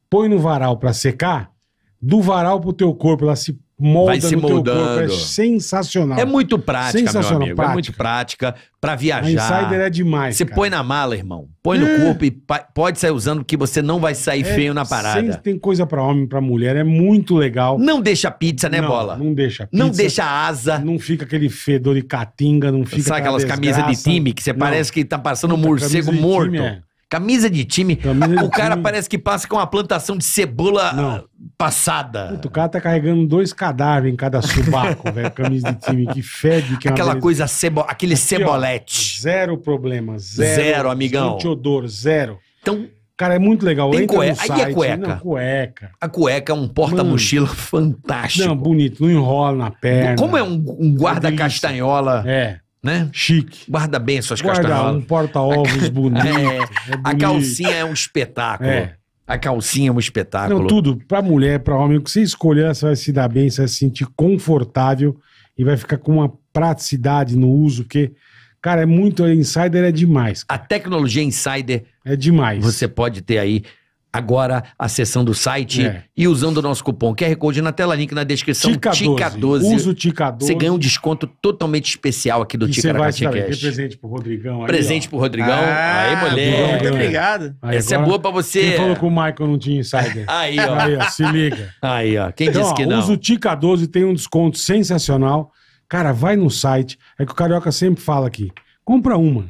põe no varal para secar, do varal pro teu corpo, ela se molda vai se moldando. Corpo, é sensacional. É muito prática, sensacional, meu amigo. Prática. É muito prática para viajar. A Insider é demais. Você cara. põe na mala, irmão. Põe é. no corpo e pode sair usando que você não vai sair é, feio na parada. tem coisa para homem, para mulher, é muito legal. Não deixa pizza, né, não, bola? Não deixa pizza. Não deixa asa. Não fica aquele fedor de catinga, não fica Sabe aquelas camisas de time que você parece que tá passando Puta, um morcego morto? Time, é. Camisa de time. Camisa o cara time. parece que passa com uma plantação de cebola Não. passada. Puta, o cara tá carregando dois cadáveres em cada subaco, <laughs> velho. Camisa de time que fede. Que é Aquela é coisa, cebo... aquele Aqui, cebolete. Ó, zero problema, zero. Zero, amigão. Sem odor, zero. Então, Cara, é muito legal. Tem cueca. É site, Aí é cueca. Não, cueca. A cueca é um porta-mochila fantástico. Não, bonito. Não enrola na perna. Como é um, um guarda-castanhola. É né? Chique. Guarda bem suas Guarda um porta-ovos <laughs> é. bonito, é, é A calcinha é um espetáculo. É. A calcinha é um espetáculo. Não, tudo, pra mulher, pra homem, o que você escolher, você vai se dar bem, você vai se sentir confortável e vai ficar com uma praticidade no uso, porque, cara, é muito. É insider é demais. Cara. A tecnologia insider. É demais. Você pode ter aí agora acessando o site é. e usando o nosso cupom QR Code na tela, link na descrição, TICA12. TICA12 Usa o TICA12. Você ganha um desconto totalmente especial aqui do tica Cash. presente pro Rodrigão aí, Presente ó. pro Rodrigão. Ah, aí, moleque. Muito obrigado. Aí, Essa é agora, é boa pra você. Quem falou que o Michael não tinha insider? <laughs> aí, ó. Aí, ó. Se liga. Aí, ó. Quem então, disse ó, que não? Usa o TICA12, tem um desconto sensacional. Cara, vai no site. É que o Carioca sempre fala aqui. Compra uma.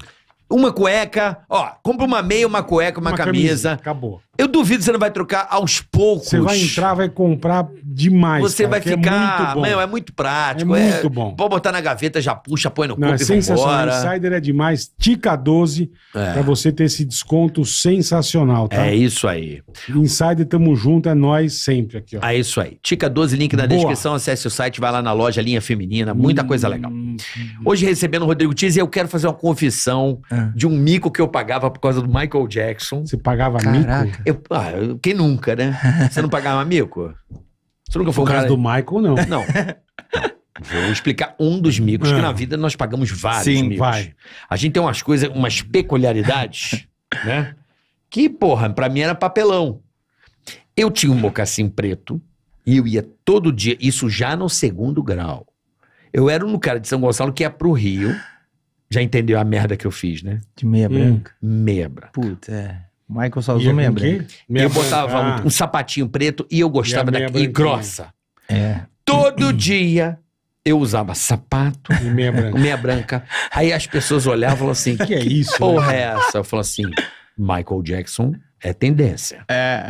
Uma cueca, ó, compra uma meia, uma cueca, uma, uma camisa. camisa. Acabou. Eu duvido que você não vai trocar aos poucos. Você vai entrar, vai comprar demais. Você cara, vai é ficar. É muito, bom. é muito prático. É, é muito é... bom. Pode botar na gaveta, já puxa, põe no não, corpo é sensacional. e Insider é demais. Tica 12 é. para você ter esse desconto sensacional, tá? É isso aí. Insider, tamo junto, é nós sempre aqui, ó. É isso aí. Tica 12, link na Boa. descrição, acesse o site, vai lá na loja Linha Feminina, muita coisa legal. Hum. Hoje recebendo o Rodrigo Tiz e eu quero fazer uma confissão é. de um mico que eu pagava por causa do Michael Jackson. Você pagava Caraca. mico? Eu, ah, quem nunca, né? Você não pagava mico? Você nunca foi o caso cara... do Michael, não. Não. Vou explicar um dos micos, que ah. na vida nós pagamos vários Sim, micos. Vai. A gente tem umas coisas, umas peculiaridades, <laughs> né? Que, porra, pra mim era papelão. Eu tinha um mocassim preto e eu ia todo dia, isso já no segundo grau. Eu era um cara de São Gonçalo que ia pro Rio. Já entendeu a merda que eu fiz, né? De meia hum. branca. Hum. Meia branca. Puta, é. Michael só usou meia branca. Eu botava um, ah. um, sapatinho preto e eu gostava e da e grossa. É. Todo dia eu usava sapato e meia branca. meia branca. Aí as pessoas olhavam e falavam assim: que, é que é isso? Né? Porra, né? é essa? Eu falo assim: Michael Jackson é tendência. É.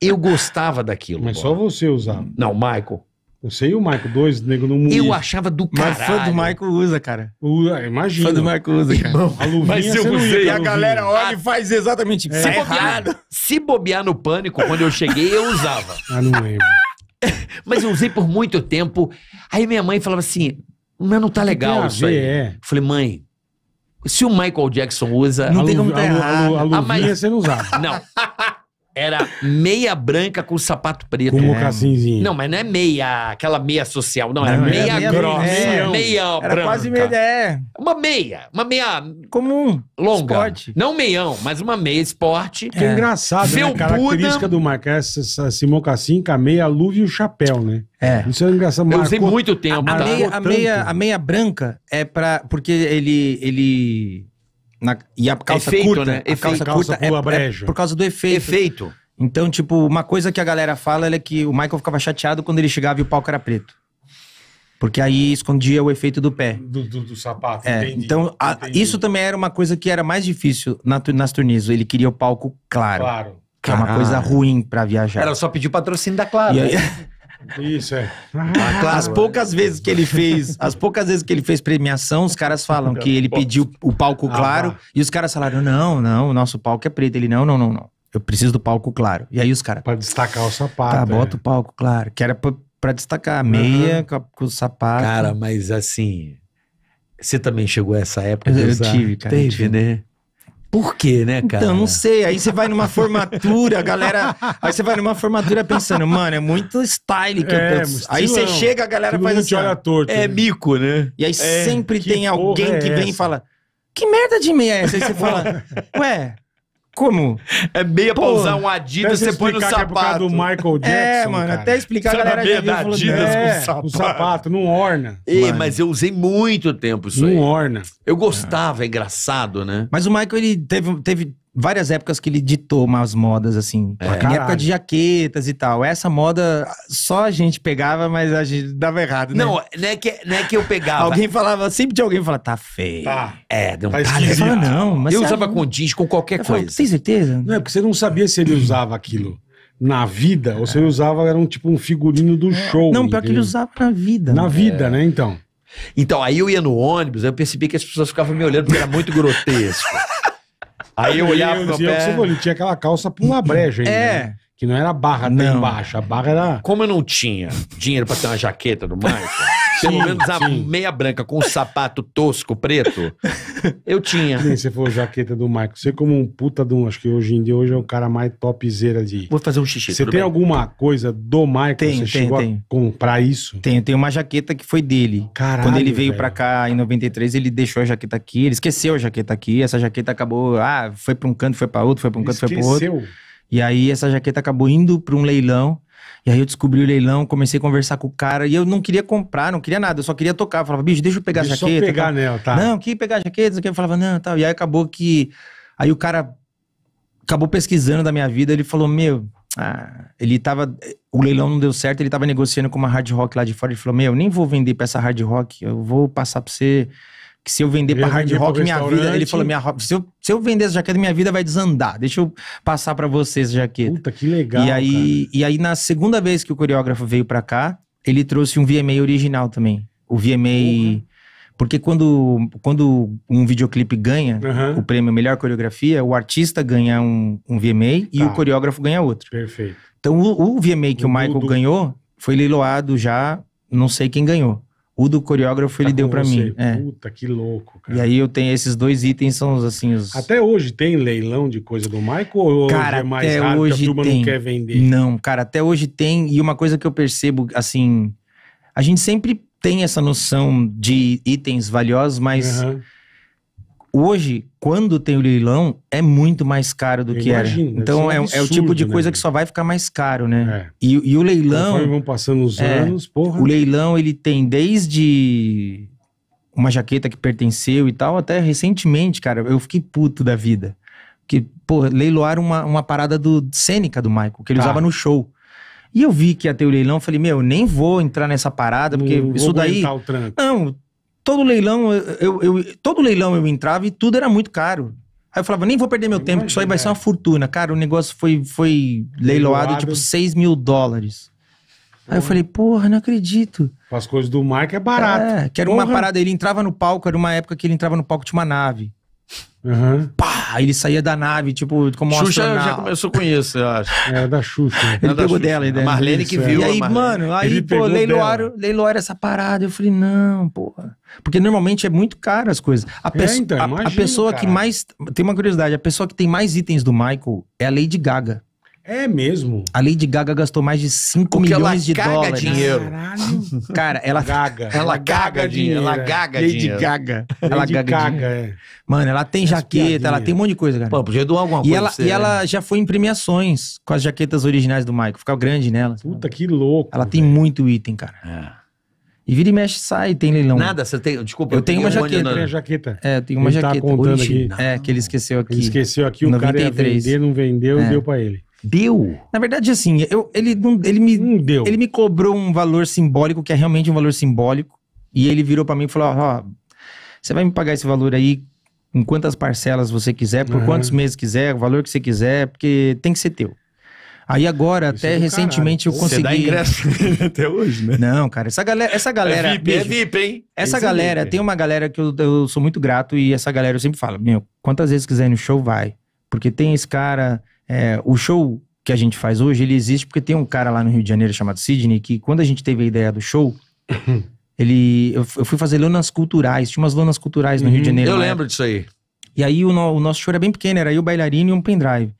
Eu gostava daquilo. Mas bora. só você usava. Não, Michael. Eu sei o Michael, dois nego no mundo. Eu achava do caralho. Mas fã do Michael usa, cara. É, imagina. Fã do Michael usa, cara. a luvinha, mas eu usei. E a galera olha e faz exatamente é. se, bobear, se bobear no pânico, quando eu cheguei, eu usava. Ah, não lembro. <laughs> mas eu usei por muito tempo. Aí minha mãe falava assim, mas não tá legal isso aí. É. Falei, mãe, se o Michael Jackson usa... Não a tem como errado. Tá a, lu, a, a, ah, você não usava. <laughs> Não. Era meia branca com sapato preto. Com um mocassinzinho. Não, mas não é meia, aquela meia social, não. Era meia, grossa, meia grossa. É, meia era branca. quase meia, é. Uma meia, uma meia... Comum. Longa. Esporte. Não meião, mas uma meia esporte. Que é. engraçado, né? Felpuda. né? A característica do Marco é esse mocassim com a meia, a luva e o chapéu, né? É. Isso é engraçado. Marcou, Eu usei muito tempo. A, tá? a, meia, a, meia, a meia branca é pra... Porque ele... ele na, e a calça efeito, né? curta, né? a efeito. calça, calça curta é, é, por causa do efeito. Efeito. Então, tipo, uma coisa que a galera fala é que o Michael ficava chateado quando ele chegava e o palco era preto. Porque aí escondia o efeito do pé. Do, do, do sapato, é, entendi, Então, a, entendi. isso também era uma coisa que era mais difícil na, nas turnês. Ele queria o palco claro. Claro. Que Caralho. é uma ah. coisa ruim para viajar. Era só pedir patrocínio da Claro. E aí, né? <laughs> Isso, é. as poucas vezes que ele fez, as poucas vezes que ele fez premiação, os caras falam que ele pediu o palco ah, claro ah, e os caras falaram: não, não, o nosso palco é preto. Ele, não, não, não, não. Eu preciso do palco claro. E aí os caras. Pra destacar o sapato. Tá, é. bota é. o palco claro. Que era pra, destacar a meia uhum. com, com o sapato. Cara, mas assim. Você também chegou a essa época? Eu, eu tive, cara. Teve, eu tive. né? Por quê, né, cara? Então, não sei. Aí você vai numa formatura, galera. Aí você vai numa formatura pensando, mano, é muito style que é, eu tô. aí você chega, a galera faz assim. Olha torto, é né? mico, né? E aí é, sempre tem alguém é que vem essa? e fala: Que merda de meia é essa? Aí você <laughs> fala: Ué, como? É meia pra usar um Adidas, você põe no é sapato. É do Michael Jackson. É, mano, cara. até explicar você a galera meia da Adidas falou, é, com sapato. O sapato, não orna. Ei, mas eu usei muito tempo isso não aí. Não orna. Eu gostava, é engraçado, né? Mas o Michael, ele teve, teve várias épocas que ele ditou umas modas, assim. É. Em época de jaquetas e tal. Essa moda só a gente pegava, mas a gente dava errado, né? Não, não é que, não é que eu pegava. alguém falava, sempre tinha alguém que falava, tá feio. Tá. É, não tá. tá eu falava, não, mas eu usava com jeans, com qualquer eu coisa. Falava, Tem certeza? Não, é porque você não sabia se ele usava aquilo na vida, ou se ele usava, era um tipo um figurino do é. show. Não, pior que ele usava na vida. Na né? vida, é. né, então. Então, aí eu ia no ônibus, aí eu percebi que as pessoas ficavam me olhando porque era muito grotesco. <laughs> Aí eu olhava eu, pro meu pé... Falou, ele tinha aquela calça pula breja ainda, É. né? Que não era barra tá nem baixa, a barra era... Como eu não tinha dinheiro pra ter uma jaqueta do Michael pelo menos a sim. meia branca com um sapato tosco preto, eu tinha. Nem você for jaqueta do Michael. Você como um puta de um, acho que hoje em dia hoje é o cara mais topzera de. Vou fazer um xixi. Você tem bem? alguma coisa do Michael? Tem, você tem, tem. comprar isso? Tem, tem uma jaqueta que foi dele. Caralho, Quando ele veio para pra cá em 93, ele deixou a jaqueta aqui, ele esqueceu a jaqueta aqui, essa jaqueta acabou, ah, foi pra um canto, foi pra outro, foi pra um canto, esqueceu. foi pra outro. E aí essa jaqueta acabou indo pra um leilão e aí eu descobri o leilão, comecei a conversar com o cara, e eu não queria comprar, não queria nada, eu só queria tocar. Eu falava, bicho, deixa eu pegar deixa a jaqueta. Deixa eu pegar, né? Tá. Não, que pegar a jaqueta, eu falava, não, tal. E aí acabou que. Aí o cara acabou pesquisando da minha vida, ele falou, meu. Ah, ele tava. O leilão não deu certo, ele tava negociando com uma hard rock lá de fora. Ele falou: Meu, nem vou vender pra essa hard rock, eu vou passar pra você que se eu vender para hard rock, minha vida. Ele falou: minha, se, eu, se eu vender essa jaqueta, minha vida vai desandar. Deixa eu passar para vocês o jaqueta. Puta, que legal. E aí, cara. e aí, na segunda vez que o coreógrafo veio para cá, ele trouxe um VMA original também. O VMA. Uhum. Porque quando, quando um videoclipe ganha uhum. o prêmio Melhor Coreografia, o artista ganha um, um VMA e tá. o coreógrafo ganha outro. Perfeito. Então, o, o VMA que o, o Michael do... ganhou foi leiloado já, não sei quem ganhou. O do coreógrafo tá ele deu para mim. É. Puta, que louco, cara. E aí eu tenho esses dois itens, são os, assim os... Até hoje tem leilão de coisa do Michael ou cara, é mais até raro hoje que a turma tem. não quer vender? Não, cara, até hoje tem. E uma coisa que eu percebo, assim... A gente sempre tem essa noção de itens valiosos, mas... Uhum Hoje, quando tem o leilão, é muito mais caro do eu que imagino, era. Então, é, absurdo, é, o tipo de coisa né? que só vai ficar mais caro, né? É. E, e, o leilão. Conforme vão passando os é, anos, porra. O leilão, ele tem desde uma jaqueta que pertenceu e tal, até recentemente, cara, eu fiquei puto da vida. Que, porra, leiloaram uma, uma parada do Sêneca do Michael, que ele tá. usava no show. E eu vi que ia ter o leilão, falei, meu, nem vou entrar nessa parada, porque não, isso daí. Não, todo leilão eu, eu, todo leilão eu entrava e tudo era muito caro. Aí eu falava, nem vou perder meu Imagina, tempo, isso aí vai ser uma é. fortuna. Cara, o negócio foi, foi leiloado, tipo 6 mil dólares. Porra. Aí eu falei, porra, não acredito. As coisas do Mark é barato. É, que era porra. uma parada, ele entrava no palco, era uma época que ele entrava no palco, tinha uma nave. Uhum. Pá, ele saía da nave, tipo, como um Xuxa astronauta. já começou com isso, eu acho. É, da Xuxa. Ele é pegou Xuxa. dela, ideia. Marlene isso, que é. viu. E aí, mano, aí, pô, leiloaram, leiloaram essa parada. Eu falei, não, porra. Porque normalmente é muito caro as coisas. A, é, então, a, a pessoa cara. que mais. Tem uma curiosidade: a pessoa que tem mais itens do Michael é a Lady Gaga. É mesmo. A Lady Gaga gastou mais de 5 milhões de dólares. Ela dinheiro. Caralho. Cara, ela gaga. Ela, ela gaga, gaga dinheiro. Ela gaga é. Lady dinheiro. Gaga. Ela Lady gaga, gaga dinheiro. É. Mano, ela tem jaqueta, ela tem um monte de coisa, cara. Pô, podia doar alguma e coisa. Ela, você, e né? ela já foi em premiações com as jaquetas originais do Michael. Ficava grande nela. Puta, que louco. Ela tem muito item, cara. É. E vira e mexe, sai, tem leilão. Nada, você tem. Desculpa, eu, eu tenho, uma tá jaqueta. Eu tenho jaqueta. É, tem uma ele jaqueta. Tá contando aqui. É, que ele esqueceu aqui. Ele esqueceu aqui, o cara ia vender, não vendeu é. e deu pra ele. Deu. Na verdade, assim, eu, ele, ele, me, não deu. ele me cobrou um valor simbólico, que é realmente um valor simbólico. E ele virou para mim e falou: Ó, você vai me pagar esse valor aí em quantas parcelas você quiser, por uhum. quantos meses quiser, o valor que você quiser, porque tem que ser teu. Aí agora, Isso até é recentemente caralho. eu consegui. Você dá ingresso <laughs> até hoje, né? Não, cara, essa galera. Essa é galera é VIP, é VIP hein? Essa Esse é galera, é tem uma galera que eu, eu sou muito grato e essa galera eu sempre falo: meu, quantas vezes quiser ir no show, vai. Porque tem esse cara é, o show que a gente faz hoje, ele existe porque tem um cara lá no Rio de Janeiro chamado Sidney, que quando a gente teve a ideia do show, <laughs> ele. Eu, eu, fui fazer lonas culturais, tinha umas lonas culturais no uhum, Rio de Janeiro. Uhum. Eu lembro época. disso aí. E aí o, no, o nosso show era bem pequeno, era o bailarino e um pendrive.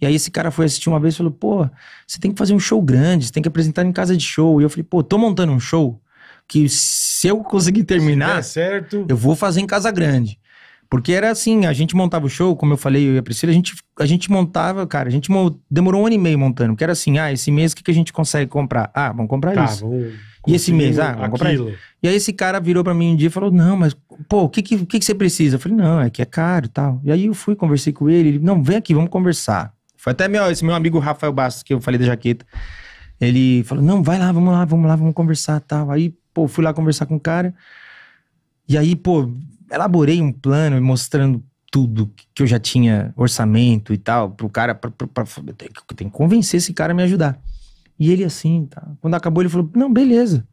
E aí esse cara foi assistir uma vez e falou: pô, você tem que fazer um show grande, você tem que apresentar em casa de show. E eu falei: pô, tô montando um show que se eu conseguir terminar, certo. eu vou fazer em casa grande. Porque era assim, a gente montava o show, como eu falei, eu e a Priscila, a gente, a gente montava, cara, a gente demorou um ano e meio montando, porque era assim, ah, esse mês o que, que a gente consegue comprar? Ah, vamos comprar tá, isso. Vamos e esse mês, ah, vamos comprar isso. E aí esse cara virou para mim um dia e falou, não, mas, pô, o que que, que que você precisa? Eu falei, não, é que é caro e tal. E aí eu fui, conversei com ele, ele, não, vem aqui, vamos conversar. Foi até meu, esse meu amigo Rafael Bastos, que eu falei da jaqueta, ele falou, não, vai lá, vamos lá, vamos lá, vamos conversar tal. Aí, pô, fui lá conversar com o cara, e aí, pô, elaborei um plano mostrando tudo que eu já tinha orçamento e tal pro cara para tem que convencer esse cara a me ajudar e ele assim tá quando acabou ele falou não beleza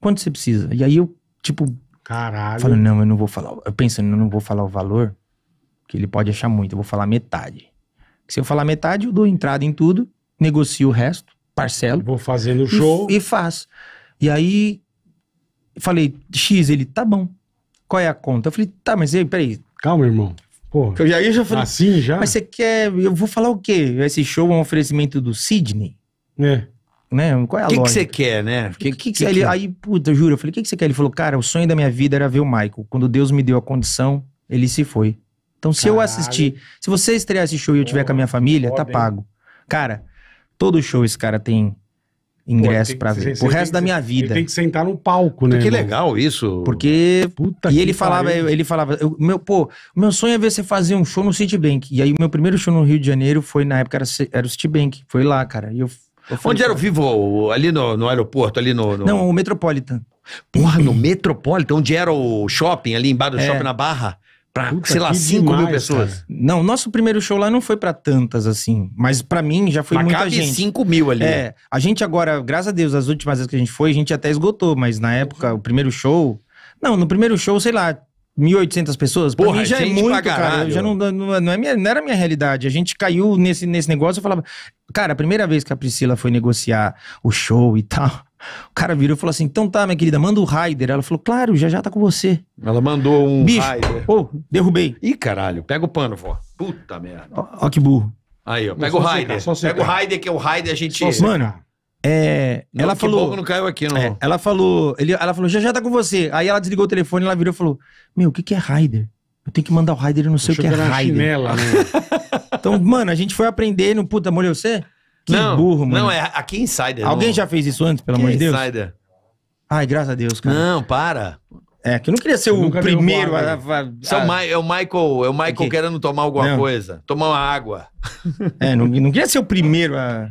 quanto você precisa e aí eu tipo caralho falando não eu não vou falar eu pensando eu não vou falar o valor que ele pode achar muito eu vou falar metade se eu falar metade eu dou entrada em tudo negocio o resto parcelo vou fazendo o show e, e faço e aí falei x ele tá bom qual é a conta? Eu falei, tá, mas aí, peraí. Calma, irmão. Porra. Eu já, eu já falei, assim já? Mas você quer. Eu vou falar o quê? Esse show é um oferecimento do Sidney? É. Né? Qual é a que lógica? O que você quer, né? Que, que, que, que ele, Aí, puta, juro, eu falei, o que, que você quer? Ele falou, cara, o sonho da minha vida era ver o Michael. Quando Deus me deu a condição, ele se foi. Então, se Caralho. eu assistir, se você estrear esse show e eu tiver com a minha família, tá pago. Hein? Cara, todo show esse cara tem ingresso para ver. o resto da minha vida. Ele tem que sentar num palco, né? Que legal isso. Porque Puta e ele falava, ele falava, meu, pô, meu sonho é ver você fazer um show no Citibank. E aí o meu primeiro show no Rio de Janeiro foi na época era, era o Citibank, foi lá, cara. E eu, eu falei, Onde era o Vivo? Ali no, no aeroporto, ali no, no... Não, o Metropolitan. Porra, no Metropolitan, onde era o shopping, ali embaixo do é, shopping na Barra? Pra, Puta, sei lá, 5 mil pessoas. Cara. Não, nosso primeiro show lá não foi para tantas, assim. Mas para mim já foi mas muita gente. 5 mil ali. É. Né? A gente agora, graças a Deus, as últimas vezes que a gente foi, a gente até esgotou. Mas na época, o primeiro show. Não, no primeiro show, sei lá, 1.800 pessoas, Porra, pra mim já é muito, cara. Já não, não, não, é minha, não era minha realidade. A gente caiu nesse, nesse negócio, eu falava... Cara, a primeira vez que a Priscila foi negociar o show e tal, o cara virou e falou assim: então tá, minha querida, manda o Raider. Ela falou: claro, já já tá com você. Ela mandou um Bicho, Raider. Pô, derrubei. Ih, caralho, pega o pano, vó. Puta merda. Ó, ó que burro. Aí, ó, pega o Raider. É, pega o é. Raider, que é o Raider a gente. Mano. É, não, ela falou. Pouco não caiu aqui, não. É, ela falou, ele, ela falou, já já tá com você. Aí ela desligou o telefone, ela virou e falou: Meu, o que, que é Raider? Eu tenho que mandar o Raider, eu não sei Deixa o que é Raider. né? <laughs> então, mano, a gente foi aprendendo, puta, molhou você? Que não, burro, mano. Não, é aqui Insider. Alguém não. já fez isso antes, pelo amor de Deus? Insider. Ai, graças a Deus, cara. Não, para. É, que eu não queria ser eu o primeiro. A, a, é a... É, o Michael, é o Michael okay. querendo tomar alguma não. coisa. Tomar uma água. É, não, não queria ser o primeiro a.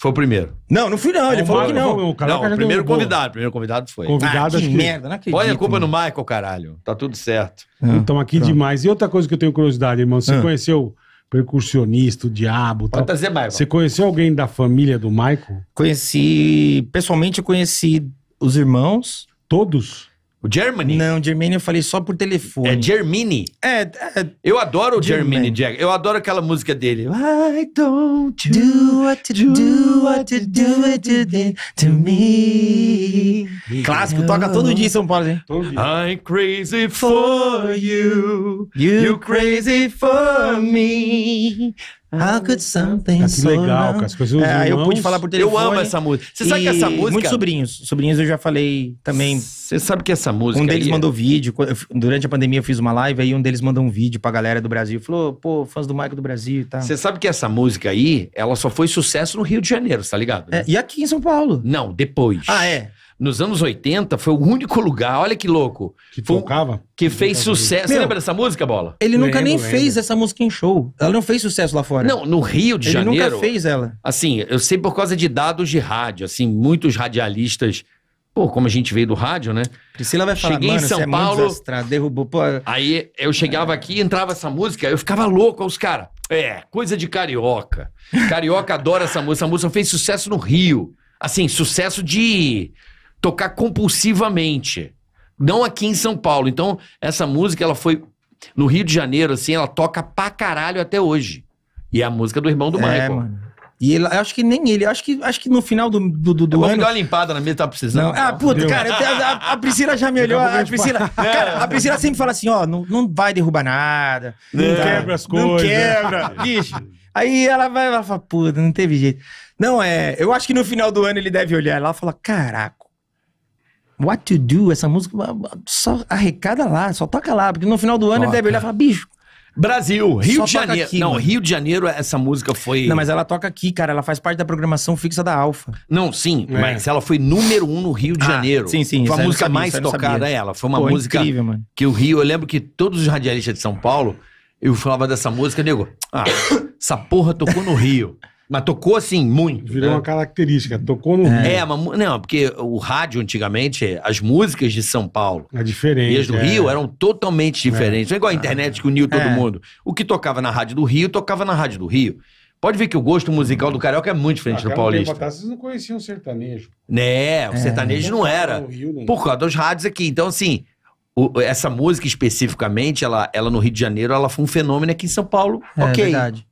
Foi o primeiro. Não, não fui não, ele o é, falou Mar... que não. O não, o primeiro convidado, o primeiro convidado foi. Convidado, ah, que, que merda, não acredito. Põe a culpa mano. no Michael, caralho. Tá tudo certo. Ah, então aqui pronto. demais. E outra coisa que eu tenho curiosidade, irmão, você ah. conheceu percussionista, o diabo. Pode tal. trazer, Você conheceu alguém da família do Michael? Conheci. Pessoalmente, eu conheci os irmãos. Todos? O Germany? Não, Germany eu falei só por telefone. É Germany? É. é eu adoro o Germany Jack. Eu adoro aquela música dele. I don't do what to do, what do, what to me? Clássico, toca todo dia em São Paulo, hein? Todo dia. I'm crazy for you, you crazy for me. How could something ah, que legal, cara. As coisas é, eu pude falar por telefone. Eu amo essa música. Você sabe que essa música. Muitos sobrinhos. Sobrinhos eu já falei também. Você sabe que essa música. Um deles é mandou vídeo. Durante a pandemia eu fiz uma live, aí um deles mandou um vídeo pra galera do Brasil. Falou, pô, fãs do Michael do Brasil e tal. Você sabe que essa música aí, ela só foi sucesso no Rio de Janeiro, tá ligado? Né? É, e aqui em São Paulo. Não, depois. Ah, é? nos anos 80, foi o único lugar, olha que louco. Que tocava? Que fez sucesso. Meu, Você lembra dessa música, Bola? Ele nunca lembro, nem lembro. fez essa música em show. Ela não fez sucesso lá fora. Não, no Rio de ele Janeiro. Ele nunca fez ela. Assim, eu sei por causa de dados de rádio, assim, muitos radialistas Pô, como a gente veio do rádio, né? Priscila vai falar, Cheguei em é São é Paulo, derrubou, pô. Aí eu chegava aqui, entrava essa música, eu ficava louco, os caras. É, coisa de carioca. Carioca adora essa música. Essa música fez sucesso no Rio. Assim, sucesso de tocar compulsivamente. Não aqui em São Paulo. Então, essa música, ela foi no Rio de Janeiro, assim, ela toca pra caralho até hoje. E é a música do irmão do é, Michael. Mano. E ele, acho que nem ele, acho que, acho que no final do, do, do, do é ano... dar uma limpada na mesa, tá precisando. Não. Ah, puta, cara, a, a, Priscila já me a Priscila, cara, a Priscila sempre fala assim, ó, não, não vai derrubar nada. Não, não quebra as coisas. Não quebra, <laughs> bicho. Aí ela vai, ela fala, puta, não teve jeito. Não, é, eu acho que no final do ano ele deve olhar lá e falar, caraca, What to Do, essa música ah, ah, só arrecada lá, só toca lá, porque no final do ano Toca. ele deve olhar e falar, bicho, Brasil, Rio de Janeiro. aqui, não, mano. Rio de Janeiro, essa música foi. Não, mas ela toca aqui, cara. Ela faz parte da programação fixa da Alfa. Não, sim, É. mas ela foi número um no Rio de Ah, Janeiro. sim, sim, isso Foi a música sabia, mais tocada, ela. Foi uma Pô, música incrível, mano. que o Rio. Eu lembro que todos os radialistas de São Paulo, eu falava dessa música, nego. Ah, essa porra tocou no Rio. Mas tocou, assim, muito. Virou né? uma característica, tocou no é. Rio. É, mas, não, porque o rádio antigamente, as músicas de São Paulo é diferente, e as do é. Rio eram totalmente é. diferentes. É. Não é igual a ah, internet que uniu é. todo é. mundo. O que tocava na rádio do Rio, tocava na rádio do Rio. Pode ver que o gosto musical do carioca é muito diferente do paulista. Tempo atrás, vocês não conheciam o sertanejo. Né, o sertanejo não era. Rio, não por causa dos rádios aqui. Então, assim, o, essa música especificamente, ela, ela no Rio de Janeiro, ela foi um fenômeno aqui em São Paulo. É, ok. Verdade.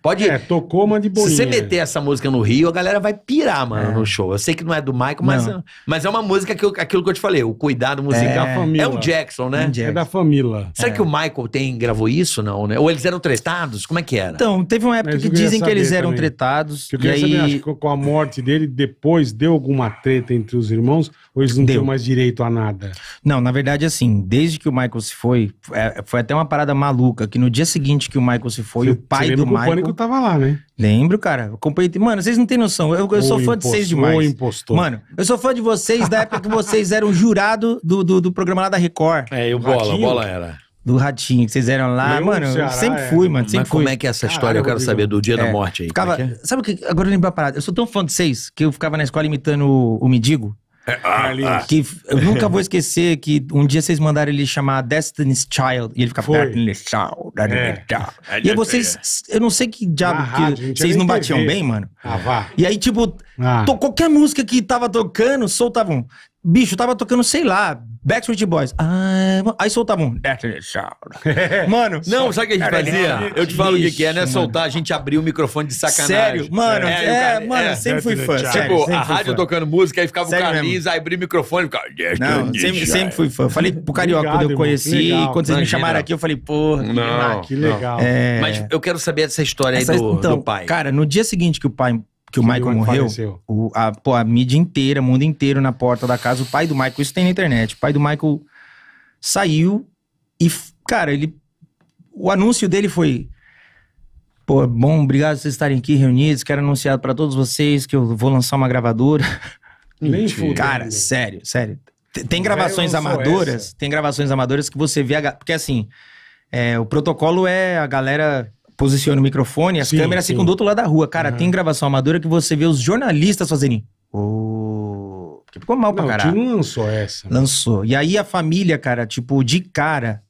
Pode. É, tocou, uma de boinha. Se você meter essa música no Rio, a galera vai pirar, mano, é. no show. Eu sei que não é do Michael, mas, mas é uma música que eu, aquilo que eu te falei, o cuidado musical. É, família. é o Jackson, né? É da família. Será é. que o Michael tem, gravou isso, não, né? Ou eles eram tretados? Como é que era? Então, teve uma época que dizem que eles eram também. tretados. Que eu queria aí... saber, acho que com a morte dele, depois deu alguma treta entre os irmãos, ou eles não deu. tinham mais direito a nada? Não, na verdade, assim, desde que o Michael se foi, é, foi até uma parada maluca, que no dia seguinte que o Michael se foi, você, o pai do Michael eu tava lá, né? Lembro, cara. Acompanhei. Mano, vocês não têm noção. Eu, eu sou fã de vocês demais. impostor. Mano, eu sou fã de vocês da época que vocês eram jurado do, do, do programa lá da Record. É, e o Bola, o Bola era. Do Ratinho, que vocês eram lá. mano, Ceará, eu sempre é. fui, é. mano. Sempre Mas fui. como é que é essa história? Caralho, eu quero Rodrigo. saber do dia da é, morte aí. Ficava, é, é Sabe o que? Agora eu lembro a parada. Eu sou tão fã de vocês que eu ficava na escola imitando o, o Mendigo. Ah, ah. Que eu nunca vou esquecer que um dia vocês mandaram ele chamar Destiny's Child e ele ficava Destiny's Child, Destiny's é. Child. É e aí vocês, é. eu não sei que diabo que vocês não batiam bem, mano. Ah, vá. E aí tipo, ah. qualquer música que tava tocando, soltavam Bicho, tava tocando, sei lá, Backstreet Boys. Ah, aí soltava um. <laughs> Mano, não, sabe o que a gente fazia? Eu te falo o que, é, né? Soltar, a gente abriu o microfone de sacanagem. Sério? Mano, é, é, mano, é. sempre fui fã. Tipo, a rádio fã. tocando música, aí ficava sério o Carlinhos, aí abria o microfone e ficava. Não, sempre, sempre fui fã. Falei pro Carioca Obrigado, quando eu conheci, legal, quando vocês me chamaram aqui, eu falei, porra. Não, não, ah, que legal. É... Mas eu quero saber dessa história aí Essa, do, então, do pai. Cara, no dia seguinte que o pai que o Michael morreu, o, a, pô, a mídia inteira, mundo inteiro na porta da casa, o pai do Michael, isso tem na internet, o pai do Michael saiu e, cara, ele. O anúncio dele foi. Pô, bom, obrigado por vocês estarem aqui reunidos. Quero anunciar para todos vocês que eu vou lançar uma gravadora. <laughs> Nem fudeu. Cara, sério, sério. Tem, gravações amadoras, tem gravações amadoras que você vê. A, porque assim, é, o protocolo é a galera posiciona o microfone, as sim, câmeras sim. ficam do outro lado da rua. Cara, uhum. tem gravação amadora que você vê os jornalistas fazendo. Oh, porque ficou mal pra Não, caralho. Não, lançou essa. Né? Lançou. E aí a família, cara, tipo, de cara.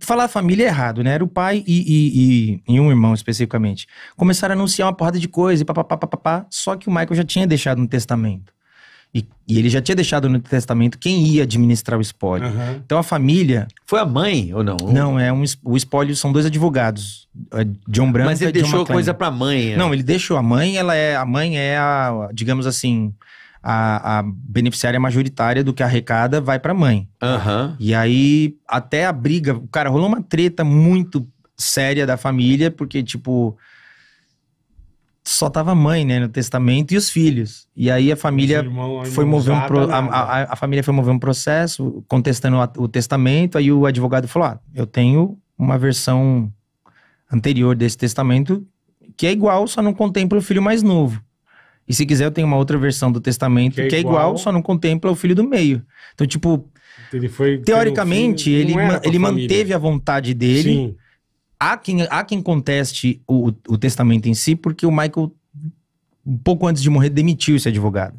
Falar família é errado, né? Era o pai e, e, e, e um irmão, especificamente. Começaram a anunciar uma porrada de coisa e papapá, papapá. Só que o Michael já tinha deixado um testamento. E, e, ele já tinha deixado no testamento quem ia administrar o espólio. Uhum. Então a família. Foi a mãe ou não? Não, é um, o espólio são dois advogados. É, John Branco Mas ele e deixou John coisa pra mãe. É? Não, ele deixou a mãe, ela é. A mãe é a, digamos assim. A, a beneficiária majoritária do que arrecada vai para mãe. Uhum. E aí, até a briga. Cara, rolou uma treta muito séria da família, porque, tipo, só tava a mãe, né, no testamento e os filhos. E aí a família foi mover um pro, a, a, a, família foi mover um processo contestando o, o testamento, aí o advogado falou: "Ah, eu tenho uma versão anterior desse testamento que é igual, só não contempla o filho mais novo. E se quiser eu tenho uma outra versão do testamento que é, que é igual, igual, só não contempla o filho do meio". Então, tipo, ele foi teoricamente, filho, ele, ele manteve a vontade dele. Sim Há quem, há quem conteste o, o testamento em si, porque o Michael, um pouco antes de morrer, demitiu esse advogado.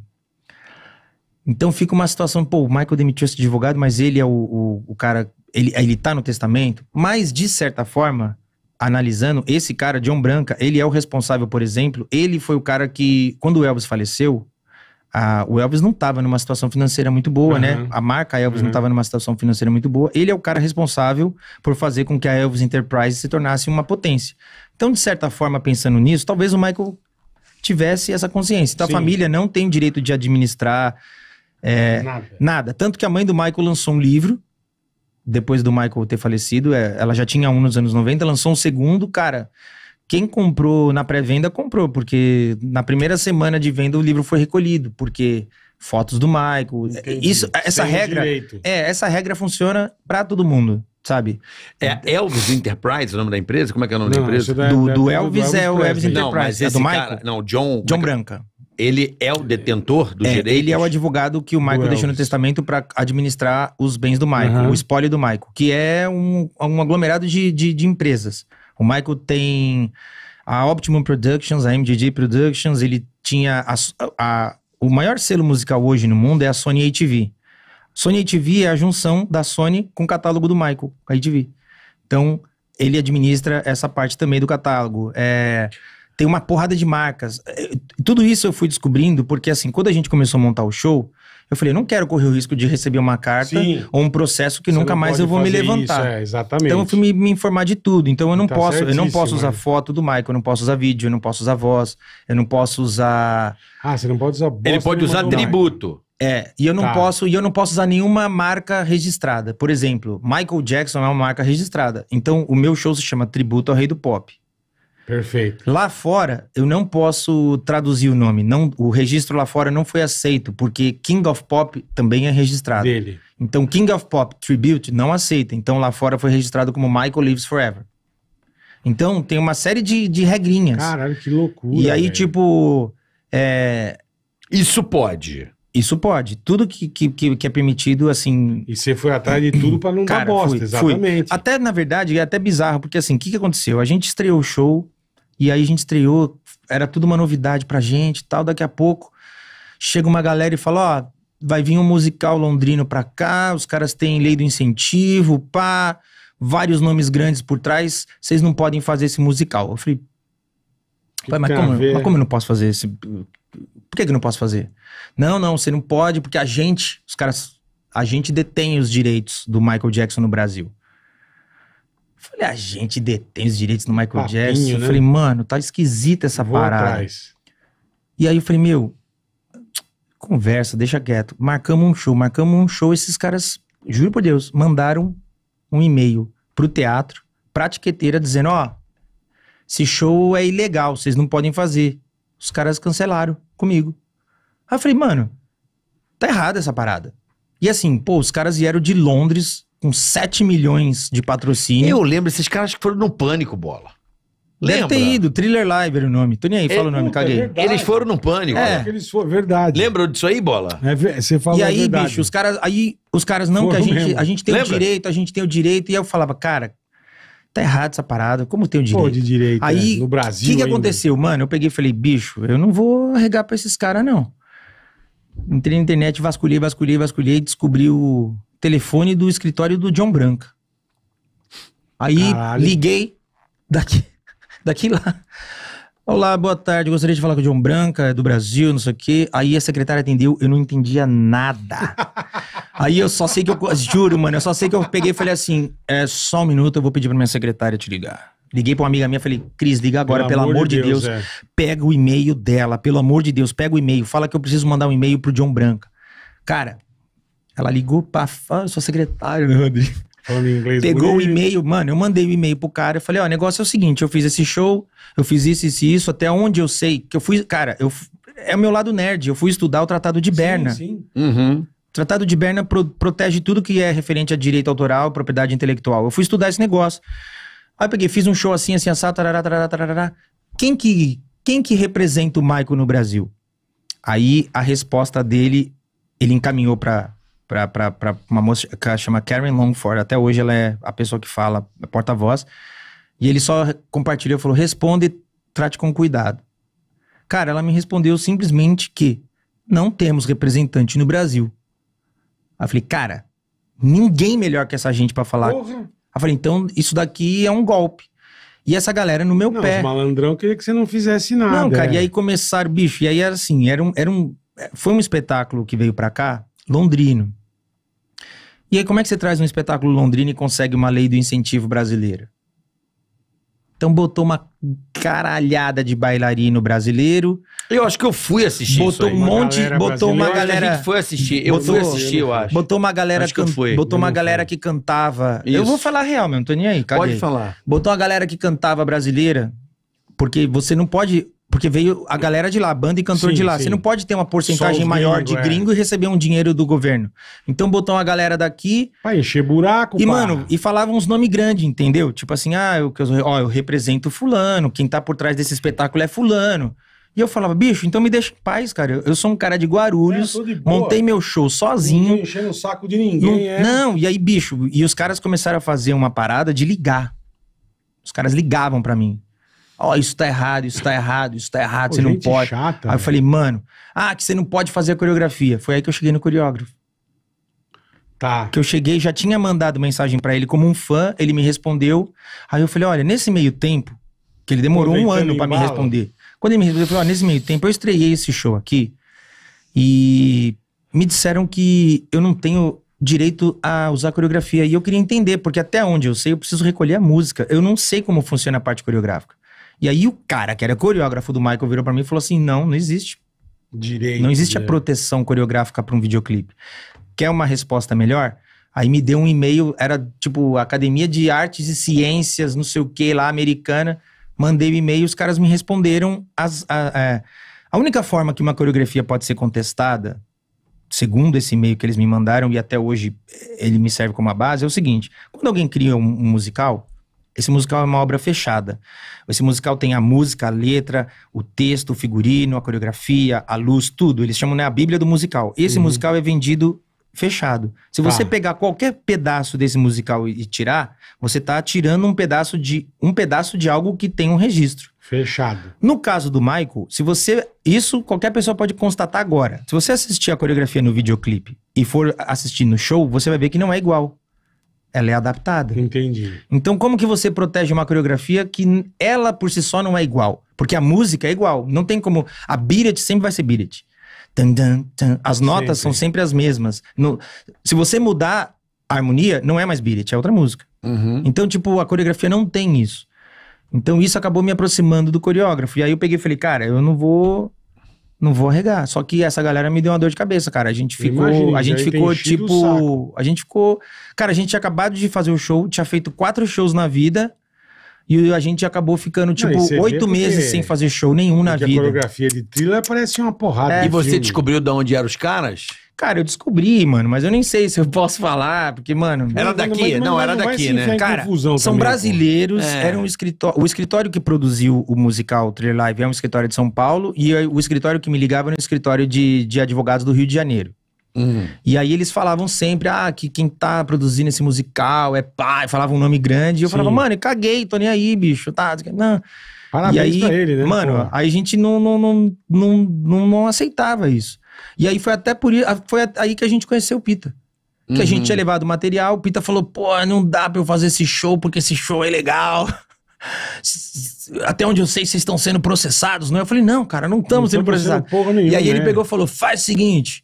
Então fica uma situação, pô, o Michael demitiu esse advogado, mas ele é o, o, o cara, ele, ele tá no testamento. Mas, de certa forma, analisando, esse cara, John Branca, ele é o responsável, por exemplo, ele foi o cara que, quando o Elvis faleceu, a, o Elvis não estava numa situação financeira muito boa, né? uhum. né? A marca Elvis uhum. não estava numa situação financeira muito boa. Ele é o cara responsável por fazer com que a Elvis Enterprise se tornasse uma potência. Então, de certa forma, pensando nisso, talvez o Michael tivesse essa consciência. Então, Sim. a família não tem direito de administrar é, nada. nada. Tanto que a mãe do Michael lançou um livro, depois do Michael ter falecido, é, ela já tinha um nos anos 90, lançou um segundo, cara quem comprou na pré-venda comprou, porque na primeira semana de venda o livro foi recolhido, porque fotos do Michael, é, Entendi. isso, essa regra, direito. é, essa regra funciona para todo mundo, sabe? É, é Elvis Enterprise, o nome da empresa? Como é que é o nome não, da empresa? Da, é do, da, do, Elvis, do Elvis é o Elvis Enterprise, não, mas é do Michael. Cara, não, John, John Branca. Ele é o detentor do é, direito. Ele é o advogado que o Michael deixou no testamento para administrar os bens do Michael, uhum. o espólio do Michael, que é um, um aglomerado de, de, de empresas. O Michael tem a Optimum Productions, a MGG Productions, ele tinha a, a, o maior selo musical hoje no mundo é a Sony ATV. Sony ATV é a junção da Sony com o catálogo do Michael, a ATV. Então, ele administra essa parte também do catálogo. É, tem uma porrada de marcas. É, tudo isso eu fui descobrindo porque, assim, quando a gente começou a montar o show, eu falei, não quero correr o risco de receber uma carta Sim. ou um processo que Você nunca mais eu vou me levantar. Isso, é, exatamente. Então eu fui me, me, informar de tudo. Então eu não tá posso, eu não posso usar né? foto do Michael, eu não posso usar vídeo, eu não posso usar voz, eu não posso usar. Ah, você não pode usar Ele pode usar tributo. É, e eu não tá. posso, e eu não posso usar nenhuma marca registrada. Por exemplo, Michael Jackson é uma marca registrada. Então o meu show se chama Tributo ao Rei do Pop. Perfeito. Lá fora, eu não posso traduzir o nome. Não, o registro lá fora não foi aceito, porque King of Pop também é registrado. Dele. Então, King of Pop Tribute não aceita. Então, lá fora foi registrado como Michael Lives Forever. Então, tem uma série de, de regrinhas. Caralho, que loucura. E aí, tipo. É... Isso pode. Isso pode. Tudo que, que, que é permitido, assim. E você foi atrás de tudo para não Cara, dar bosta, fui, exatamente. Fui. Até, na verdade, é até bizarro, porque assim, o que, que aconteceu? A gente estreou o show e aí a gente estreou, era tudo uma novidade pra gente e tal. Daqui a pouco chega uma galera e fala: Ó, vai vir um musical londrino pra cá, os caras têm lei do incentivo, pá, vários nomes grandes por trás, vocês não podem fazer esse musical. Eu falei: Pai, mas, como, mas como eu não posso fazer esse. Por que, que eu não posso fazer? Não, não, você não pode, porque a gente, os caras, a gente detém os direitos do Michael Jackson no Brasil. Falei, a gente detém os direitos do Michael Papinho, Jackson. Né? Falei, mano, tá esquisita essa Vou parada. Atrás. E aí eu falei, meu, conversa, deixa quieto. Marcamos um show, marcamos um show. Esses caras, juro por Deus, mandaram um e-mail pro teatro, pra dizendo: ó, oh, esse show é ilegal, vocês não podem fazer. Os caras cancelaram comigo. Aí eu falei, mano, tá errada essa parada. E assim, pô, os caras vieram de Londres com 7 milhões de patrocínio. Eu lembro, esses caras que foram no pânico, bola. Lembra? Deve ter ido, Thriller Live era o nome. Tô nem aí, é, fala é, o nome, caguei. É eles foram no pânico. É. Eles foram, verdade. Lembram disso aí, bola? É, você falou E aí, verdade. bicho, os caras, aí, os caras não, foram que a gente, a gente tem Lembra? o direito, a gente tem o direito. E eu falava, cara, tá errado essa parada, como tem o direito? Pô, de direito, aí, é, no Brasil O que, que aconteceu, mano? Eu peguei e falei, bicho, eu não vou regar pra esses caras, não. Entrei na internet, vasculhei, vasculhei, vasculhei, descobri o telefone do escritório do John Branca. Aí Caralho. liguei daqui, <laughs> daqui lá. Olá, boa tarde. Gostaria de falar com o John Branca, é do Brasil, não sei o quê. Aí a secretária atendeu, eu não entendia nada. <laughs> Aí eu só sei que eu. Juro, mano, eu só sei que eu peguei e falei assim: é só um minuto, eu vou pedir pra minha secretária te ligar. Liguei pra uma amiga minha, falei, Cris, liga agora, pelo, amor, de Deus. Deus é. Pega o e-mail dela, pelo amor de Deus, pega o e-mail, fala que eu preciso mandar um e-mail pro John Branca. Cara, ela ligou pra fã, sou secretário né, Rodrigo. Falando em inglês. Pegou o e-mail, mano, eu mandei o e-mail pro cara, eu falei, ó, o negócio é o seguinte, eu fiz esse show, eu fiz isso, isso e isso, até onde eu sei, que eu fui, cara, eu, é o meu lado nerd, eu fui estudar o Tratado de Berna. Sim, sim. Uhum. O Tratado de Berna pro, protege tudo que é referente a direito autoral, propriedade intelectual. Eu fui estudar esse negócio. Aí eu peguei, fiz um show assim, assim, assado, tarará, tarará, tarará. Quem que, quem que representa o Maicon no Brasil? Aí a resposta dele, ele encaminhou para para uma moça que chama Karen Longford. Até hoje ela é a pessoa que fala, a é porta-voz. E ele só compartilhou, falou: responde, trate com cuidado. Cara, ela me respondeu simplesmente que não temos representante no Brasil. Aí eu falei, cara, ninguém melhor que essa gente para falar. Porra. eu falei, então isso daqui é um golpe. E essa galera no meu não, pé. Os malandrão queria que você não fizesse nada. Não, cara, é. e aí começaram, bicho, e aí era assim, era um, era um. Foi um espetáculo que veio para cá, londrino. E aí, como é que você traz um espetáculo londrino e consegue uma lei do incentivo brasileira? Então botou uma caralhada de bailarino brasileiro. Eu acho que eu fui assistir. Botou um monte, botou uma galera. A gente foi assistir. Eu botou, fui assistir, eu acho. Botou uma galera acho que can, fui. botou eu uma galera fui. que cantava. Isso. Eu vou falar real, meu, não tô nem aí. Cadê? Pode falar. Botou uma galera que cantava brasileira, porque você não pode porque veio a galera de lá, a banda e cantor sim, de lá. Sim. Você não pode ter uma porcentagem maior é. gringo, de gringo é. e receber um dinheiro do governo. Então botou a galera daqui. Pra encher buraco, E, pá. mano, e falavam uns nomes grandes, entendeu? Tipo assim, ah, eu, ó, eu represento Fulano, quem tá por trás desse espetáculo é Fulano. E eu falava, bicho, então me deixa em paz, cara. Eu, eu sou um cara de Guarulhos, é, de montei meu show sozinho. Não enchendo o saco de ninguém, não, é. Não, e aí, bicho, e os caras começaram a fazer uma parada de ligar. Os caras ligavam para mim. Ó, oh, isso tá errado, isso tá errado, isso tá errado, Pô, você não pode. Chata, aí eu falei, mano, ah, que você não pode fazer a coreografia. Foi aí que eu cheguei no coreógrafo. Tá. Que eu cheguei, já tinha mandado mensagem para ele como um fã, ele me respondeu. Aí eu falei, olha, nesse meio tempo, que ele demorou um ano para me responder. Quando ele me respondeu, eu falei, ó, nesse meio tempo eu estreiei esse show aqui e me disseram que eu não tenho direito a usar a coreografia. E eu queria entender, porque até onde eu sei, eu preciso recolher a música. Eu não sei como funciona a parte coreográfica. E aí o cara, que era coreógrafo do Michael, virou para mim e falou assim: não, não existe. Direito. Não existe a né? proteção coreográfica para um videoclipe. Quer uma resposta melhor? Aí me deu um e-mail, era tipo Academia de Artes e Ciências, não sei o que lá, americana. Mandei o um e-mail, os caras me responderam. As, a, a, é, a única forma que uma coreografia pode ser contestada, segundo esse e-mail que eles me mandaram, e até hoje ele me serve como base, é o seguinte: quando alguém cria um, um musical, esse musical é uma obra fechada. Esse musical tem a música, a letra, o texto, o figurino, a coreografia, a luz, tudo. Eles chamam né, a Bíblia do musical. Esse uhum. musical é vendido fechado. Se você tá. pegar qualquer pedaço desse musical e, e tirar, você está tirando um pedaço de um pedaço de algo que tem um registro. Fechado. No caso do Michael, se você isso qualquer pessoa pode constatar agora. Se você assistir a coreografia no videoclipe e for assistir no show, você vai ver que não é igual ela é adaptada. Entendi. Então, como que você protege uma coreografia que ela por si só não é igual? Porque a música é igual. Não tem como. A Beat sempre vai ser Beat As notas sim, sim. são sempre as mesmas. No, se você mudar a harmonia, não é mais Beat é outra música. Uhum. Então, tipo, a coreografia não tem isso. Então, isso acabou me aproximando do coreógrafo. E aí eu peguei e falei, cara, eu não vou não vou arregar. Só que essa galera me deu uma dor de cabeça, cara. A gente ficou. Imagine, a gente ficou tipo. A gente ficou. Cara, a gente tinha acabado de fazer o show, tinha feito quatro shows na vida. E a gente acabou ficando, tipo, oito meses sem fazer show nenhum na vida. A coreografia de trilha parece uma porrada. É, e você filme. descobriu de onde eram os caras? Cara, eu descobri, mano, mas eu nem sei se eu posso falar, porque, mano. Era daqui, não, não, não era não daqui, né? Cara, são também, brasileiros, é. era um escritório. O escritório que produziu o musical Thriller Live é um escritório de São Paulo, e o escritório que me ligava era um escritório de, de advogados do Rio de Janeiro. Uhum. E aí eles falavam sempre, ah, que quem tá produzindo esse musical é pai, falava um nome grande. E eu Sim. falava, mano, eu caguei, tô nem aí, bicho, tá? Não. Parabéns e aí, pra ele, né? Mano, Pô. aí a gente não, não, não, não, não, não aceitava isso. E aí foi até por foi aí que a gente conheceu o Pita. Que uhum. a gente tinha uhum. levado material, o Pita falou: pô, não dá pra eu fazer esse show porque esse show é legal. <laughs> Até onde eu sei, vocês estão sendo processados, não é? Eu falei: não, cara, não estamos sendo processados. e aí né? ele pegou e falou: faz o seguinte.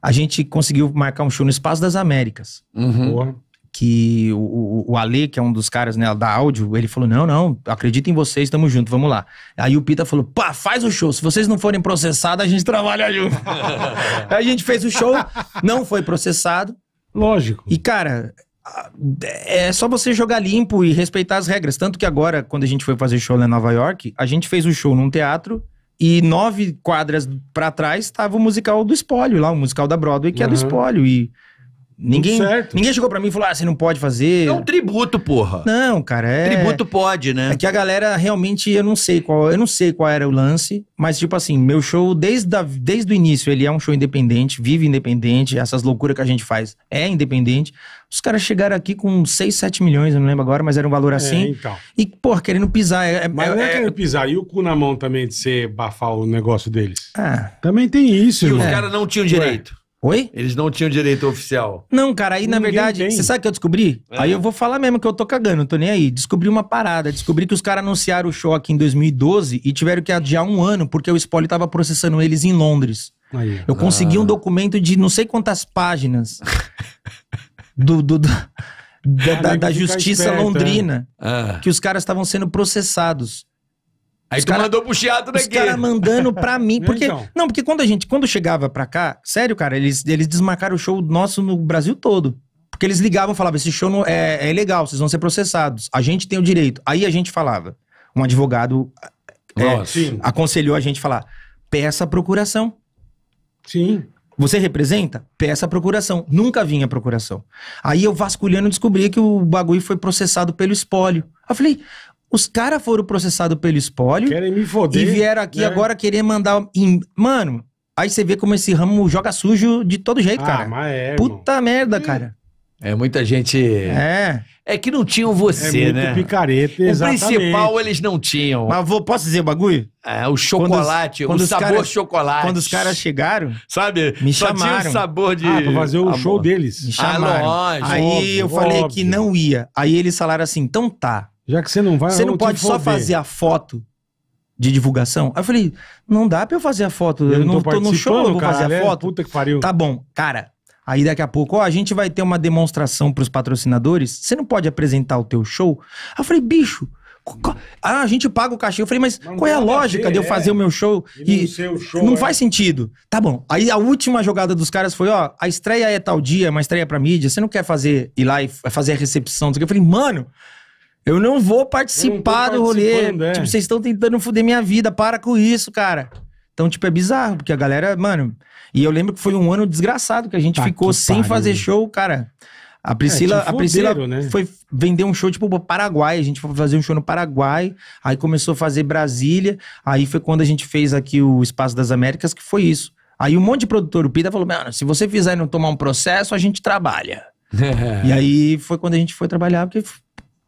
A gente conseguiu marcar um show no Espaço das Américas. Uhum. Porra que o, o Ale, que é um dos caras né, da áudio, ele falou: Não, não, acredito em vocês, estamos juntos, vamos lá. Aí o Pita falou: Pá, faz o show, se vocês não forem processados, a gente trabalha junto. <laughs> a gente fez o show, não foi processado. Lógico. E cara, é só você jogar limpo e respeitar as regras. Tanto que agora, quando a gente foi fazer show lá em Nova York, a gente fez o show num teatro e nove quadras para trás estava o musical do Espólio, lá, o musical da Broadway, que uhum. é do Espólio. E Ninguém, certo. ninguém chegou para mim e falou: ah, você não pode fazer. É um tributo, porra. Não, cara, é. Tributo pode, né? É que a galera realmente, eu não sei qual, eu não sei qual era o lance, mas, tipo assim, meu show, desde, a, desde o início, ele é um show independente, vive independente, essas loucuras que a gente faz é independente. Os caras chegaram aqui com 6, 7 milhões, eu não lembro agora, mas era um valor é, assim. É, então. E, porra, querendo pisar. É, mas é, não é, é querendo pisar, e o cu na mão também de você bafar o negócio deles? É. Também tem isso, E irmão. os né? caras não tinham direito. Oi? Eles não tinham direito oficial. Não, cara, aí na verdade, tem. você sabe o que eu descobri? É. Aí eu vou falar mesmo que eu tô cagando, tô nem aí. Descobri uma parada, descobri que os caras anunciaram o show aqui em 2012 e tiveram que adiar um ano porque o Spoiler tava processando eles em Londres. Aí, eu ah. consegui um ah. documento de não sei quantas páginas <laughs> do, do, do da, da, da, justiça esperto, né? londrina é. que os caras estavam sendo processados. Aí os tu cara, mandou pro chiado daqui. Os caras mandando pra mim. <laughs> Porque, então. Não, porque quando a gente, quando chegava pra cá, sério, cara, eles, eles desmarcaram o show nosso no Brasil todo. Porque eles ligavam e falavam, esse show não, é, é legal, vocês vão ser processados. A gente tem o direito. Aí a gente falava. Um advogado é, aconselhou a gente falar, peça a procuração. Sim. Você representa? Peça a procuração. Nunca vinha a procuração. Aí eu vasculhando descobri que o bagulho foi processado pelo espólio. Eu falei, os caras foram processados pelo espólio. Querem me foder. E vieram aqui né? agora querer mandar. Em... Mano, aí você vê como esse ramo joga sujo de todo jeito, ah, cara. Mas é, Puta irmão. merda, cara. É muita gente. É. É que não tinham você, é muito né? Picareta, exatamente. O principal eles não tinham. Mas vou, posso dizer o bagulho? É, o chocolate, quando os, quando o sabor cara, chocolate. Quando os caras chegaram, sabe? Me só chamaram. tinha o sabor de. Ah, pra fazer o amor. show deles. Me chamaram. Ah, lógico, Aí óbvio, eu falei óbvio. que não ia. Aí eles falaram assim: então tá. Já que você não vai... Você não pode só fazer a foto de divulgação. Aí eu falei, não dá pra eu fazer a foto. Eu, eu não tô, tô no show, eu vou fazer a é foto. puta que pariu. Tá bom, cara. Aí daqui a pouco, ó, a gente vai ter uma demonstração pros patrocinadores. Você não pode apresentar o teu show? Aí eu falei, bicho. Ah, a gente paga o cachê. Eu falei, mas não qual é a lógica de eu é. fazer é. o meu show? E, e show, não é. faz sentido. Tá bom. Aí a última jogada dos caras foi: ó, a estreia é tal dia, é uma estreia pra mídia. Você não quer fazer ir lá e fazer a recepção? Eu falei, mano, eu não vou participar não do rolê. É. Tipo, vocês estão tentando foder minha vida, para com isso, cara. Então, tipo, é bizarro, porque a galera, mano. E eu lembro que foi um ano desgraçado que a gente tá ficou sem fazer show, cara. A Priscila, é, fuderam, a Priscila né? foi vender um show, tipo, pro Paraguai. A gente foi fazer um show no Paraguai. Aí começou a fazer Brasília. Aí foi quando a gente fez aqui o Espaço das Américas, que foi isso. Aí um monte de produtor, o Pita, falou: Mano, se você fizer e não tomar um processo, a gente trabalha. <laughs> E aí foi quando a gente foi trabalhar, porque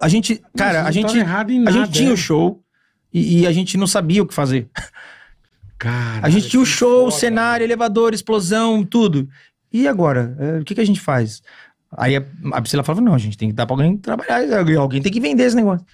a gente, cara, a gente, nada, a gente tinha o é? show e, e, a gente não sabia o que fazer. Cara, a gente tinha o show, foda, cenário, elevador, explosão, tudo. E agora? É, o que, que a gente faz? Aí a, a Priscila falava: não, a gente tem que dar pra alguém trabalhar, alguém tem que vender esse negócio.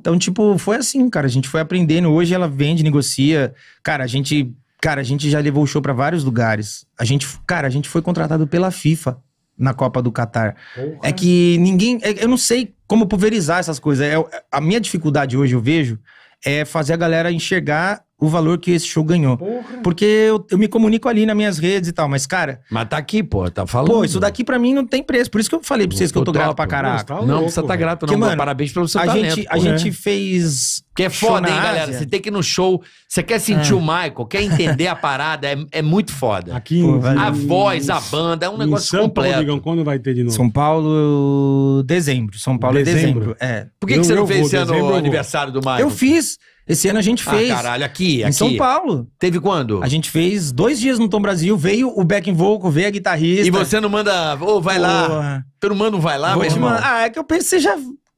Então, tipo, foi assim, cara. A gente foi aprendendo. Hoje ela vende, negocia. Cara, a gente. Cara, a gente já levou o show para vários lugares. A gente, cara, a gente foi contratado pela FIFA na Copa do Catar. É que ninguém. É, eu não sei como pulverizar essas coisas. É, é, a minha dificuldade hoje, eu vejo, é fazer a galera enxergar o valor que esse show ganhou. Porra. Porque eu, eu, me comunico ali nas minhas redes e tal, mas, cara. Mas tá aqui, pô, tá falando. Pô, isso daqui pra mim não tem preço. Por isso que eu falei pra vocês que eu tô top. grato pra caraca. tá não, você tá grato, não. Porque, mano, parabéns pelo seu a talento. Gente, a gente fez. Que é foda, hein, galera? Você tem que ir no show. Você quer sentir é. o Michael, quer entender a parada, é, é muito foda. Aqui pô, em, A voz, a banda, é um negócio São completo. Paulo, quando vai ter de novo? São Paulo, dezembro. São Paulo é dezembro. é dezembro. É. Por que, eu, que você não fez esse ano o aniversário do Michael? Eu fiz. Esse ano a gente ah, fez. Ah, caralho, aqui, aqui. Em São Paulo. Teve quando? A gente fez dois dias no Tom Brasil, veio o back vocal, veio a guitarrista. E você não manda, ô, oh, vai lá. Tu não manda um vai lá, mas, mano. Ah, é que eu penso que você já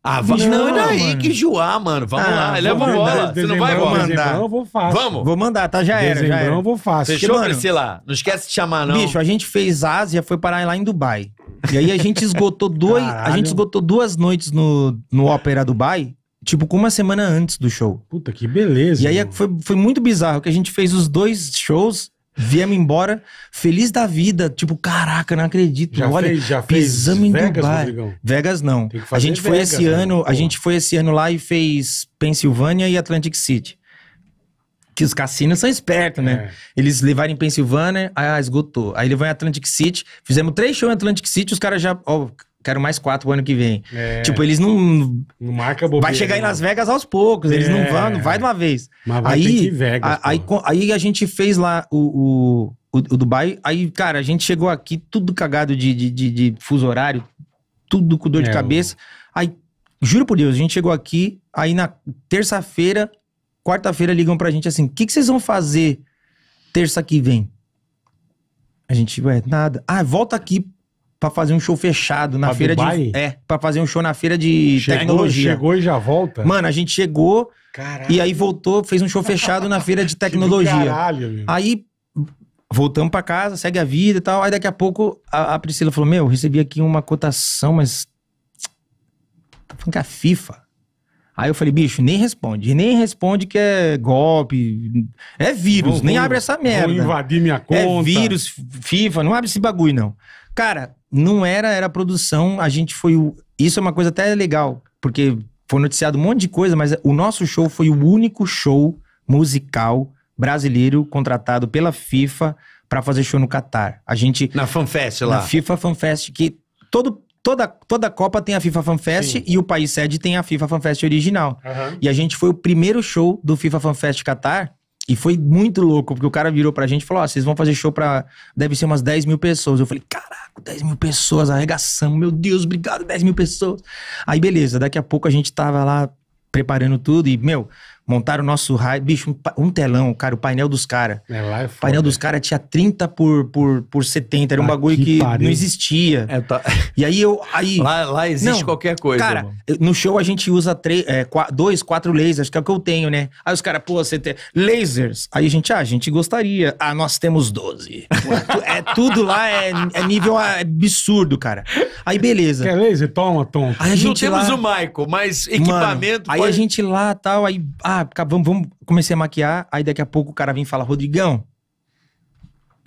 ah, vamos Não, não aí mano. que joar, mano. Vamos ah, lá, leva bola. Você não vai bola. mandar. eu vou fácil. Vamos? Vou mandar, tá? Já era. Já era. eu vou fácil. Fechou, Priscila? Não esquece de chamar, não. Bicho, a gente fez Ásia, foi parar lá em Dubai. E aí a gente esgotou <laughs> dois. Caralho. A gente esgotou duas noites no, no Ópera Dubai tipo, com uma semana antes do show. Puta, que beleza. E aí foi, foi muito bizarro que a gente fez os dois shows Viemos embora, feliz da vida. Tipo, caraca, não acredito. Já Olha, fez, já fez em Vegas, Dubai. Vegas não. A gente foi esse né? ano, a gente foi esse ano lá e fez Pensilvânia e Atlantic City. Que os cassinos são espertos, né? É. Eles levaram em Pensilvânia, ah, esgotou. Aí ele vai em Atlantic City, fizemos três shows em Atlantic City, os caras já, ó, quero mais quatro ano que vem. É. Tipo, eles não. Não marca bobeira, Vai chegar em Las Vegas aos poucos, eles não é. vão, não vai de uma vez. Mas vai aí, Vegas, a, aí, aí, a gente fez lá o, o, o, o, Dubai, aí, cara, a gente chegou aqui tudo cagado de, de, de, de fuso horário, tudo com dor de é, cabeça. Aí, juro por Deus, a gente chegou aqui, aí na terça-feira, quarta-feira ligam pra gente assim: o que, que vocês vão fazer terça que vem? A gente, ué, nada. Ah, volta aqui para fazer um show fechado na pra feira Dubai? de é para fazer um show na feira de chegou, tecnologia chegou e já volta mano a gente chegou Caralho. e aí voltou fez um show fechado na feira de <laughs> tecnologia Caralho, meu. aí voltamos para casa segue a vida e tal aí daqui a pouco a, a Priscila falou meu recebi aqui uma cotação mas tá falando que é a FIFA Aí eu falei, bicho, nem responde. Nem responde que é golpe, é vírus, vou, nem abre essa merda. Vou invadir minha é conta. É vírus, FIFA, não abre esse bagulho, não. Cara, não era, era produção, a gente foi o... Isso é uma coisa até legal, porque foi noticiado um monte de coisa, mas o nosso show foi o único show musical brasileiro contratado pela FIFA para fazer show no Catar. A gente na FanFest lá. Na FIFA FanFest que todo toda toda Copa tem a FIFA FanFest Sim. e o país sede tem a FIFA FanFest original. Uhum. E a gente foi o primeiro show do FIFA FanFest Catar e foi muito louco, porque o cara virou pra gente e falou: Ó, oh, vocês vão fazer show pra. Deve ser umas 10 mil pessoas. Eu falei: Caraca, 10 mil pessoas, arregaçamos, meu Deus, obrigado, 10 mil pessoas. Aí beleza, daqui a pouco a gente tava lá preparando tudo e, meu, montaram o nosso raio. Bicho, um, telão, cara, o painel dos caras. É lá é foda. O painel dos caras tinha 30 por, por, por 70. Era um ah, bagulho que, não existia. É, tá. E aí eu. Aí... Lá, lá existe não, qualquer coisa. Cara, mano. no show a gente usa três, é, dois, quatro lasers, que é o que eu tenho, né? Aí os caras, pô, você tem. Lasers. Aí a gente, ah, a gente gostaria. Ah, nós temos 12. Pô, é, é, tudo lá, é, é nível absurdo, cara. Aí beleza. Quer laser? Toma, toma. Aí a gente não temos lá... o Michael, mas equipamento. Mano, pode... Aí a gente lá tal, aí. Ah, ah, vamos, vamos, comecei a maquiar, aí daqui a pouco o cara vem e fala, Rodrigão,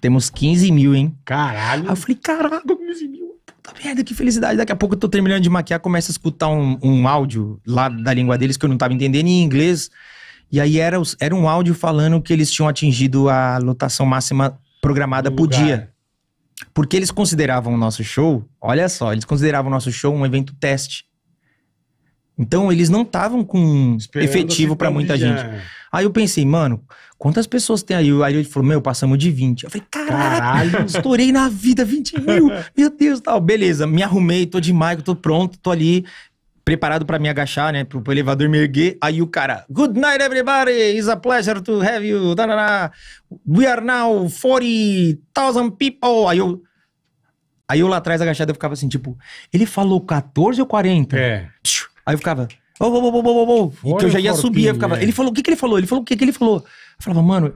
temos 15 mil, hein? Caralho. Aí eu falei, caralho, 15 mil. Puta merda, que felicidade. Daqui a pouco eu tô terminando de maquiar, começa a escutar um, um áudio lá da língua deles que eu não tava entendendo em inglês. E aí era, era um áudio falando que eles tinham atingido a lotação máxima programada por dia. Porque eles consideravam o nosso show, olha só, eles consideravam o nosso show um evento teste. Então eles não estavam com Esperando efetivo para muita gente. É. Aí eu pensei, mano, quantas pessoas tem aí? Aí ele falou, meu, passamos de 20. Eu falei, caralho, caralho. <laughs> estourei na vida, 20 mil, <laughs> meu Deus, tal. Beleza, me arrumei, tô de maico, tô pronto, tô ali, preparado para me agachar, né, pro, pro elevador me erguer. Aí o cara, good night everybody, it's a pleasure to have you, Danana. we are now 40,000 people. Aí eu... Aí eu lá atrás agachado, eu ficava assim, tipo, ele falou 14 ou 40? É. Psiu, Aí eu ficava. Oh, oh, oh, oh, oh, oh. que eu já ia subir. Eu ficava, ele né? falou, o que, que ele falou? Ele falou, o que, que ele falou? Eu falava, mano,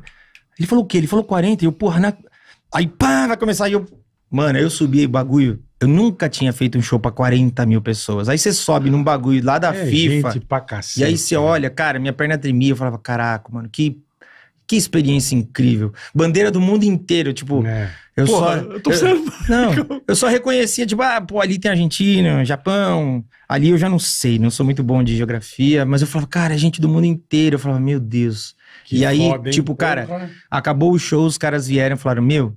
ele falou o quê? Ele falou 40. E eu, porra, na... aí pá, vai começar. E eu, mano, eu subi o bagulho. Eu nunca tinha feito um show pra 40 mil pessoas. Aí você sobe num bagulho lá da é FIFA. Gente pra cacete, e aí você né? olha, cara, minha perna tremia. Eu falava, caraca, mano, que, que experiência incrível. Bandeira do mundo inteiro, tipo. É. Eu Porra, só. Eu tô eu, <laughs> não, eu só reconhecia, tipo, ah, pô, ali tem Argentina, Japão. Ali eu já não sei, não sou muito bom de geografia, mas eu falava, cara, é gente do mundo inteiro. Eu falava, meu Deus. Que e aí, foda, tipo, cara, Porra. acabou o show, os caras vieram e falaram, meu.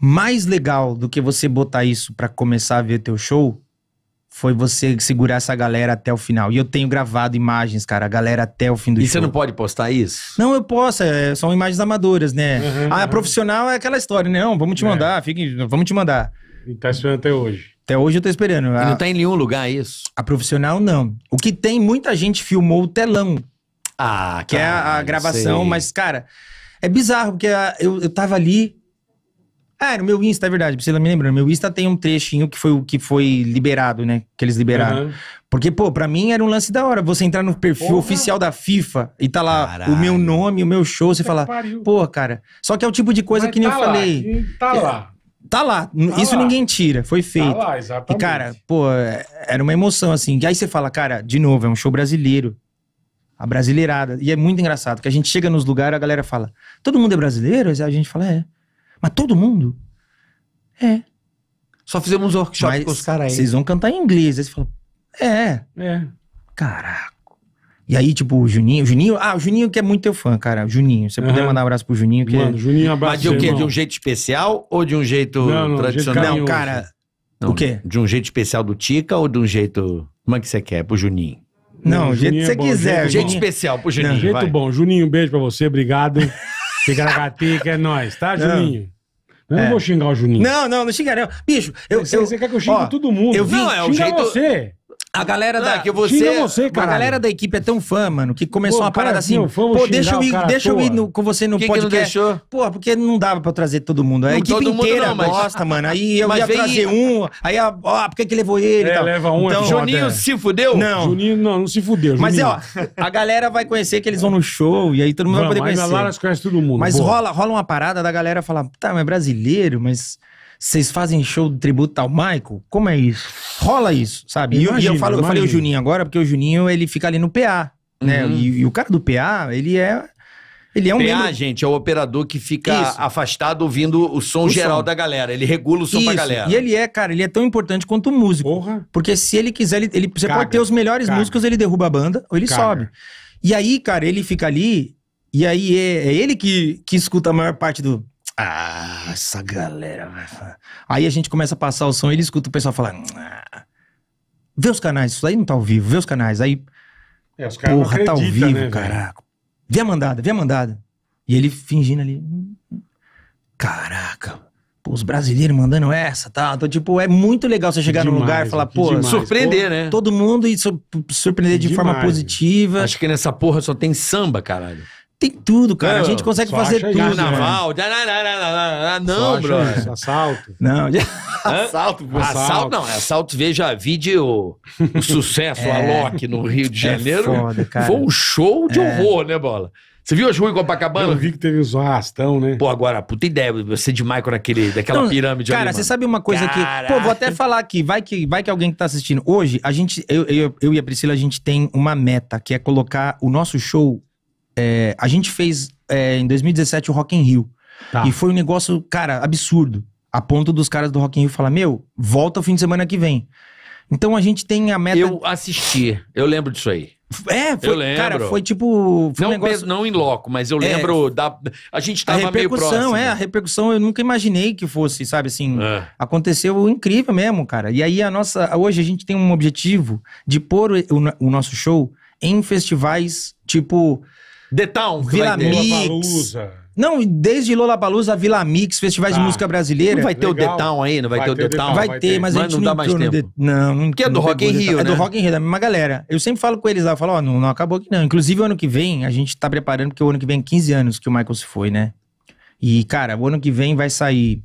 Mais legal do que você botar isso para começar a ver teu show foi você segurar essa galera até o final. E eu tenho gravado imagens, cara, a galera até o fim do e show. E você não pode postar isso? Não, eu posso, é, são imagens amadoras, né? Uhum, ah, uhum. profissional é aquela história, né? Não, vamos te é. mandar, é. fique, vamos te mandar. E tá esperando até hoje. Até hoje eu tô esperando. A, e não tá em nenhum lugar isso? A profissional, não. O que tem, muita gente filmou o telão. Ah, cara, Que é a, a gravação, sei. mas, cara, é bizarro, porque a, eu, eu tava ali, ah, no meu Insta, é verdade, precisa me lembrar. No meu Insta tem um trechinho que foi o que foi liberado, né? Que eles liberaram. Uhum. Porque, pô, pra mim era um lance da hora. Você entrar no perfil Porra. oficial da FIFA e tá lá Caralho. o meu nome, o meu show, você falar, pô, cara. Só que é o tipo de coisa Mas que nem tá eu falei. Tá lá. É, tá lá, tá isso lá. ninguém tira, foi tá feito. Tá lá, exatamente. E, cara, pô, é, era uma emoção, assim. E aí você fala, cara, de novo, é um show brasileiro. A brasileirada. E é muito engraçado, que a gente chega nos lugares, a galera fala, todo mundo é brasileiro? E a gente fala, é. Mas todo mundo? É. Só fizemos um workshop Mas com os caras aí. Vocês vão cantar em inglês. Aí você fala, é. É. Caraca. E aí, tipo, o Juninho, o Juninho, ah, o Juninho que é muito teu fã, cara. Juninho, você uhum. puder mandar um abraço pro Juninho que é Mano, Juninho, abraço. Mas de o quê? De um jeito especial ou de um jeito não, não, tradicional? Jeito não, cara. Não, o quê? De um jeito especial do Tica ou de um jeito. Como é que você quer? Pro Juninho. Não, não o jeito que você é quiser. Jeito, jeito especial pro Juninho. Não, jeito vai. bom. Juninho, um beijo pra você, obrigado. <laughs> Ticaracatica é nós, tá, Juninho? Eu não É. vou xingar o Juninho. Não, não, não xinga não. Bicho, eu... Você, eu- você quer que eu xingue ó, todo mundo? Eu vi, Não, é o xinga jeito- você a galera da. É que você, você a galera da equipe é tão fã, mano, que começou Pô, uma parada cara, assim. Meu, pô, deixa eu ir, cara, deixa eu ir no, com você no que podcast. Que não deixou? Pô, porque não dava pra trazer todo mundo. A não, equipe inteira não, mas... gosta, mano. Aí eu mas ia veio... trazer um, aí, ó, por que que levou ele? É, tal. leva um. É então, é Juninho se fudeu? Não. Juninho não, não se fudeu. Juninho. Mas é, ó, a galera vai conhecer que eles vão no show e aí todo mundo vai poder conhecer. Mas lá todo mundo. Mas rola, rola uma parada da galera falar, tá, mas é brasileiro, mas vocês fazem show de tributo ao Michael? Como é isso? Rola isso, sabe? e eu, eu, falo, eu falei o Juninho agora, porque o Juninho, ele fica ali no PA, né? uhum. né? E, e o cara do PA, ele é... Ele é um PA, membro... gente, é o operador que fica Isso. afastado ouvindo o som o geral som. da galera. Ele regula o som Isso. pra galera. E ele é, cara, ele é tão importante quanto o músico. Porra. Porque se ele quiser, ele, ele você Caga. pode ter os melhores Caga. músicos, ele derruba a banda ou ele Caga. sobe. E aí, cara, ele fica ali, e aí é, é ele que, que escuta a maior parte do, ah, essa galera. Aí a gente começa a passar o som, ele escuta o pessoal falar. Ah, vê os canais, isso aí não tá ao vivo, vê os canais. Aí. É, os porra, acredita, tá ao vivo, né, caraca. Vê a mandada, vê a mandada. E ele fingindo ali. Hum, hum". Caraca, pô, os brasileiros mandando essa, tá? Então, tipo, é muito legal você chegar demais, num lugar e falar, pô, demais, surpreender, pô, né? Todo mundo e surpreender que de demais, forma positiva. Acho que nessa porra só tem samba, caralho. Tem tudo, cara. Não, a gente consegue fazer tudo. Né? Carnaval. Né? Não, bro. assalto. Não, assalto, assalto, assalto. não. É assalto, veja vídeo o sucesso, <laughs> é, a Loki no Rio de é Janeiro. É foda, cara. Foi um show de é. horror, né, Bola? Você viu a ruas em Copacabana? Eu vi que teve os arrastão, né? Pô, agora, puta ideia, você de Michael naquele, daquela não, pirâmide Cara, ali, você sabe uma coisa cara... que... Pô, vou até falar aqui, vai que, vai que alguém que tá assistindo. Hoje, a gente, eu, eu, eu e a Priscila, a gente tem uma meta, que é colocar o nosso show é, a gente fez é, em 2017 o Rock in Rio. Tá. E foi um negócio, cara, absurdo. A ponto dos caras do Rock in Rio falar, meu, volta o fim de semana que vem. Então a gente tem a meta... Eu assisti, eu lembro disso aí. É, foi, eu lembro. cara, foi tipo... Foi não, um negócio... não em loco, mas eu é. lembro é, da... A gente tava a repercussão, meio próximo. É, a repercussão eu nunca imaginei que fosse, sabe, assim... É. Aconteceu incrível mesmo, cara. E aí a nossa... Hoje a gente tem um objetivo de pôr o, o, o nosso show em festivais, tipo The Town, Vila Mix. Não, desde Lollapalooza, Vila Mix, festivais de tá. música brasileira. Não vai ter o Legal. The Town Vai, ter o The Town? Vai, ter, mas, a gente não dá mais tempo. de- Não, não Que é do é né? Rock in Rio, É do Rock in Rio, da mesma galera. Eu sempre falo com eles lá, eu falo, ó, não, não acabou aqui não. Inclusive, o ano que vem, a gente tá preparando, porque o ano que vem é 15 anos que o Michael se foi, né? E, cara, o ano que vem vai sair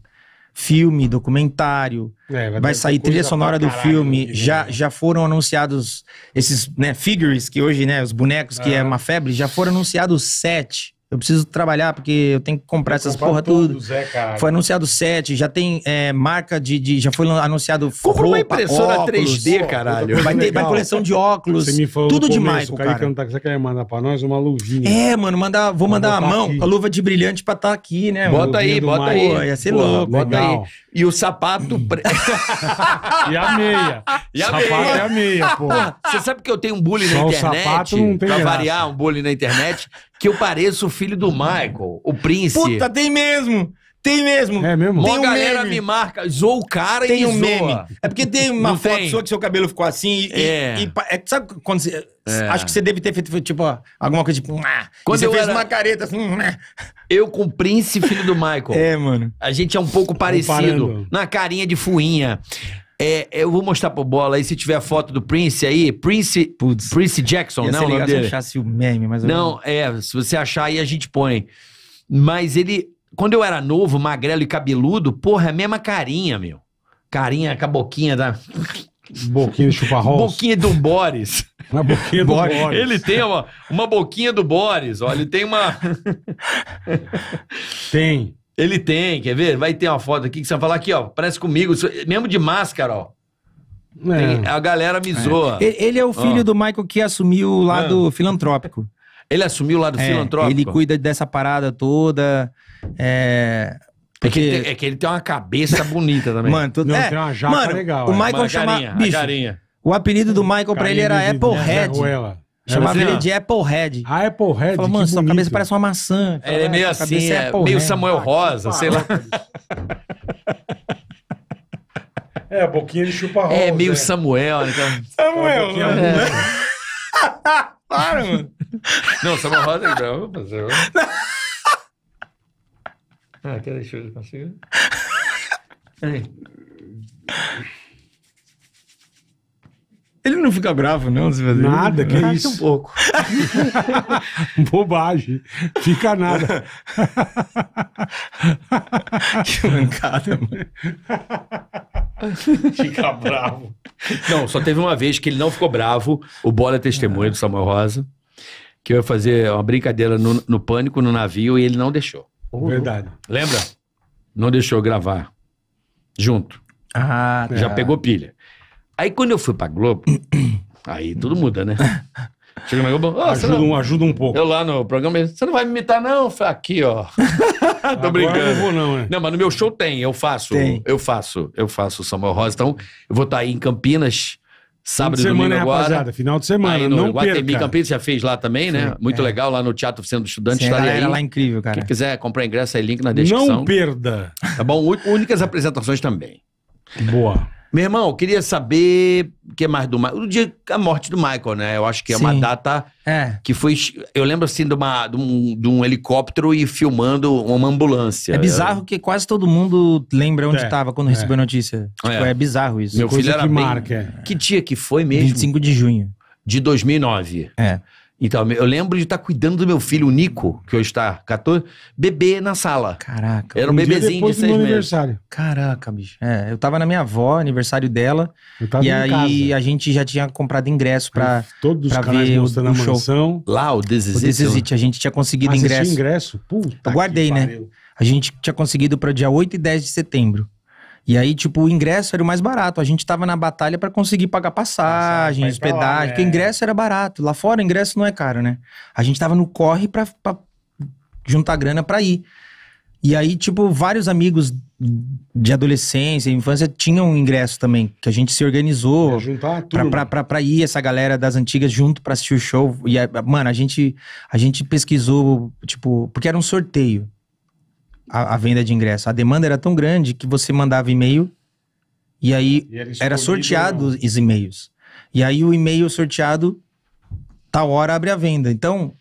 filme, documentário, é, vai, vai sair trilha sonora do filme. Né? Já, já foram anunciados esses né, figures, que hoje, né, os bonecos, que ah. é uma febre, já foram anunciados sete. Eu preciso trabalhar porque eu tenho que comprar essas porra tudo. tudo. Zé, foi anunciado sete, já tem é, marca de, de, Já foi anunciado. Compra uma impressora óculos, 3D, caralho. Vai ter vai coleção de óculos. Você me falou tudo demais, o cara. Não tá, você quer mandar pra nós uma luvinha. É, mano, manda. vou, vou mandar tá a mão, aqui. a luva de brilhante pra estar tá aqui, né? Bota aí, bota aí. Pô, ia ser Pô, louco. Bota aí. E o sapato. <laughs> <laughs> e a meia. E a sapato e é a meia, pô. Você sabe que eu tenho um bullying Só na internet. O sapato não tem pra graça. variar, um bullying na internet que eu pareço o filho do Michael, o príncipe. Puta, tem mesmo! Tem mesmo. É mesmo? Tem Mó um galera meme. me marca, zoou o cara tem e um zoa. meme. É porque tem uma Não foto tem. sua que seu cabelo ficou assim e... É. e, e é, sabe quando você... É. Acho que você deve ter feito, tipo, alguma coisa tipo... Quando você fez era... uma careta assim... Eu com o príncipe filho do Michael. <laughs> é, mano. A gente é um pouco parecido. Na carinha de fuinha. É, eu vou mostrar pro Bola aí, se tiver a foto do Prince aí, Prince, Putz. Prince Jackson, não, legal, se achasse o meme, mas Não, é, se você achar aí a gente põe. Mas ele, quando eu era novo, magrelo e cabeludo, porra, é a mesma carinha, meu. Carinha com a boquinha da Boquinha de chuparrol. Boquinha do Boris. Uma boquinha do Boris. Ele tem uma, uma boquinha do Boris, ó. Ele tem uma. Tem. Ele tem, quer ver? Vai ter uma foto aqui que você vai falar aqui, ó. Parece comigo, é mesmo de máscara, ó. É. Tem, a galera me é. zoa. É. Ele é o filho ó. do Michael que assumiu o lado ah. filantrópico. Ele assumiu o lado é, filantrópico? Ele cuida dessa parada toda. É. Porque... É, que tem, é, que ele tem uma cabeça <laughs> bonita também. Mano, tu... é, tem uma japa mano, legal. O Michael chama... Bicho, o apelido do Michael pra ele era Apple Head. É, Chamava assim, ele de Applehead. Ah, Applehead. Falou, mano, sua bonito. cabeça parece uma maçã. É ele assim, é meio assim, é, meio Samuel ah, Rosa, ah, sei lá. É, a boquinha de chupa rosa. É, meio Samuel, então. Samuel, é né? É. <laughs> Para, mano. Não, Samuel Rosa é bravo, parceiro. Ah, quer deixar eu conseguir? Peraí. Ele não fica bravo, não? Se fazer. Nada, que é isso. um pouco. <laughs> Bobagem. Fica nada. <laughs> que mancada, mano. <laughs> Fica bravo. Não, só teve uma vez que ele não ficou bravo. O Bola é testemunha do Samuel Rosa. Que eu ia fazer uma brincadeira no, no pânico, no navio, e ele não deixou. Oh. Verdade. Lembra? Não deixou gravar. Junto. Ah, tá. Já pegou pilha. Aí quando eu fui pra Globo, <coughs> aí tudo muda, né? <coughs> Chega na Globo, oh, ajuda, não... um, ajuda um pouco. Eu lá no programa, você não vai me imitar, não? Aqui, ó. <laughs> Tô brincando. Agora não vou, não, né? Não, mas no meu show tem, eu faço. Tem. Eu faço, eu faço Samuel Rosa. Então, eu vou estar tá aí em Campinas. Sábado e domingo é, agora. Rapaziada, final de semana, aí no não Guatemi, perca. Campinas já fez lá também, né? Muito é. legal, lá no Teatro Oficina do Estudante. Sim, era lá é incrível, cara. Quem quiser comprar ingresso aí, é link na descrição. Não perda. Tá bom? Únicas apresentações também. Boa. Meu irmão, queria saber o que mais do Michael. O dia a morte do Michael, né? Eu acho que é Sim. uma data é. que foi. Eu lembro assim de, uma, de, um, de um helicóptero e filmando uma ambulância. É bizarro é. que quase todo mundo lembra onde estava é. quando recebeu a é. notícia. Tipo, é. é. bizarro isso. Meu Coisa filho era que bem... marca. É. Que dia que foi mesmo? 25 de junho. De 2009. É. Então, eu lembro de estar tá cuidando do meu filho, o Nico, que hoje está 14, bebê na sala. Caraca. Era um, um bebezinho de seis meses. aniversário. Caraca, bicho. É, eu tava na minha avó, aniversário dela. Eu tava e aí casa. a gente já tinha comprado ingresso pra. Todos pra os canais ver mostrando o, o a show. mansão. Lá, o Desisite. A gente tinha conseguido ah, ingresso. ingresso? Puta. Eu guardei, né? A gente tinha conseguido para dia 8 e 10 de setembro. E aí, tipo, o ingresso era o mais barato. A gente tava na batalha para conseguir pagar passagem, Nossa, hospedagem, porque é. ingresso era barato. Lá fora, o ingresso não é caro, né? A gente tava no corre pra, pra juntar grana pra ir. E aí, tipo, vários amigos de adolescência, infância, tinham ingresso também, que a gente se organizou pra, pra, né? pra, pra, ir essa galera das antigas junto pra assistir o show. E, mano, a gente, a gente pesquisou, tipo, porque era um sorteio a, a, venda de ingresso. A demanda era tão grande que você mandava e-mail e aí e era, era sorteado não. os e-mails. E aí o e-mail sorteado, tal hora abre a venda. Então,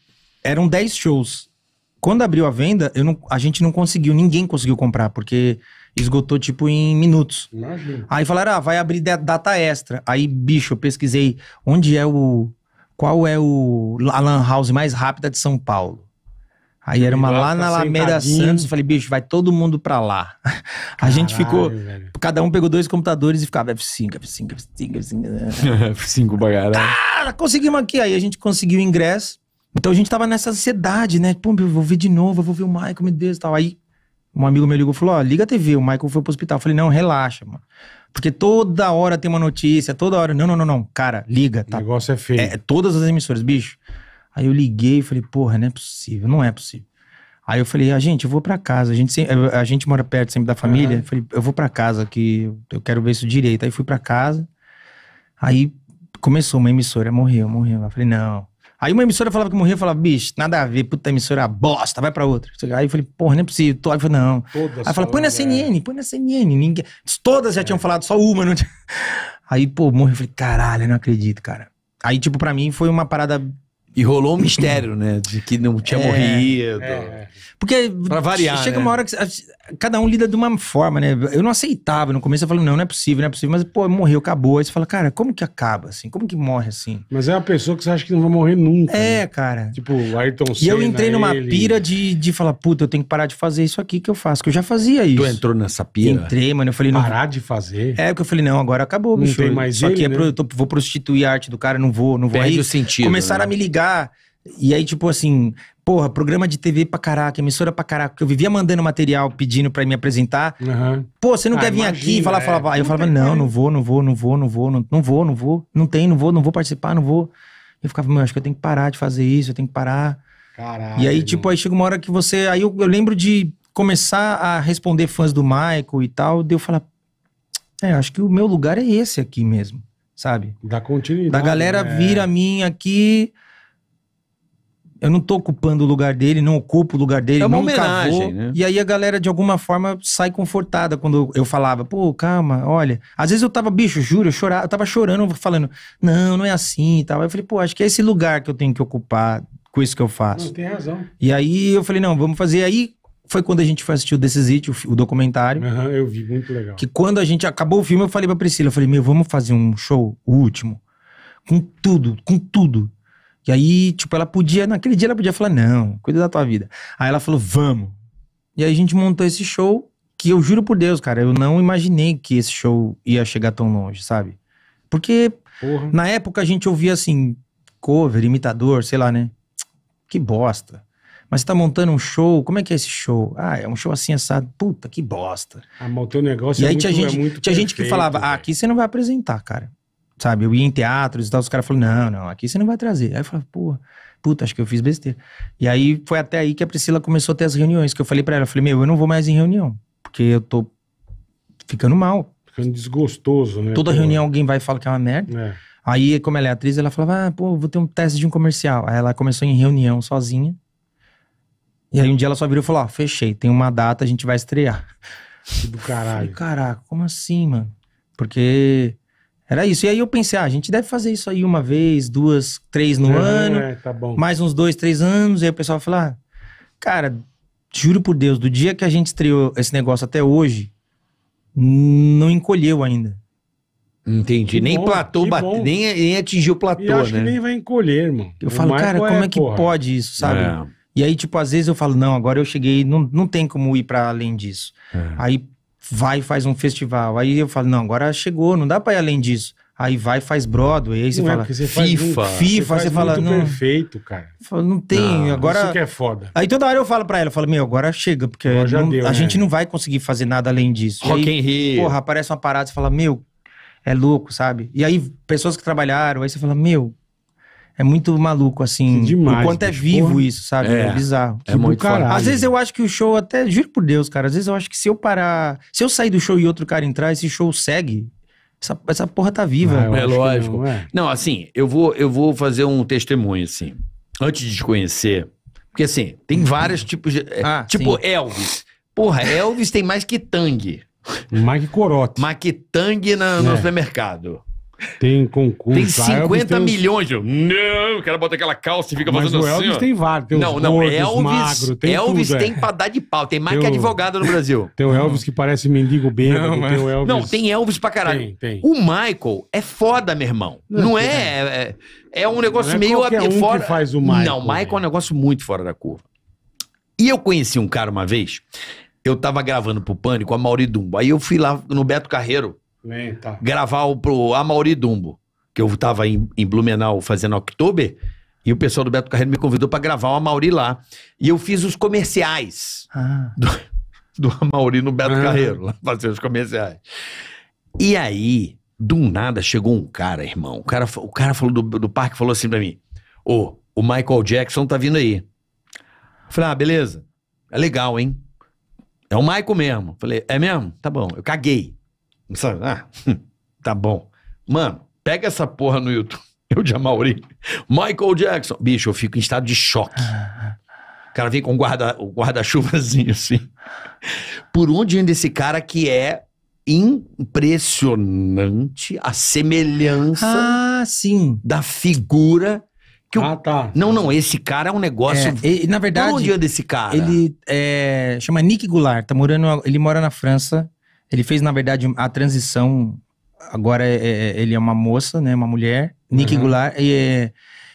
eram 10 shows. Quando abriu a venda, eu não, a gente não conseguiu, ninguém conseguiu comprar, porque esgotou tipo em minutos. Imagina. Aí falaram, ah, vai abrir data extra. Aí, bicho, eu pesquisei onde é o. Qual é o, a Lan House mais rápida de São Paulo? Aí era uma lá, tá na Alameda Santos. Eu falei, bicho, vai todo mundo pra lá. Caralho, <laughs> a gente ficou. Velho. Cada um pegou dois computadores e ficava F5, F5, F5, F5. F5 pra Cara, ah, conseguimos aqui. Aí a gente conseguiu o ingresso. Então a gente tava nessa ansiedade, né? Pô, eu vou ver de novo, eu vou ver o Michael, meu Deus e tal. Aí um amigo meu ligou e falou: Ó, liga a TV. O Michael foi pro hospital. Eu falei: Não, relaxa, mano. Porque toda hora tem uma notícia, toda hora. Não, não, não, não. Cara, liga. Tá... O negócio é feio. É, todas as emissoras, bicho. Aí eu liguei e falei, porra, não é possível, não é possível. Aí eu falei, a ah, gente, eu vou para casa. A gente, eh, a gente mora perto sempre da família. Uhum. Eu falei, eu vou para casa, que eu quero ver isso direito. Aí fui para casa. Aí começou uma emissora, morreu, morreu. Eu falei, não. Aí uma emissora falava que morreu eu falava, bicho, nada a ver, puta emissora bosta, vai pra outra. Aí eu falei, porra, não é possível. Aí eu falei, não. Todas aí fala, põe na CNN, é. põe na CNN. Ninguém... Todas já é. tinham falado, só uma. Não... Aí, pô, morreu. Eu falei, caralho, eu não acredito, cara. Aí, tipo, pra mim foi uma parada e rolou um mistério, né? De que não tinha é, morrido. É. Porque pra variar, chega né? uma hora que cada um lida de uma forma, né? Eu não aceitava no começo, eu falei, não, não é possível, não é possível. Mas, pô, morreu, acabou. Aí você fala, cara, como que acaba assim? Como que morre assim? Mas é uma pessoa que você acha que não vai morrer nunca. É, né? cara. Tipo, Ayrton Senna. E eu entrei numa ele... pira de, de falar, puta, eu tenho que parar de fazer isso aqui que eu faço, que eu já fazia isso. Tu entrou nessa pira? Entrei, mano. Eu falei, parar não. Parar de fazer? É, porque eu falei, não, agora acabou, não bicho. Não tem mais Só ele, que é né? é pro, eu tô, vou prostituir a arte do cara, não vou, não vou. aí, o sentido. Começaram né? a me ligar e aí, tipo assim, porra, programa de TV pra caraca, emissora pra caraca, que eu vivia mandando material pedindo pra me apresentar. Uhum. Pô, você não ah, quer vir aqui? Falar, é. falar. Aí eu falava, não, não vou, não vou, não vou, não vou, não, não vou, não vou, não tem, não vou, não vou participar, não vou. Eu ficava, mano, acho que eu tenho que parar de fazer isso, eu tenho que parar. Caralho. E aí, tipo, aí chega uma hora que você. Aí eu, eu lembro de começar a responder fãs do Michael e tal, de eu falar, é, acho que o meu lugar é esse aqui mesmo, sabe? Da continuidade. Da galera né? vir a mim aqui. Eu não tô ocupando o lugar dele, não ocupo o lugar dele, é uma nunca vou. Né? E aí a galera, de alguma forma, sai confortada quando eu falava, pô, calma, olha. Às vezes eu tava, bicho, juro, eu chorava, eu tava chorando, falando, não, não é assim e tal. Eu falei, pô, acho que é esse lugar que eu tenho que ocupar com isso que eu faço. Não, tem razão. E aí eu falei, não, vamos fazer. Aí foi quando a gente foi assistir o This It, o, o, documentário. Uhum, eu vi, muito legal. Que quando a gente acabou o filme, eu falei pra Priscila, eu falei, meu, vamos fazer um show, o último. Com tudo, com tudo e aí, tipo, ela podia, naquele dia ela podia falar, não, cuida da tua vida. Aí ela falou, vamos. E aí a gente montou esse show que eu juro por Deus, cara, eu não imaginei que esse show ia chegar tão longe, sabe? Porque Porra. na época a gente ouvia assim, cover, imitador, sei lá, né? Que bosta. Mas você tá montando um show, como é que é esse show? Ah, é um show assim assado. Puta, que bosta. Ah, mas o teu negócio e é aí é muito, tinha gente, é muito tinha perfeito, gente que falava, ah, aqui você não vai apresentar, cara sabe? Eu ia em teatros e tal, os caras falaram, não, não, aqui você não vai trazer. Aí eu falava, pô, puta, acho que eu fiz besteira. E aí foi até aí que a Priscila começou a ter as reuniões, que eu falei para ela, eu falei, meu, eu não vou mais em reunião, porque eu tô ficando mal. Ficando desgostoso, né? Toda pô. reunião alguém vai e fala que é uma merda. É. Aí, como ela é atriz, ela falava, ah, pô, vou ter um teste de um comercial. Aí ela começou em reunião sozinha. E aí um dia ela só virou e falou, ó, oh, fechei, tem uma data, a gente vai estrear. Que do caralho. Falei, Caraca, como assim, mano? Porque era isso. E aí eu pensei, ah, a gente deve fazer isso aí uma vez, duas, três no é, ano. É, tá bom. Mais uns dois, três anos. E aí o pessoal falou, ah, cara, juro por Deus, do dia que a gente estreou esse negócio até hoje, não encolheu ainda. Entendi. Que nem bom, platô, bate... nem, nem atingiu o platô, e acho né? Que nem vai encolher, irmão. Eu o falo, cara, é, como é, é que porra. pode isso, sabe? É. E aí, tipo, às vezes eu falo, não, agora eu cheguei, não, não tem como ir para além disso. É. Aí vai e faz um festival. Aí eu falo, não, agora chegou, não dá para ir além disso. Aí vai faz Broadway, aí você não é, fala, é você FIFA, faz, FIFA, você, você fala, não, perfeito, cara. não tem, não, agora Isso que é foda. Aí toda hora eu falo para ela, eu falo, meu, agora chega, porque não, deu, a né? gente não vai conseguir fazer nada além disso. Rock henry Porra, aparece uma parada, você fala, meu, é louco, sabe? E aí pessoas que trabalharam, aí você fala, meu, é muito maluco, assim. demais. O quanto é vivo porra. isso, sabe? É, é bizarro. É, é muito tipo, caralho. Às vezes eu acho que o show até. Juro por Deus, cara. Às vezes eu acho que se eu parar. Se eu sair do show e outro cara entrar, esse show segue. Essa, essa porra tá viva. Ah, é lógico. Não, é. não, assim, eu vou, eu vou fazer um testemunho, assim. Antes de te conhecer. Porque, assim, tem uhum. vários tipos de. É, ah, tipo, sim. Elvis. Porra, Elvis tem mais que tangue. Mais que corote. Mais que tangue no é. supermercado. Tem concurso. Tem 50 ah, milhões. Os... Não, o cara bota aquela calça e fica fazendo o Mas assim. Elvis tem vários. Tem não, não, gordos, Elvis, magro, tem Elvis tudo, é. tem é. pra dar de pau. Tem mais tem que advogado no Brasil. <laughs> Tem o Elvis que parece mendigo bem. Não, mas... tem o Elvis... não, tem Elvis pra caralho. Tem, tem. O Michael é foda, meu irmão. Não, é não é, é. é um negócio não é meio. Ab... Um fora... que faz o Michael. Não, o Michael é um negócio muito fora da curva. E eu conheci um cara uma vez. Eu tava gravando pro Pânico, a Mauri Dumbo. Aí eu fui lá no Beto Carreiro tá. gravar o, pro Amauri Dumbo, que eu tava em, em Blumenau fazendo October, e o pessoal do Beto Carreiro me convidou para gravar o Amauri lá. E eu fiz os comerciais ah. do, do Amauri no Beto ah. Carreiro, lá fazer os comerciais. E aí, do nada, chegou um cara, irmão. O cara, o cara falou do, do parque falou assim pra mim: Ô, oh, o Michael Jackson tá vindo aí. Eu falei, ah, beleza. É legal, hein? É o Michael mesmo. falei, é mesmo? Tá bom. Eu caguei. Sabe? Ah, hum, tá bom. Mano, pega essa porra no YouTube. <laughs> Eu de Amaury. Michael Jackson. Bicho, eu fico em estado de choque. O cara vem com guarda, guarda-chuvazinho <laughs> assim. Por onde anda esse cara que é impressionante a semelhança ah, sim. da figura que ah, o... tá. Não, não, esse cara é um negócio. É, na verdade. Por onde anda esse cara? Ele é, chama Nick Goulart, tá morando, ele mora na França. Ele fez, na verdade, a transição. Agora é, é, é, ele é uma moça, né? Uma mulher. Nick uhum. Goulart. E, é,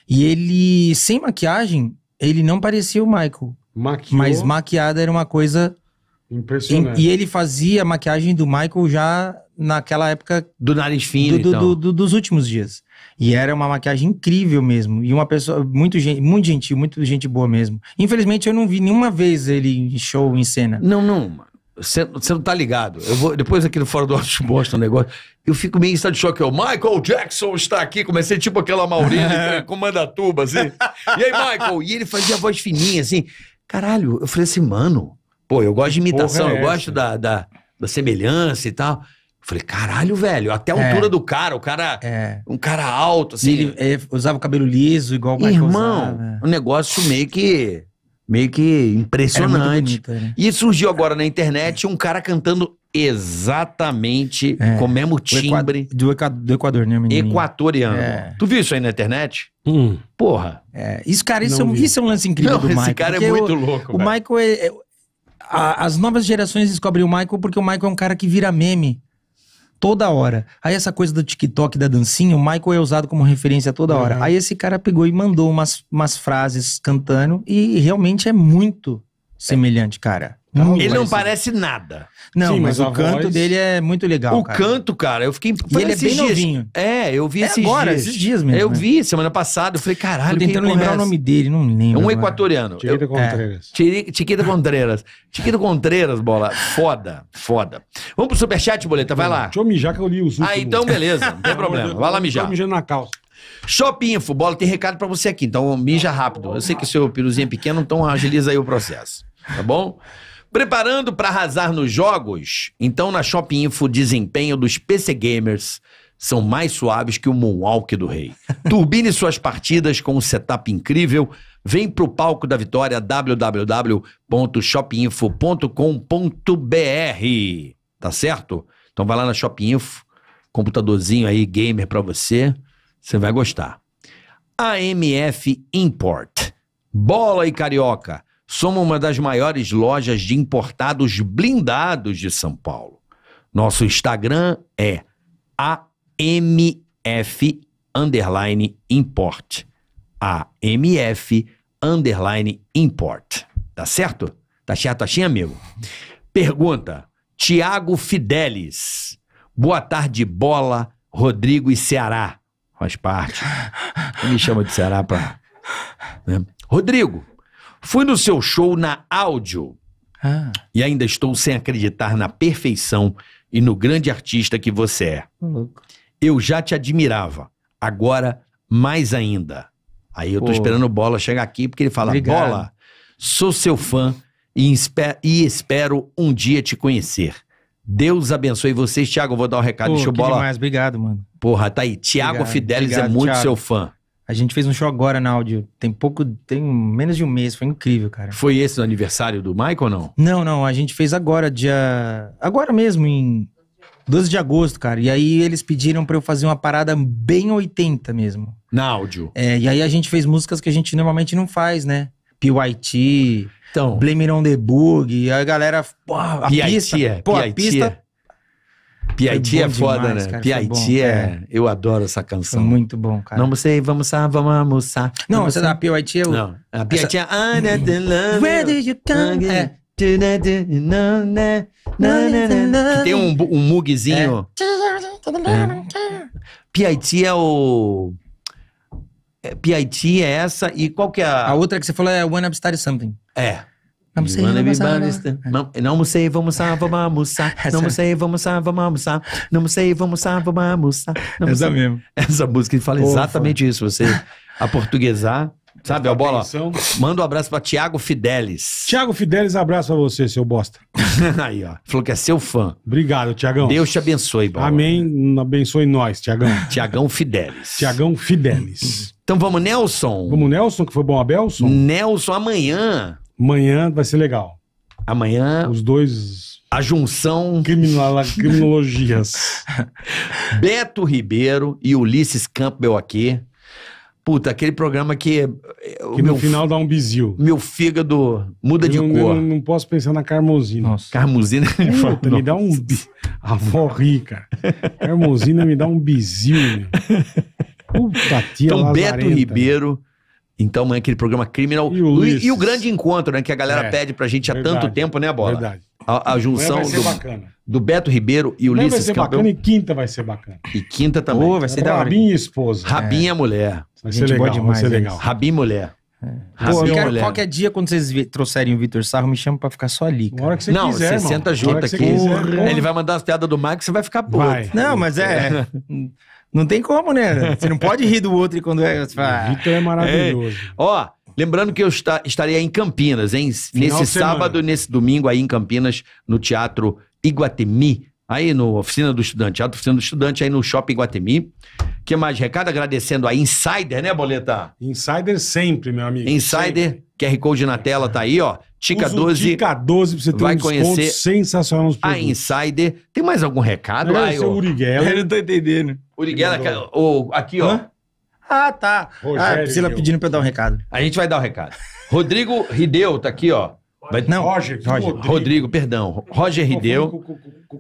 e ele, sem maquiagem, ele não parecia o Michael. Maquiou. Mas maquiada era uma coisa. Impressionante. E, e, ele fazia a maquiagem do Michael já naquela época. Do nariz fino. Do, então. do, do, dos últimos dias. E era uma maquiagem incrível mesmo. E uma pessoa muito, muito gentil, muito gente boa mesmo. Infelizmente, eu não vi nenhuma vez ele em show, em cena. Não, não. Você não tá ligado. Eu vou, depois aqui no Fora do Ar te mostra negócio. Eu fico meio em estado de choque. Eu, Michael Jackson está aqui. Comecei tipo aquela Maurília <laughs> com mandatuba, assim. E aí, Michael? E ele fazia a voz fininha, assim. Caralho, eu falei assim, mano. Pô, eu gosto de imitação, é eu gosto da, da, da, semelhança e tal. Eu falei, caralho, velho, até a é. altura do cara, o cara. É. Um cara alto, assim. Ele, ele, usava o cabelo liso, igual o Michael Irmão, usava. um negócio meio que meio que impressionante. Bonito, né? E surgiu agora na internet um cara cantando exatamente é. com o mesmo timbre. Do, Equador, do Equador né, menino? Equatoriano. É. Tu viu isso aí na internet? Hum. Porra. É. Isso, cara, isso é, um, isso é, um, lance incrível Não, do Michael. Esse cara é muito o, louco. O velho. Michael é-, é. A, as novas gerações descobrem o Michael porque o Michael é um cara que vira meme toda hora. Aí essa coisa do TikTok, da dancinha, o Michael é usado como referência toda hora. Uhum. Aí esse cara pegou e mandou umas, umas frases cantando e realmente é muito semelhante, cara. Não, ele não assim parece nada. Não, Sim, mas, mas o canto voz... dele é muito legal. O cara. canto, cara, eu fiquei. E ele é bem dias. novinho. É, eu vi é esses agora, dias. esses dias mesmo. Eu né? vi semana passada, eu falei, caralho, Tô tentando lembrar o nome dele, não lembro. É um agora. equatoriano. Chiquita Contreras. É. Chiquita Contreras. Chiquita Contreras, bola. Foda, foda. Vamos pro superchat, boleta, vai lá. Deixa eu mijar que eu li os ah, últimos. Ah, então beleza, não tem <laughs> problema. Vai lá mijar. Tô mijando na calça. Shopinfo, bola, tem recado para você aqui, então mija rápido. Eu sei que o seu piruzinho é pequeno, então agiliza aí o processo. Tá bom? Preparando para arrasar nos jogos? Então na Shopping Info desempenho dos PC Gamers são mais suaves que o Moonwalk do Rei. <laughs> Turbine suas partidas com um setup incrível. Vem para o palco da vitória www.shopinfo.com.br. Tá certo? Então vai lá na Shopping Info, computadorzinho aí gamer para você, você vai gostar. AMF Import. Bola e Carioca. Somos uma das maiores lojas de importados blindados de São Paulo. Nosso Instagram é AMF underline import. AMF underline import. Tá certo? Tá certo assim, amigo? Pergunta: Tiago Fidelis. Boa tarde, bola, Rodrigo e Ceará. Faz parte. Me chama de Ceará pra. Né? Rodrigo, Fui no seu show na áudio ah. e ainda estou sem acreditar na perfeição e no grande artista que você é. Louco. Eu já te admirava, agora mais ainda. Aí eu tô Pô. esperando o Bola chegar aqui, porque ele fala: Obrigado. Bola, sou seu fã e, e espero um dia te conhecer. Deus abençoe vocês. Tiago, vou dar um recado. Pô, Deixa o bola. Demais. Obrigado, mano. Porra, tá aí. Tiago Fidelis é obrigado, é muito Thiago. seu fã. A gente fez um show agora na áudio. Tem pouco, tem menos de um mês, foi incrível, cara. Foi esse o aniversário do Michael ou não? Não, não, a gente fez agora, dia. Agora mesmo, em 12 de agosto, cara. E aí eles pediram pra eu fazer uma parada bem 80 mesmo. Na áudio. É, e aí a gente fez músicas que a gente normalmente não faz, né? PYT, então. Blame It On The Bug, a galera, pô, a P. pista, P. É, pô, a pista é. Piaiti é foda, demais, né? Cara, Piaiti é... é... Eu adoro essa canção. Foi muito bom, cara. Vamos sair, vamos almoçar, vamos almoçar. Não, você essa da Piaiti eu... É Não, a Piaiti essa... é... Where did you come? É. Que tem um, um mugzinho. É. É. é o... É, PIT é essa e qual que é a... A outra que você falou é One Up Started Something. É. Vamos sair, vamos almoçar. Não almocei, vamos almoçar, vamos almoçar. Não almocei, vamos almoçar, vamos almoçar. Não almocei, vamos almoçar, vamos almoçar. Essa mesmo. Essa música fala Ofa. exatamente isso. Você a <laughs> portuguesar, sabe, a bola. Manda um abraço para Tiago Fidelis. Tiago Fidelis, abraço pra você, seu bosta. <laughs> Aí, ó. Falou que é seu fã. Obrigado, Tiagão. Deus te abençoe, Bola. Amém. Abençoe nós, Tiagão. <laughs> Tiagão Fidelis. Tiagão Fidelis. Então vamos, Nelson. Vamos, Nelson, que foi bom, Abelson? Nelson, amanhã Amanhã vai ser legal. Amanhã. Os dois. A junção. criminologias. <laughs> Beto Ribeiro e Ulisses Campbell aqui. Puta, aquele programa que. Eh, que meu, no final dá um bizil. Meu fígado muda eu de não, cor. Eu não posso pensar na Carmozina. Nossa. Carmozina. É puta, me dá um. A avó rica. Carmozina me dá um bizil. <laughs> Puta tia Então, Lazarenta. Beto né? Ribeiro então, é aquele programa Criminal. E o, e, e o grande encontro, né? Que a galera é, pede pra gente há verdade, tanto tempo, né, Bola? Verdade. A, a junção do, do, Beto Ribeiro e Ulisses vai ser Campeão. bacana e quinta vai ser bacana. E quinta também. Oh, vai ser é da hora. Rabinha e esposa. É. Rabinha é. mulher. Vai ser legal, demais, vai ser legal. Rabinha é mulher. É. Pô, quero mulher. qualquer dia, quando vocês trouxerem o Vitor Sarro, me chama pra ficar só ali. Cara. Hora que você não, quiser, você senta junto aqui. Quiser, ele vai mandar as piadas do Max e você vai ficar puto. Não, mas é. <laughs> Não tem como, né? Você não pode rir do outro quando é. Vitor é ah, maravilhoso. É. Ó, lembrando que eu está, estarei aí em Campinas, hein? Final nesse sábado, nesse domingo aí em Campinas, no Teatro Iguatemi, aí no Oficina do Estudante, Teatro Oficina do Estudante, aí no Shopping Iguatemi, Que mais recado? Agradecendo a Insider, né, Boleta? Insider sempre, meu amigo. Insider, sempre. QR Code na tela, tá aí, ó. Tica 12. Tica 12 pra você ter vai um conhecer sensacional A Insider. Tem mais algum recado? Não, eu... É o Uriguela. ele não tô tá entendendo. Uriguela, o aqui, ó. Ah, tá. Rogério ah, Priscila pedindo pra eu dar um recado. A gente vai dar o um recado. Rodrigo Rideu tá aqui, ó. Vai... Não, Roger, Roger. Rodrigo. Rodrigo, perdão. Roger Rideu.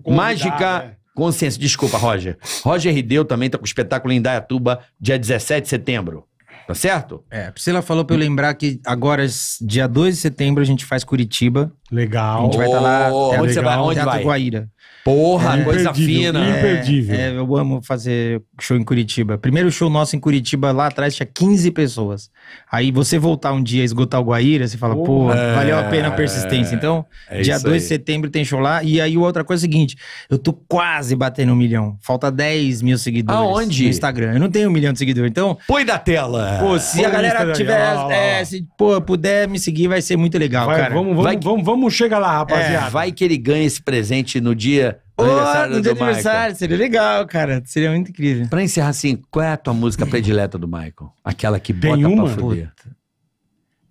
Mágica né? Consciência. Desculpa, Roger. Roger Rideu também tá com o espetáculo em Dayatuba, dia 17 de setembro. Tá certo? É, Priscila falou pra eu lembrar que agora, dia 2 de setembro, a gente faz Curitiba. Legal. A gente vai estar tá lá. Onde é, você vai? Onde Teatro vai? Guaíra. Porra, é, coisa fina. Imperdível. É, é, eu amo fazer show em Curitiba. Primeiro show nosso em Curitiba, lá atrás tinha 15 pessoas. Aí você voltar um dia esgotar o Guaíra, você fala, pô, é, valeu a pena a persistência. É. Então, é dia 2 de setembro tem show lá. E aí outra coisa é o seguinte, eu tô quase batendo um milhão. Falta 10 mil seguidores. Aonde? No Instagram. Eu não tenho um milhão de seguidores, então... Põe da tela. Pô, se Põe a galera tiver... se pô, puder me seguir, vai ser muito legal, vai, cara. Vamos, vamos, vai, vamos, vamos, chega lá, é, rapaziada. vai que ele ganha esse presente no dia Oh, aniversário no do dia do aniversário, seria legal, cara. Seria muito incrível. Pra encerrar assim, qual é a tua música predileta do Michael? Aquela que bota Tem uma? pra fuder.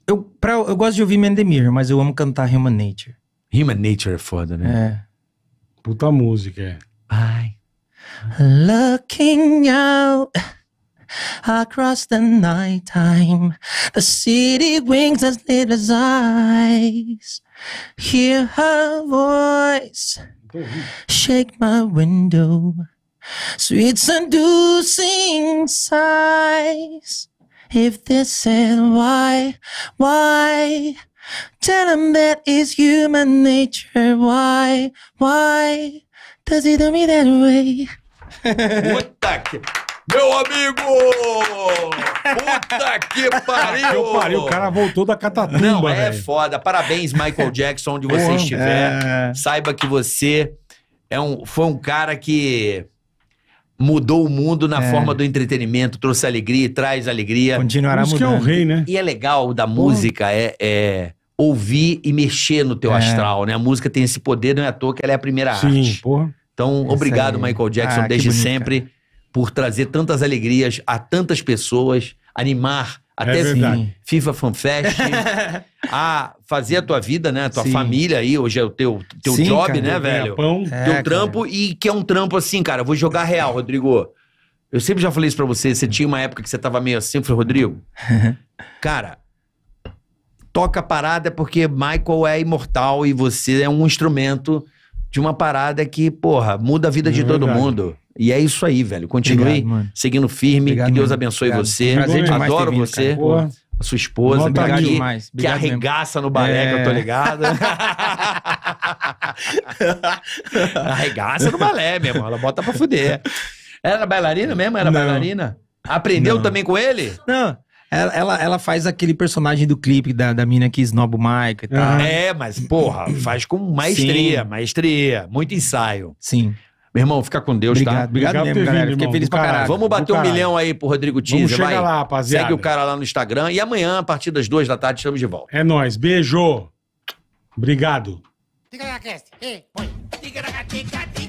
Eu, pra, eu gosto de ouvir Mendemir, mas eu amo cantar Human Nature. Human Nature é foda, né? É. Puta música, é. Ai. Looking out across the night time, the city wings as little eyes. Hear her voice. Shake my window. Sweet seducing sighs. If this is why, why? Tell them that is human nature. Why, why does it do me that way? вот так. Meu amigo! Puta que <laughs> pariu! Que pariu, o cara voltou da catatumba, Não, é véio. foda. Parabéns, Michael Jackson, onde você estiver. É... Saiba que você é um, foi um cara que mudou o mundo na é. forma do entretenimento, trouxe alegria, traz alegria. Continuará a isso mudando. que é o rei, né? E é legal da música, é... é ouvir e mexer no teu é. astral, né? A música tem esse poder, não é à toa que ela é a primeira Sim, arte. Porra. Então, obrigado, Michael ah, Jackson, ah, desde sempre. Cara por trazer tantas alegrias a tantas pessoas, animar até é assim, FIFA fanfest, <laughs> a fazer a tua vida, né? A tua Sim. família aí, hoje é o teu, teu Sim, job, cara, né, velho? Pão. É, teu trampo cara. e que é um trampo assim, cara. vou jogar real, Rodrigo. Eu sempre já falei isso pra você. Você tinha uma época que você tava meio assim, eu falei, Rodrigo, <laughs> cara, toca a parada porque Michael é imortal e você é um instrumento de uma parada que, porra, muda a vida de é todo mundo. E é isso aí, velho. Continue Obrigado, seguindo firme. Obrigado, que Deus abençoe Obrigado. você. Prazer demais Adoro vindo, você. Cara, a sua esposa, tá aqui, demais. que arregaça mesmo. no balé, é... que eu tô é. ligado. <laughs> arregaça no balé, meu irmão. Ela bota pra fuder. Era bailarina mesmo? Era Não. bailarina? Aprendeu Não. também com ele? Não. Ela, ela, ela, faz aquele personagem do clipe da, da mina que esnoba o Mike e tal. É, mas, porra, faz com maestria, Sim. maestria. Muito ensaio. Sim. Meu irmão, fica com Deus, obrigado, tá? Obrigado, obrigado mesmo, galera. Fiquei feliz pra caralho. Vamos bater um milhão aí pro Rodrigo Tinza, vai. lá, rapaziada. Segue o cara lá no Instagram. E amanhã, a partir das duas da tarde, estamos de volta. É nóis. Beijo. Obrigado. Fica na cast. Ei, na